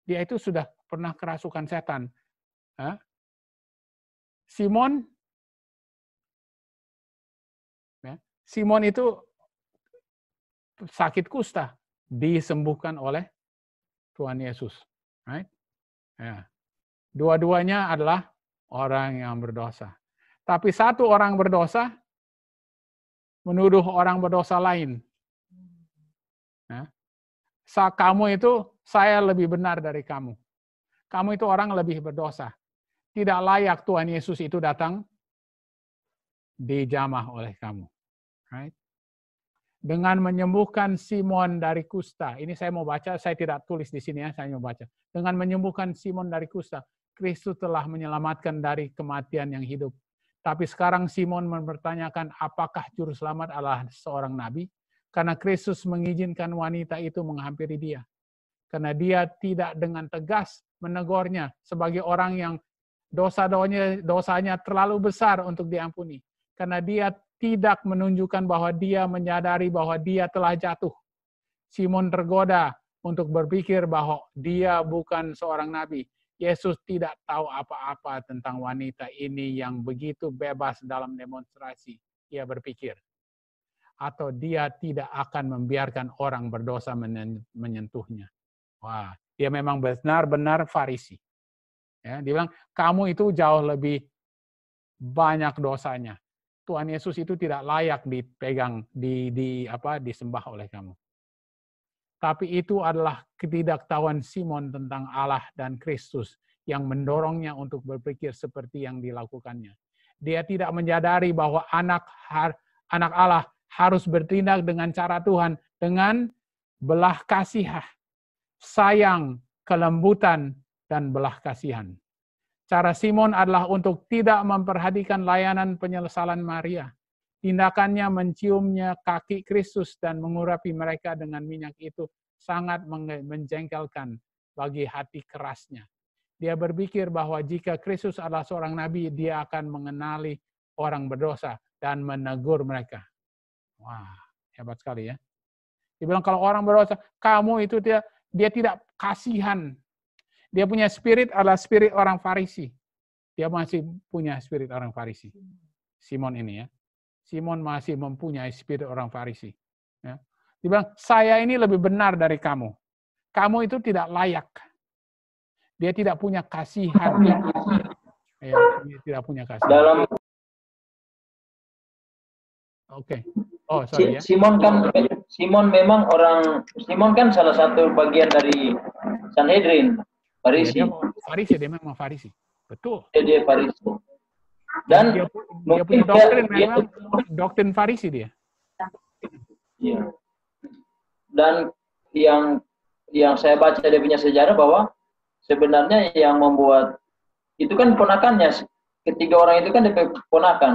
S1: Dia itu sudah pernah kerasukan setan. Simon, ya, Simon itu sakit kusta disembuhkan oleh
S2: Tuhan Yesus. Right? Ya. Dua-duanya adalah orang yang berdosa. Tapi satu orang berdosa menuduh orang berdosa lain. Nah, kamu itu saya lebih benar dari kamu. Kamu itu orang lebih berdosa. Tidak layak Tuhan Yesus itu datang dijamah oleh kamu. Right? Dengan menyembuhkan Simon dari kusta. Ini saya mau baca, saya tidak tulis di sini ya, saya mau baca. Dengan menyembuhkan Simon dari kusta, Kristus telah menyelamatkan dari kematian yang hidup. Tapi sekarang Simon mempertanyakan apakah juru selamat Allah seorang nabi? Karena Kristus mengizinkan wanita itu menghampiri dia. Karena dia tidak dengan tegas menegurnya sebagai orang yang dosa-dosanya dosanya terlalu besar untuk diampuni. Karena dia tidak menunjukkan bahwa dia menyadari bahwa dia telah jatuh. Simon tergoda untuk berpikir bahwa dia bukan seorang nabi, Yesus tidak tahu apa-apa tentang wanita ini yang begitu bebas dalam demonstrasi. Ia berpikir, atau dia tidak akan membiarkan orang berdosa menyentuhnya. Wah, dia memang benar-benar Farisi. Ya, dia bilang, kamu itu jauh lebih banyak dosanya. Tuhan Yesus itu tidak layak dipegang, di, di apa, disembah oleh kamu tapi itu adalah ketidaktahuan Simon tentang Allah dan Kristus yang mendorongnya untuk berpikir seperti yang dilakukannya. Dia tidak menyadari bahwa anak anak Allah harus bertindak dengan cara Tuhan dengan belah kasih, sayang, kelembutan dan belah kasihan. Cara Simon adalah untuk tidak memperhatikan layanan penyesalan Maria tindakannya menciumnya kaki Kristus dan mengurapi mereka dengan minyak itu sangat menjengkelkan bagi hati kerasnya. Dia berpikir bahwa jika Kristus adalah seorang nabi, dia akan mengenali orang berdosa dan menegur mereka. Wah, hebat sekali ya. Dibilang kalau orang berdosa, kamu itu dia dia tidak kasihan. Dia punya spirit adalah spirit orang Farisi. Dia masih punya spirit orang Farisi. Simon ini ya. Simon masih mempunyai spirit orang Farisi. Ya. Dia bilang, saya ini lebih benar dari kamu. Kamu itu tidak layak. Dia tidak punya kasihan.
S1: Ya, dia tidak punya kasihan. Dalam Oke. Okay.
S3: Oh, sorry ya. Simon kan Simon memang orang Simon kan salah satu bagian dari Sanhedrin, Farisi. Ya, dia Farisi dia memang Farisi. Betul. Ya dia Farisi.
S2: Dan dia, dia punya doktrin dia, memang dia, doktrin Farisi dia.
S3: Iya. Dan yang yang saya baca dia punya sejarah bahwa sebenarnya yang membuat itu kan ponakannya ketiga orang itu kan dia ponakan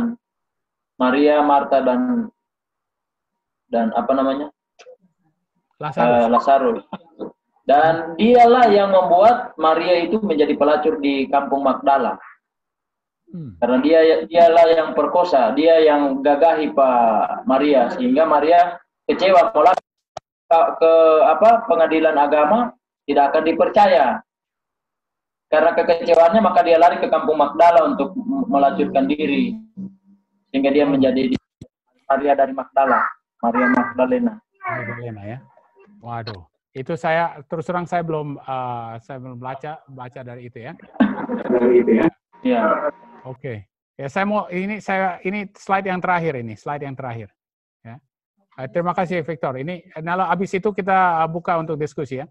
S3: Maria, Marta dan dan apa namanya Lazarus. Uh, Lazarus. Dan dialah yang membuat Maria itu menjadi pelacur di kampung Magdala. Hmm. Karena dia dialah yang perkosa, dia yang gagahi Pak Maria sehingga Maria kecewa kalau ke, ke apa pengadilan agama tidak akan dipercaya. Karena kekecewaannya maka dia lari ke kampung Magdala untuk melacurkan diri sehingga dia menjadi Maria dari Magdala, Maria Magdalena.
S2: Magdalena ya. Waduh itu saya terus terang saya belum uh, saya belum baca baca dari itu ya.
S3: Dari itu ya. Iya.
S2: Oke. Okay. Ya saya mau ini saya ini slide yang terakhir ini, slide yang terakhir. Ya. Eh, terima kasih Victor. Ini kalau nah, habis itu kita eh, buka untuk diskusi ya.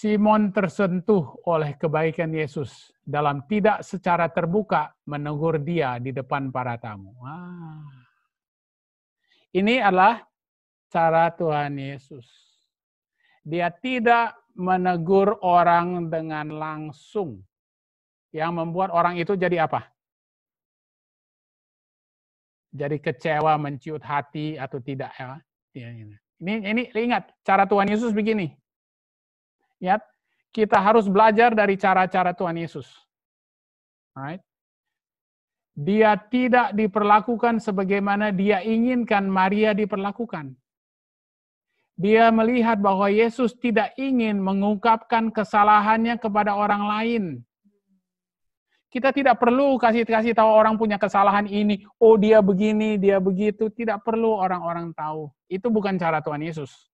S2: Simon tersentuh oleh kebaikan Yesus dalam tidak secara terbuka menegur dia di depan para tamu.
S7: Wah.
S2: Ini adalah cara Tuhan Yesus. Dia tidak menegur orang dengan langsung yang membuat orang itu jadi apa? Jadi kecewa, menciut hati atau tidak ya. Iya, iya. Ini ini ingat cara Tuhan Yesus begini. Ya, kita harus belajar dari cara-cara Tuhan Yesus. Right? Dia tidak diperlakukan sebagaimana dia inginkan Maria diperlakukan. Dia melihat bahwa Yesus tidak ingin mengungkapkan kesalahannya kepada orang lain kita tidak perlu kasih-kasih tahu orang punya kesalahan ini. Oh, dia begini, dia begitu. Tidak perlu orang-orang tahu. Itu bukan cara Tuhan Yesus.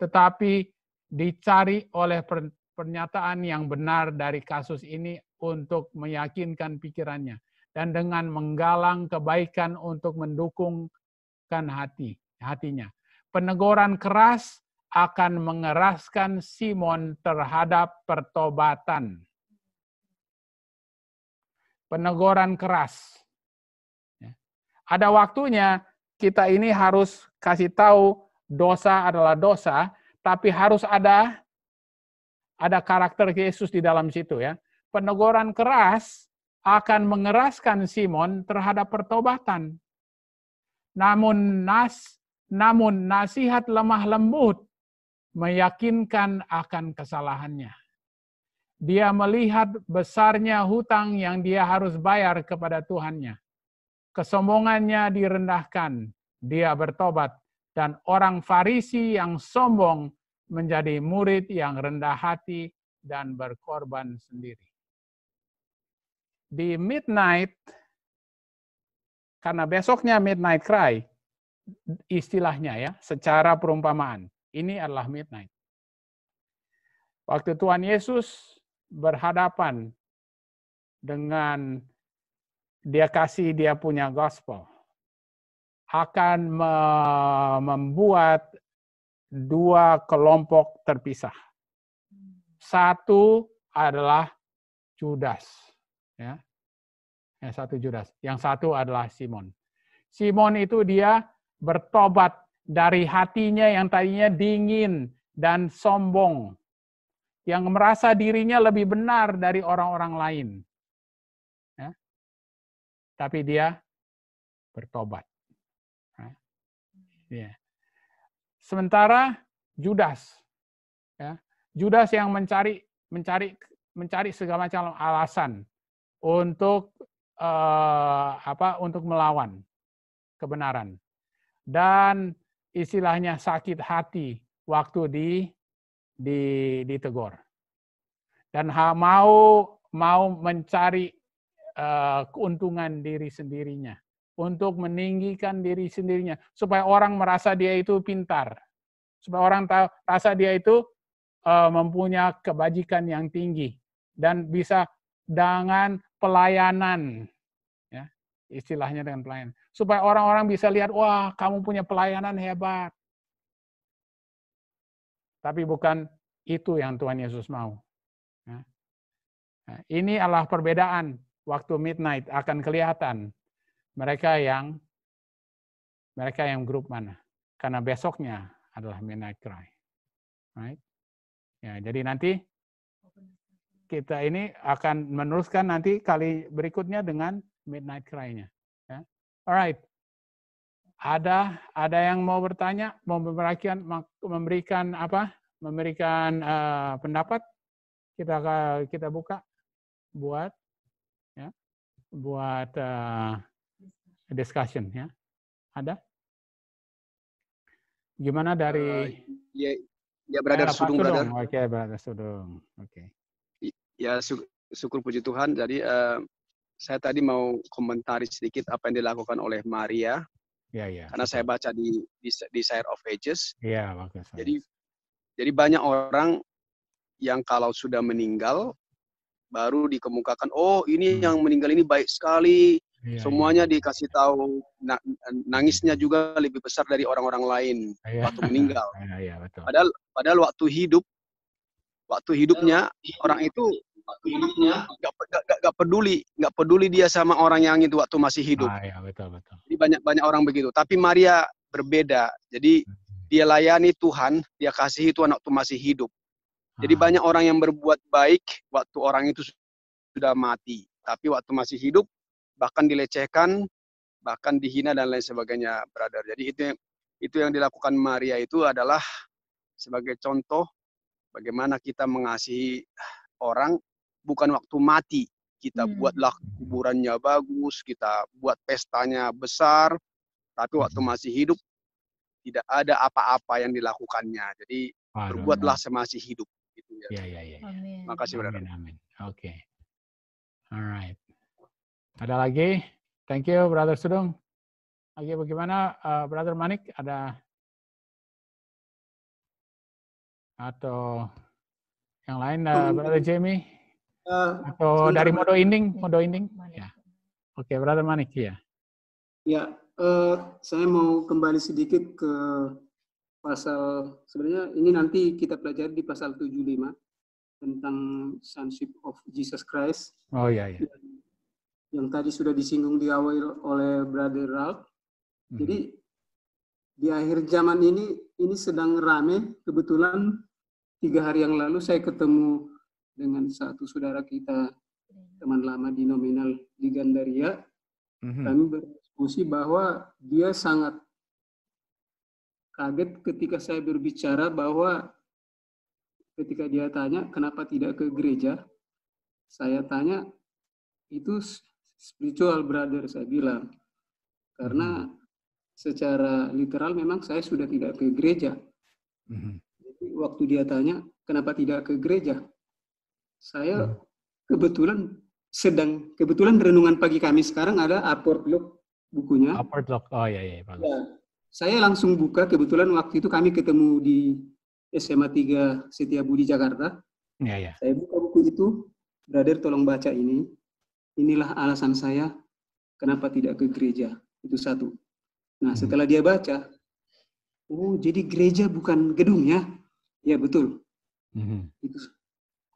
S2: Tetapi dicari oleh pernyataan yang benar dari kasus ini untuk meyakinkan pikirannya. Dan dengan menggalang kebaikan untuk mendukungkan hati, hatinya. Penegoran keras akan mengeraskan Simon terhadap pertobatan. penegoran keras. Ya. Ada waktunya kita ini harus kasih tahu dosa adalah dosa, tapi harus ada ada karakter Yesus di dalam situ ya. Penegoran keras akan mengeraskan Simon terhadap pertobatan. Namun nas namun nasihat lemah lembut meyakinkan akan kesalahannya. Dia melihat besarnya hutang yang dia harus bayar kepada Tuhannya. Kesombongannya direndahkan, dia bertobat, dan orang Farisi yang sombong menjadi murid yang rendah hati dan berkorban sendiri. Di midnight, karena besoknya midnight cry, istilahnya ya, secara perumpamaan ini adalah midnight. Waktu Tuhan Yesus berhadapan dengan dia kasih dia punya gospel akan membuat dua kelompok terpisah. Satu adalah Judas, ya. Yang satu Judas, yang satu adalah Simon. Simon itu dia bertobat dari hatinya yang tadinya dingin dan sombong, yang merasa dirinya lebih benar dari orang-orang lain. Ya. Tapi dia
S1: bertobat. Ya.
S2: Sementara Judas, ya, Judas yang mencari mencari mencari segala macam alasan untuk uh, apa untuk melawan kebenaran dan istilahnya sakit hati waktu di di ditegur. Dan mau mau mencari uh, keuntungan diri sendirinya untuk meninggikan diri sendirinya supaya orang merasa dia itu pintar supaya orang tahu rasa dia itu uh, mempunyai kebajikan yang tinggi dan bisa dengan pelayanan istilahnya dengan pelayanan. Supaya orang-orang bisa lihat, wah kamu punya pelayanan hebat. Tapi bukan itu yang Tuhan Yesus mau. Ya. Nah, ini adalah perbedaan waktu midnight akan kelihatan mereka yang mereka yang grup mana. Karena besoknya adalah midnight cry. Right? Ya, jadi nanti kita ini akan meneruskan nanti kali berikutnya dengan midnight cry-nya. Ya. Alright, ada ada yang mau bertanya, mau memberikan memberikan apa? Memberikan uh, pendapat? Kita kita buka buat ya buat uh, discussion ya. Ada? Gimana dari? Uh, ya, ya brother Sudung, Sudung. Oke, okay,
S4: brother Sudung.
S2: Oke. Okay.
S9: Ya syukur puji Tuhan. Jadi uh, saya tadi mau komentari sedikit apa yang dilakukan oleh Maria. Ya, ya. Karena saya baca di di, di of Ages.
S4: Iya, bagus.
S9: Jadi jadi banyak orang yang kalau sudah meninggal baru dikemukakan, oh ini hmm. yang meninggal ini baik sekali, Ya, ya. Semuanya ya. dikasih tahu nangisnya juga lebih besar dari orang-orang lain ya. waktu meninggal.
S1: Ya, ya, betul.
S9: Padahal padahal waktu hidup waktu hidupnya orang itu gak gak, gak peduli nggak peduli dia sama orang yang itu waktu masih hidup ah, ya, betul betul jadi banyak banyak orang begitu tapi Maria berbeda jadi hmm. dia layani Tuhan dia kasih itu anak waktu masih hidup jadi ah. banyak orang yang berbuat baik waktu orang itu sudah mati tapi waktu masih hidup bahkan dilecehkan bahkan dihina dan lain sebagainya brother jadi itu itu yang dilakukan Maria itu adalah sebagai contoh bagaimana kita mengasihi orang bukan waktu mati. Kita hmm. buatlah kuburannya bagus, kita buat pestanya besar, tapi waktu hmm. masih hidup tidak ada apa-apa yang dilakukannya. Jadi Aduh, berbuatlah semasih hidup. Gitu ya.
S2: Ya, ya, ya. Amin. Makasih brother. Amin, amin. Oke. Okay. Alright. Ada lagi?
S1: Thank you brother Sudung.
S2: Lagi bagaimana uh, brother Manik? Ada
S1: atau yang lain uh, brother Jamie? Uh, Atau dari Modo Inding, Modo Inding? Ya. Oke,
S2: okay, Brother Manik, ya.
S5: Ya, uh, saya mau kembali sedikit ke pasal, sebenarnya ini nanti kita pelajari di pasal 75 tentang Sonship of Jesus Christ. Oh ya, ya. Yang, yang tadi sudah disinggung di awal oleh Brother Ralph. Hmm. Jadi, di akhir zaman ini, ini sedang rame. Kebetulan tiga hari yang lalu saya ketemu dengan satu saudara kita teman lama di nominal di Gandaria mhm. kami berdiskusi bahwa dia sangat kaget ketika saya berbicara bahwa ketika dia tanya kenapa tidak ke gereja saya tanya itu spiritual brother saya bilang karena mhm. secara literal memang saya sudah tidak ke gereja mhm. waktu dia tanya kenapa tidak ke gereja saya hmm. kebetulan sedang kebetulan renungan pagi kami sekarang ada Upward Look bukunya.
S2: Upward Look. Oh ya iya. iya, iya
S5: ya. Saya langsung buka kebetulan waktu itu kami ketemu di SMA 3 Budi Jakarta. Iya iya. Saya buka buku itu, Brother tolong baca ini. Inilah alasan saya kenapa tidak ke gereja. Itu satu. Nah, hmm. setelah dia baca, oh jadi gereja bukan gedung ya? Ya betul. Hmm. Itu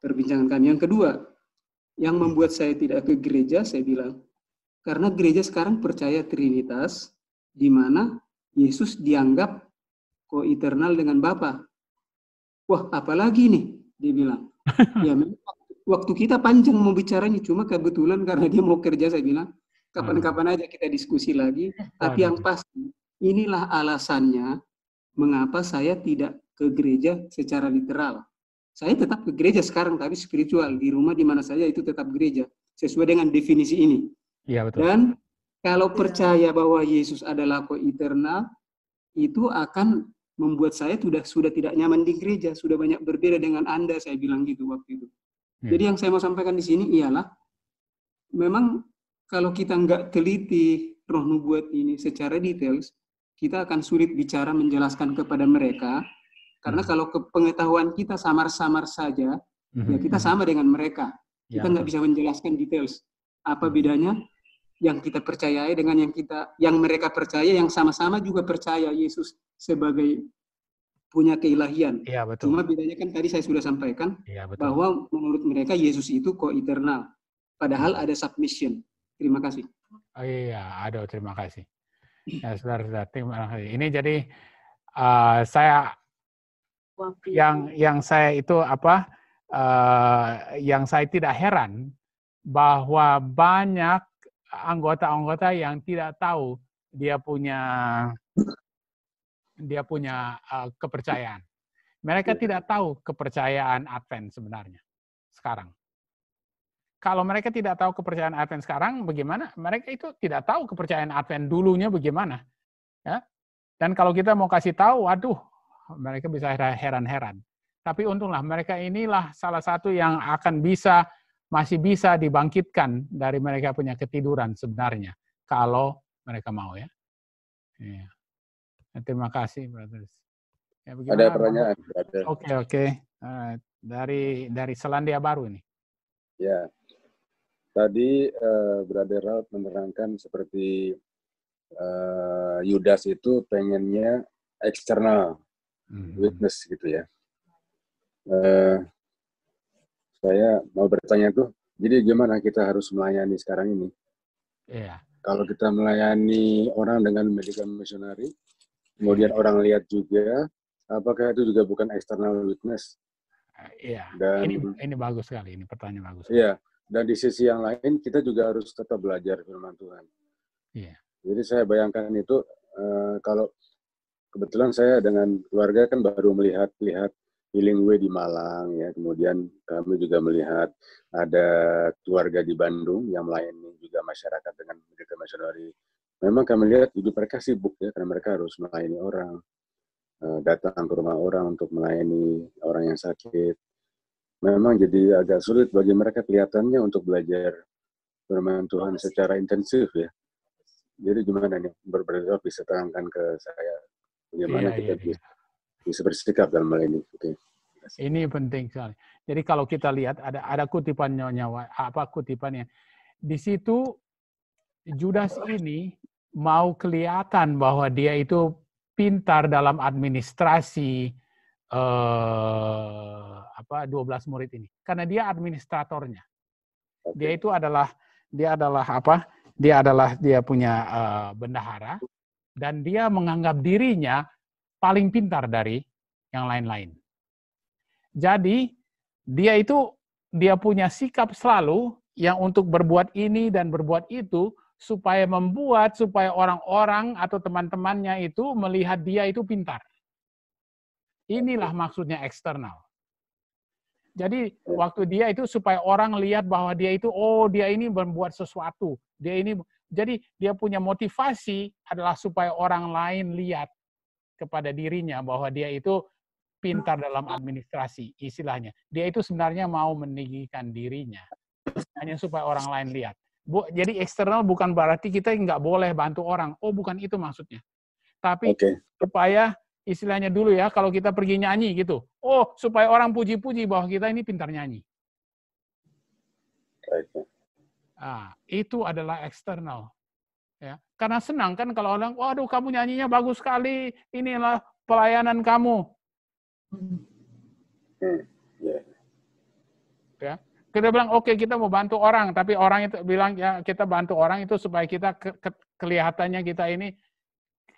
S5: perbincangan kami. Yang kedua, yang membuat saya tidak ke gereja, saya bilang, karena gereja sekarang percaya Trinitas, di mana Yesus dianggap koeternal dengan Bapa. Wah, apalagi nih, dia bilang. ya, waktu kita panjang mau bicaranya, cuma kebetulan karena dia mau kerja, saya bilang, kapan-kapan aja kita diskusi lagi. Tapi yang pasti, inilah alasannya mengapa saya tidak ke gereja secara literal. Saya tetap ke gereja sekarang, tapi spiritual. Di rumah di mana saja itu tetap gereja. Sesuai dengan definisi ini. Iya, betul. Dan kalau percaya bahwa Yesus adalah ko eternal, itu akan membuat saya sudah sudah tidak nyaman di gereja, sudah banyak berbeda dengan Anda, saya bilang gitu waktu itu. Ya. Jadi yang saya mau sampaikan di sini ialah, memang kalau kita nggak teliti roh nubuat ini secara detail, kita akan sulit bicara menjelaskan kepada mereka karena hmm. kalau pengetahuan kita samar-samar saja, hmm. ya kita sama dengan mereka. Kita ya. nggak ya. bisa menjelaskan details. Apa hmm. bedanya? Yang kita percayai dengan yang kita, yang mereka percaya, yang sama-sama juga percaya Yesus sebagai punya keilahian. Iya betul. Cuma bedanya kan tadi saya sudah sampaikan ya, betul. bahwa menurut mereka Yesus itu ko eternal Padahal ada submission. Terima kasih.
S2: Oh iya, iya. ada terima kasih. Ya saudara-saudara, terima kasih. Ini jadi uh, saya yang yang saya itu apa uh, yang saya tidak heran bahwa banyak anggota-anggota yang tidak tahu dia punya dia punya uh, kepercayaan. Mereka iya. tidak tahu kepercayaan Advent sebenarnya sekarang. Kalau mereka tidak tahu kepercayaan Advent sekarang, bagaimana? Mereka itu tidak tahu kepercayaan Advent dulunya bagaimana. Ya? Dan kalau kita mau kasih tahu, waduh, mereka bisa heran-heran. Tapi untunglah mereka inilah salah satu yang akan bisa masih bisa dibangkitkan dari mereka punya ketiduran sebenarnya kalau mereka mau ya. Iya. ya. Terima kasih, brothers. Ya, Ada pertanyaan, brother. Oke, okay, oke. Okay. Dari dari Selandia Baru ini.
S4: Ya. Tadi uh, Brother Ralph menerangkan seperti uh, Yudas itu pengennya eksternal, Hmm. witness gitu ya. Uh, saya mau bertanya tuh, jadi gimana kita harus melayani sekarang ini? Yeah. Kalau kita melayani orang dengan medical missionary, kemudian yeah. Hmm. orang lihat juga, apakah itu juga bukan external witness? Eh, iya. Dan, ini ini bagus sekali, ini pertanyaan bagus. Iya. Dan di sisi yang lain kita juga harus tetap belajar firman Tuhan. Iya. Jadi saya bayangkan itu uh, kalau kebetulan saya dengan keluarga kan baru melihat-lihat Healing Way di Malang ya. Kemudian kami juga melihat ada keluarga di Bandung yang melayani juga masyarakat dengan mereka masyarakat. Memang kami lihat hidup mereka sibuk ya karena mereka harus melayani orang, eh, datang ke rumah orang untuk melayani orang yang sakit. Memang jadi agak sulit bagi mereka kelihatannya untuk belajar firman Tuhan secara intensif ya. Jadi gimana nih berbeda bisa terangkan ke saya bagaimana iya, kita iya, iya. bisa, bersikap dalam hal ini.
S2: Ini penting sekali. Jadi kalau kita lihat ada ada kutipan nyawa apa kutipannya di situ Judas ini mau kelihatan bahwa dia itu pintar dalam administrasi eh, apa 12 murid ini karena dia administratornya. Dia itu adalah dia adalah apa? Dia adalah dia punya eh, bendahara dan dia menganggap dirinya paling pintar dari yang lain-lain. Jadi, dia itu dia punya sikap selalu yang untuk berbuat ini dan berbuat itu supaya membuat supaya orang-orang atau teman-temannya itu melihat dia itu pintar. Inilah maksudnya eksternal. Jadi ya. waktu dia itu supaya orang lihat bahwa dia itu oh dia ini membuat sesuatu, dia ini jadi dia punya motivasi adalah supaya orang lain lihat kepada dirinya bahwa dia itu pintar dalam administrasi, istilahnya. Dia itu sebenarnya mau meninggikan dirinya, hanya supaya orang lain lihat. Bu, jadi eksternal bukan berarti kita nggak boleh bantu orang. Oh, bukan itu maksudnya. Tapi okay. supaya istilahnya dulu ya, kalau kita pergi nyanyi gitu. Oh, supaya orang puji-puji bahwa kita ini pintar nyanyi. Okay. Nah, itu adalah eksternal. Ya, karena senang kan kalau orang, waduh kamu nyanyinya bagus sekali, inilah pelayanan kamu. Hmm. Ya. ya, kita bilang oke okay, kita mau bantu orang, tapi orang itu bilang ya kita bantu orang itu supaya kita ke, ke, kelihatannya kita ini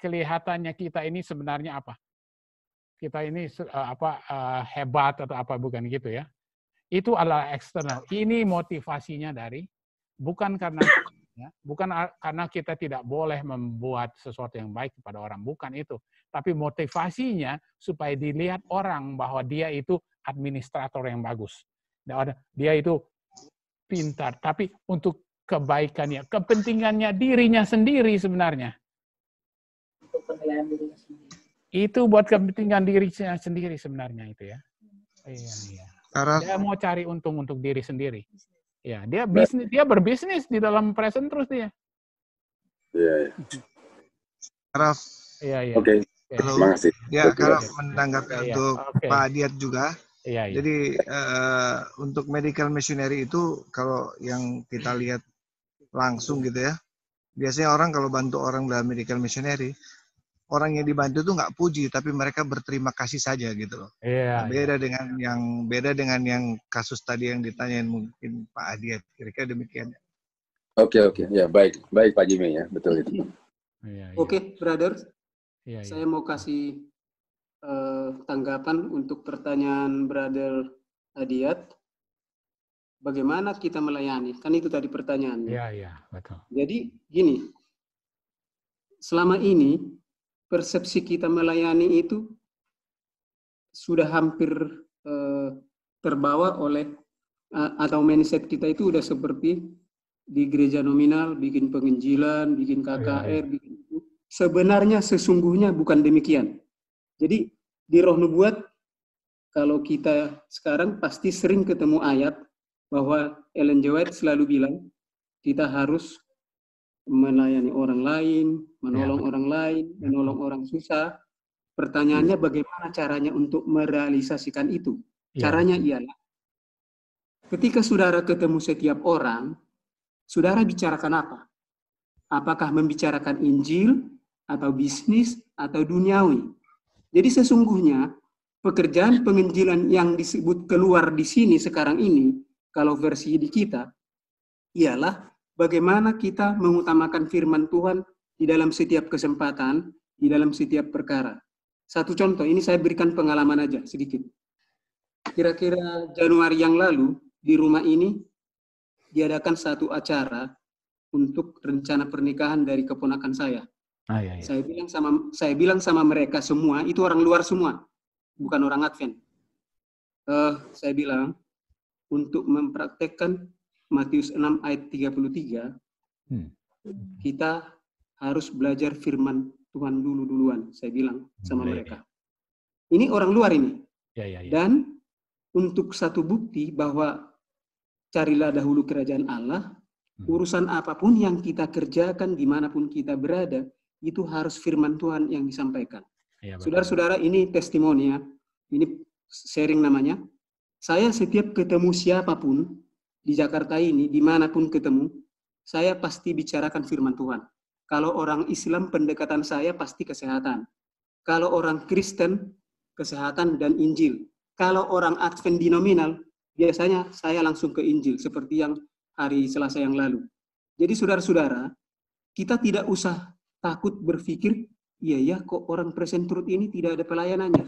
S2: kelihatannya kita ini sebenarnya apa? Kita ini uh, apa uh, hebat atau apa bukan gitu ya? Itu adalah eksternal. Ini motivasinya dari bukan karena ya, bukan karena kita tidak boleh membuat sesuatu yang baik kepada orang, bukan itu. Tapi motivasinya supaya dilihat orang bahwa dia itu administrator yang bagus. Dia itu pintar, tapi untuk kebaikannya, kepentingannya dirinya sendiri sebenarnya. Itu buat kepentingan dirinya sendiri sebenarnya itu ya.
S7: Iya, iya.
S2: Dia mau cari untung untuk diri sendiri. Iya. Ya, dia nah. bisnis, dia berbisnis di dalam present terus dia. Iya,
S8: iya. Iya, iya. Oke. Iya. Terima kasih. Ya, kalau menanggapi ya, untuk okay. Pak Adiat juga. Iya, iya. Jadi uh, untuk medical missionary itu kalau yang kita lihat langsung gitu ya. Biasanya orang kalau bantu orang dalam medical missionary, orang yang dibantu tuh nggak puji tapi mereka berterima kasih saja gitu loh.
S4: Iya. Yeah, nah, iya. beda
S8: yeah. dengan yang beda dengan yang kasus tadi yang ditanyain mungkin Pak Adiat, ya, kira-kira demikian.
S4: Oke okay, oke okay. ya baik baik Pak Jimmy ya betul itu.
S8: Yeah, iya. oke okay, brother.
S4: yeah, iya.
S5: Saya mau kasih uh, tanggapan untuk pertanyaan brother Adiat. Bagaimana kita melayani? Kan itu tadi pertanyaannya. Iya iya betul. Jadi gini. Selama ini persepsi kita melayani itu sudah hampir uh, terbawa oleh eh, atau mindset kita itu udah seperti di gereja nominal bikin penginjilan, bikin iya. KKR, bikin itu. Sebenarnya sesungguhnya bukan demikian. Jadi di roh nubuat kalau kita sekarang pasti sering ketemu ayat bahwa Ellen Jewett White selalu bilang kita harus melayani orang lain, menolong ya, orang lain, menolong orang susah. Pertanyaannya ya. bagaimana caranya untuk merealisasikan itu? Ya. Caranya ialah ketika saudara ketemu setiap orang, saudara bicarakan apa? Apakah membicarakan Injil atau bisnis atau duniawi? Jadi sesungguhnya pekerjaan penginjilan yang disebut keluar di sini sekarang ini kalau versi di kita ialah bagaimana kita mengutamakan firman Tuhan di dalam setiap kesempatan, di dalam setiap perkara. Satu contoh, ini saya berikan pengalaman aja sedikit. Kira-kira Januari yang lalu, di rumah ini diadakan satu acara untuk rencana pernikahan dari keponakan saya. Ah, iya, iya. Saya bilang sama saya bilang sama mereka semua itu orang luar semua, bukan orang Advent. Uh, saya bilang untuk mempraktekkan Matius 6 ayat 33, hmm. kita harus belajar firman Tuhan dulu-duluan, saya bilang sama mereka. Ini orang luar ini. Ya, ya, ya. Dan untuk satu bukti bahwa carilah dahulu kerajaan Allah, hmm. urusan apapun yang kita kerjakan dimanapun kita berada, itu harus firman Tuhan yang disampaikan. Ya, Saudara-saudara, ini testimoni ya. Ini sharing namanya. Saya setiap ketemu siapapun, di Jakarta ini, dimanapun ketemu, saya pasti bicarakan firman Tuhan. Kalau orang Islam, pendekatan saya pasti kesehatan. Kalau orang Kristen, kesehatan dan Injil. Kalau orang Advent dinominal, biasanya saya langsung ke Injil, seperti yang hari Selasa yang lalu. Jadi saudara-saudara, kita tidak usah takut berpikir, iya ya kok orang present truth ini tidak ada pelayanannya.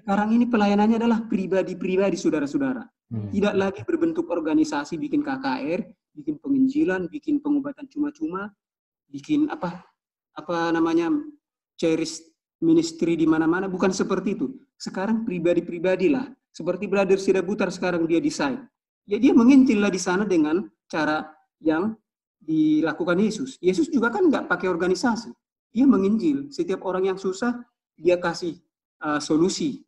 S5: Sekarang ini pelayanannya adalah pribadi-pribadi saudara-saudara. Hmm. Tidak lagi berbentuk organisasi bikin KKR, bikin penginjilan, bikin pengobatan cuma-cuma, bikin apa apa namanya cherish ministry di mana-mana bukan seperti itu. Sekarang pribadi-pribadi lah. Seperti Brother butar sekarang dia desain. Ya dia mengintil lah di sana dengan cara yang dilakukan Yesus. Yesus juga kan nggak pakai organisasi. Dia menginjil. Setiap orang yang susah dia kasih uh, solusi.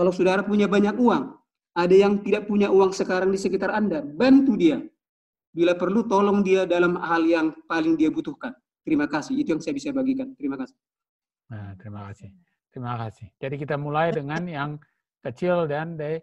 S5: Kalau saudara punya banyak uang, ada yang tidak punya uang sekarang di sekitar Anda, bantu dia. Bila perlu, tolong dia dalam hal yang paling dia butuhkan. Terima kasih. Itu yang saya bisa bagikan. Terima kasih. Nah, terima kasih. Terima
S2: kasih. Jadi kita mulai dengan yang kecil dan di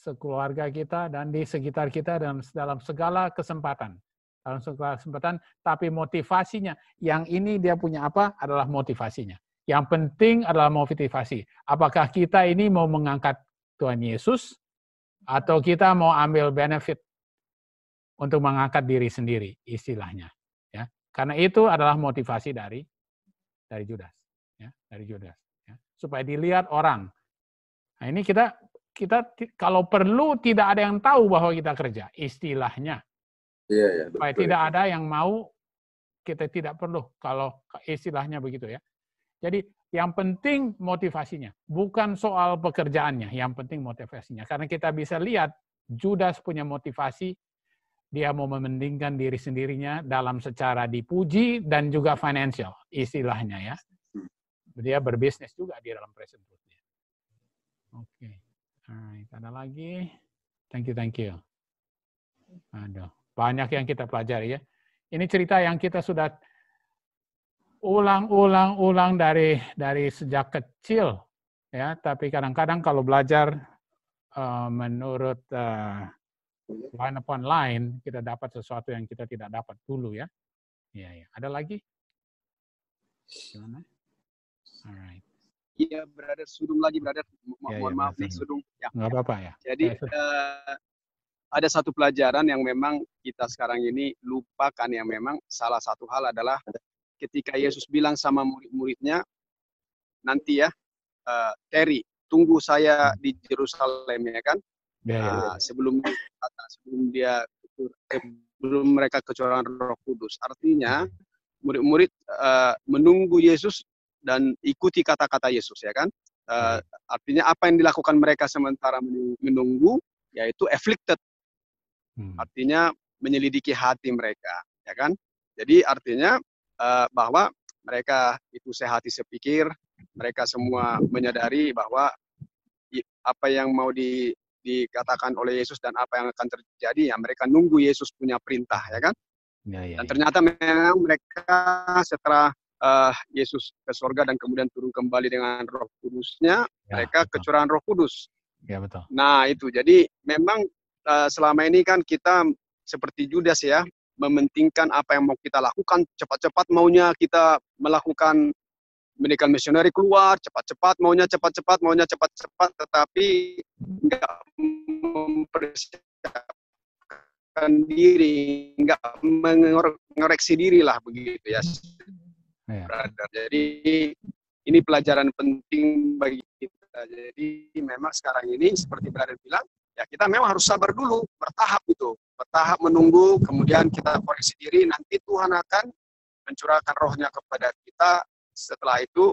S2: sekeluarga kita dan di sekitar kita dalam, dalam segala kesempatan. Dalam segala kesempatan, tapi motivasinya, yang ini dia punya apa adalah motivasinya. Yang penting adalah motivasi. Apakah kita ini mau mengangkat Tuhan Yesus atau kita mau ambil benefit untuk mengangkat diri sendiri istilahnya ya karena itu adalah motivasi dari dari Judas ya dari Judas ya. supaya dilihat orang nah ini kita kita kalau perlu tidak ada yang tahu bahwa kita kerja istilahnya
S7: ya, ya, supaya betul, tidak ya.
S2: ada yang mau kita tidak perlu kalau istilahnya begitu ya jadi yang penting motivasinya, bukan soal pekerjaannya, yang penting motivasinya. Karena kita bisa lihat Judas punya motivasi, dia mau memendingkan diri sendirinya dalam secara dipuji dan juga financial istilahnya ya. Dia berbisnis juga di dalam present Oke. Okay. Alright, ada lagi? Thank you, thank you. Aduh, banyak yang kita pelajari ya. Ini cerita yang kita sudah ulang-ulang-ulang dari dari sejak kecil ya tapi kadang-kadang kalau belajar uh, menurut uh, eh, line upon line kita dapat sesuatu yang kita tidak dapat dulu ya ya, ya. ada lagi gimana alright Iya, brother
S9: Sudung lagi, berada iya, mohon ya, ya, maaf nih, Sudung.
S2: Ya. Nggak apa-apa ya.
S9: Jadi ya, uh, ada satu pelajaran yang memang kita sekarang ini lupakan yang memang salah satu hal adalah ketika Yesus bilang sama murid-muridnya, nanti ya, uh, Terry, tunggu saya di Jerusalem ya kan. Ya, ya, Uh, ah, sebelum ya. sebelum dia sebelum mereka kecurangan Roh Kudus. Artinya murid-murid uh, menunggu Yesus dan ikuti kata-kata Yesus ya kan. Uh, artinya apa yang dilakukan mereka sementara menunggu yaitu afflicted. Hmm. Artinya menyelidiki hati mereka ya kan. Jadi artinya uh, bahwa mereka itu sehati sepikir, mereka semua menyadari bahwa apa yang mau di, dikatakan oleh Yesus dan apa yang akan terjadi ya mereka nunggu Yesus punya perintah ya kan. Ya, ya, ya. Dan ternyata memang mereka setelah uh, Yesus ke surga dan kemudian turun kembali dengan Roh Kudusnya, ya, mereka betul. kecurahan Roh Kudus. Ya betul. Nah itu jadi memang uh, selama ini kan kita seperti Judas ya mementingkan apa yang mau kita lakukan, cepat-cepat maunya kita melakukan medical misionari keluar, cepat-cepat maunya cepat-cepat maunya cepat-cepat, tetapi nggak mempersiapkan diri, nggak mengoreksi diri lah begitu ya. yeah. Iya. Jadi ini pelajaran penting bagi kita. Jadi memang sekarang ini seperti Brother bilang, ya kita memang harus sabar dulu, bertahap itu bertahap menunggu, kemudian kita koreksi diri, nanti Tuhan akan mencurahkan rohnya kepada kita. Setelah itu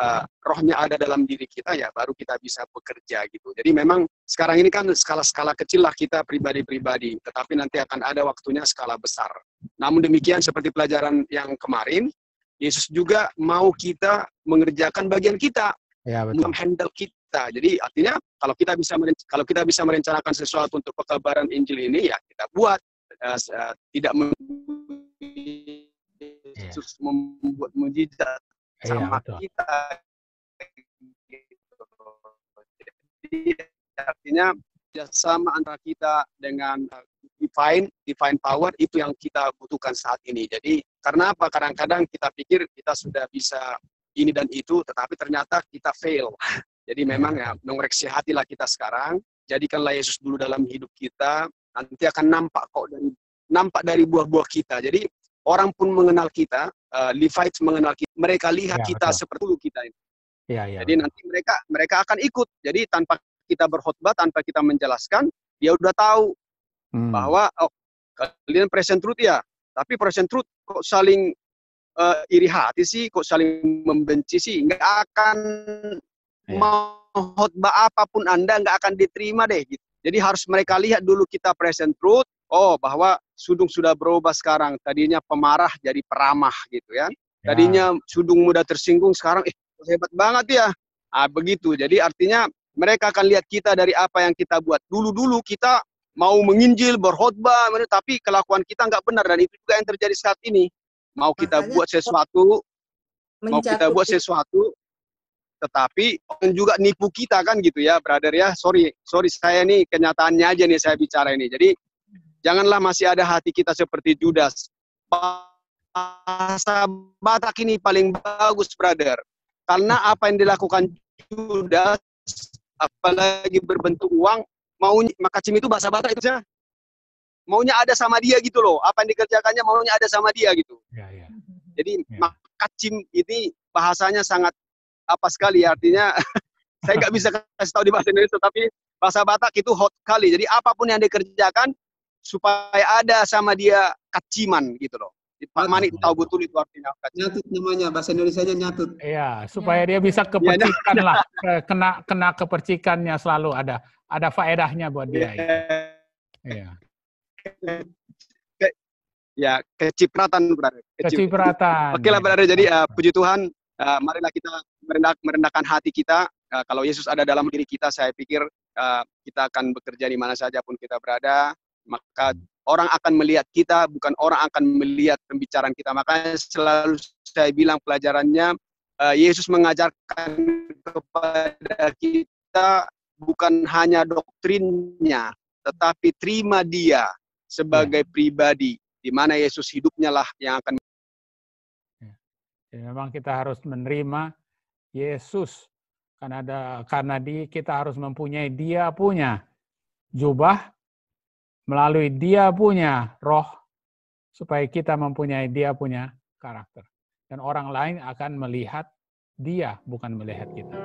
S9: uh, rohnya ada dalam diri kita ya, baru kita bisa bekerja gitu. Jadi memang sekarang ini kan skala-skala kecil lah kita pribadi-pribadi, tetapi nanti akan ada waktunya skala besar. Namun demikian seperti pelajaran yang kemarin, Yesus juga mau kita mengerjakan bagian kita, ya, betul. menghandle kita kita. Jadi artinya kalau kita bisa kalau kita bisa merencanakan sesuatu untuk pekabaran Injil ini ya kita buat uh, tidak iya. membuat mujizat iya, sama kita. Gitu. Jadi artinya sama antara kita dengan eh, divine divine power itu yang kita butuhkan saat ini. Jadi karena apa? Kadang-kadang kita pikir kita sudah bisa ini dan itu, tetapi ternyata kita fail. Jadi memang ya mengoreksi hatilah kita sekarang, jadikanlah Yesus dulu dalam hidup kita, nanti akan nampak kok dari nampak dari buah-buah kita. Jadi orang pun mengenal kita, uh, Levites mengenal kita, mereka lihat ya, kita betul. seperti kita ini. Ya, ya. Jadi nanti mereka mereka akan ikut. Jadi tanpa kita berkhutbah tanpa kita menjelaskan, dia udah tahu hmm. bahwa oh, kalian present truth ya, tapi present truth kok saling uh, iri hati sih, kok saling membenci sih, nggak akan Iya. mau khotbah apapun Anda nggak akan diterima deh. Gitu. Jadi harus mereka lihat dulu kita present truth, oh bahwa Sudung sudah berubah sekarang. Tadinya pemarah jadi peramah gitu ya. ya. Tadinya Sudung mudah tersinggung, sekarang eh hebat banget ya. Ah begitu. Jadi artinya mereka akan lihat kita dari apa yang kita buat. Dulu-dulu kita mau menginjil, berkhotbah, tapi kelakuan kita nggak benar dan itu juga yang terjadi saat ini. Mau kita Makanya buat sesuatu, mau kita buat sesuatu, tetapi juga nipu kita kan gitu ya brother ya sorry sorry saya nih kenyataannya aja nih saya bicara ini jadi janganlah masih ada hati kita seperti Judas bahasa Batak ini paling bagus brother karena apa yang dilakukan Judas apalagi berbentuk uang mau maka makacim itu bahasa Batak itu ya maunya ada sama dia gitu loh apa yang dikerjakannya maunya ada sama dia gitu ya, ya. jadi ya. makacim ini bahasanya sangat apa sekali artinya saya nggak bisa kasih tahu di bahasa Indonesia tapi bahasa Batak itu hot kali jadi apapun yang dikerjakan supaya ada sama dia kaciman gitu loh Pak Mani ya. tahu betul
S5: itu artinya kaciman. nyatut namanya bahasa Indonesia nya nyatut iya supaya
S2: dia bisa iya, iya. kepercikan lah kena kena kepercikannya selalu ada ada faedahnya buat dia
S9: iya ya kecipratan berarti kecipratan
S2: oke lah berarti jadi
S9: uh, puji Tuhan uh, marilah kita merendah, merendahkan hati kita. Uh, kalau Yesus ada dalam diri kita, saya pikir uh, kita akan bekerja di mana saja pun kita berada. Maka orang akan melihat kita, bukan orang akan melihat pembicaraan kita. maka selalu saya bilang pelajarannya, uh, Yesus mengajarkan kepada kita bukan hanya doktrinnya, tetapi terima dia sebagai ya. pribadi, di mana Yesus hidupnya lah yang akan.
S2: Ya, memang kita harus menerima Yesus. Karena ada karena di kita harus mempunyai dia punya jubah melalui dia punya roh supaya kita mempunyai dia punya karakter dan orang lain akan melihat dia bukan melihat kita.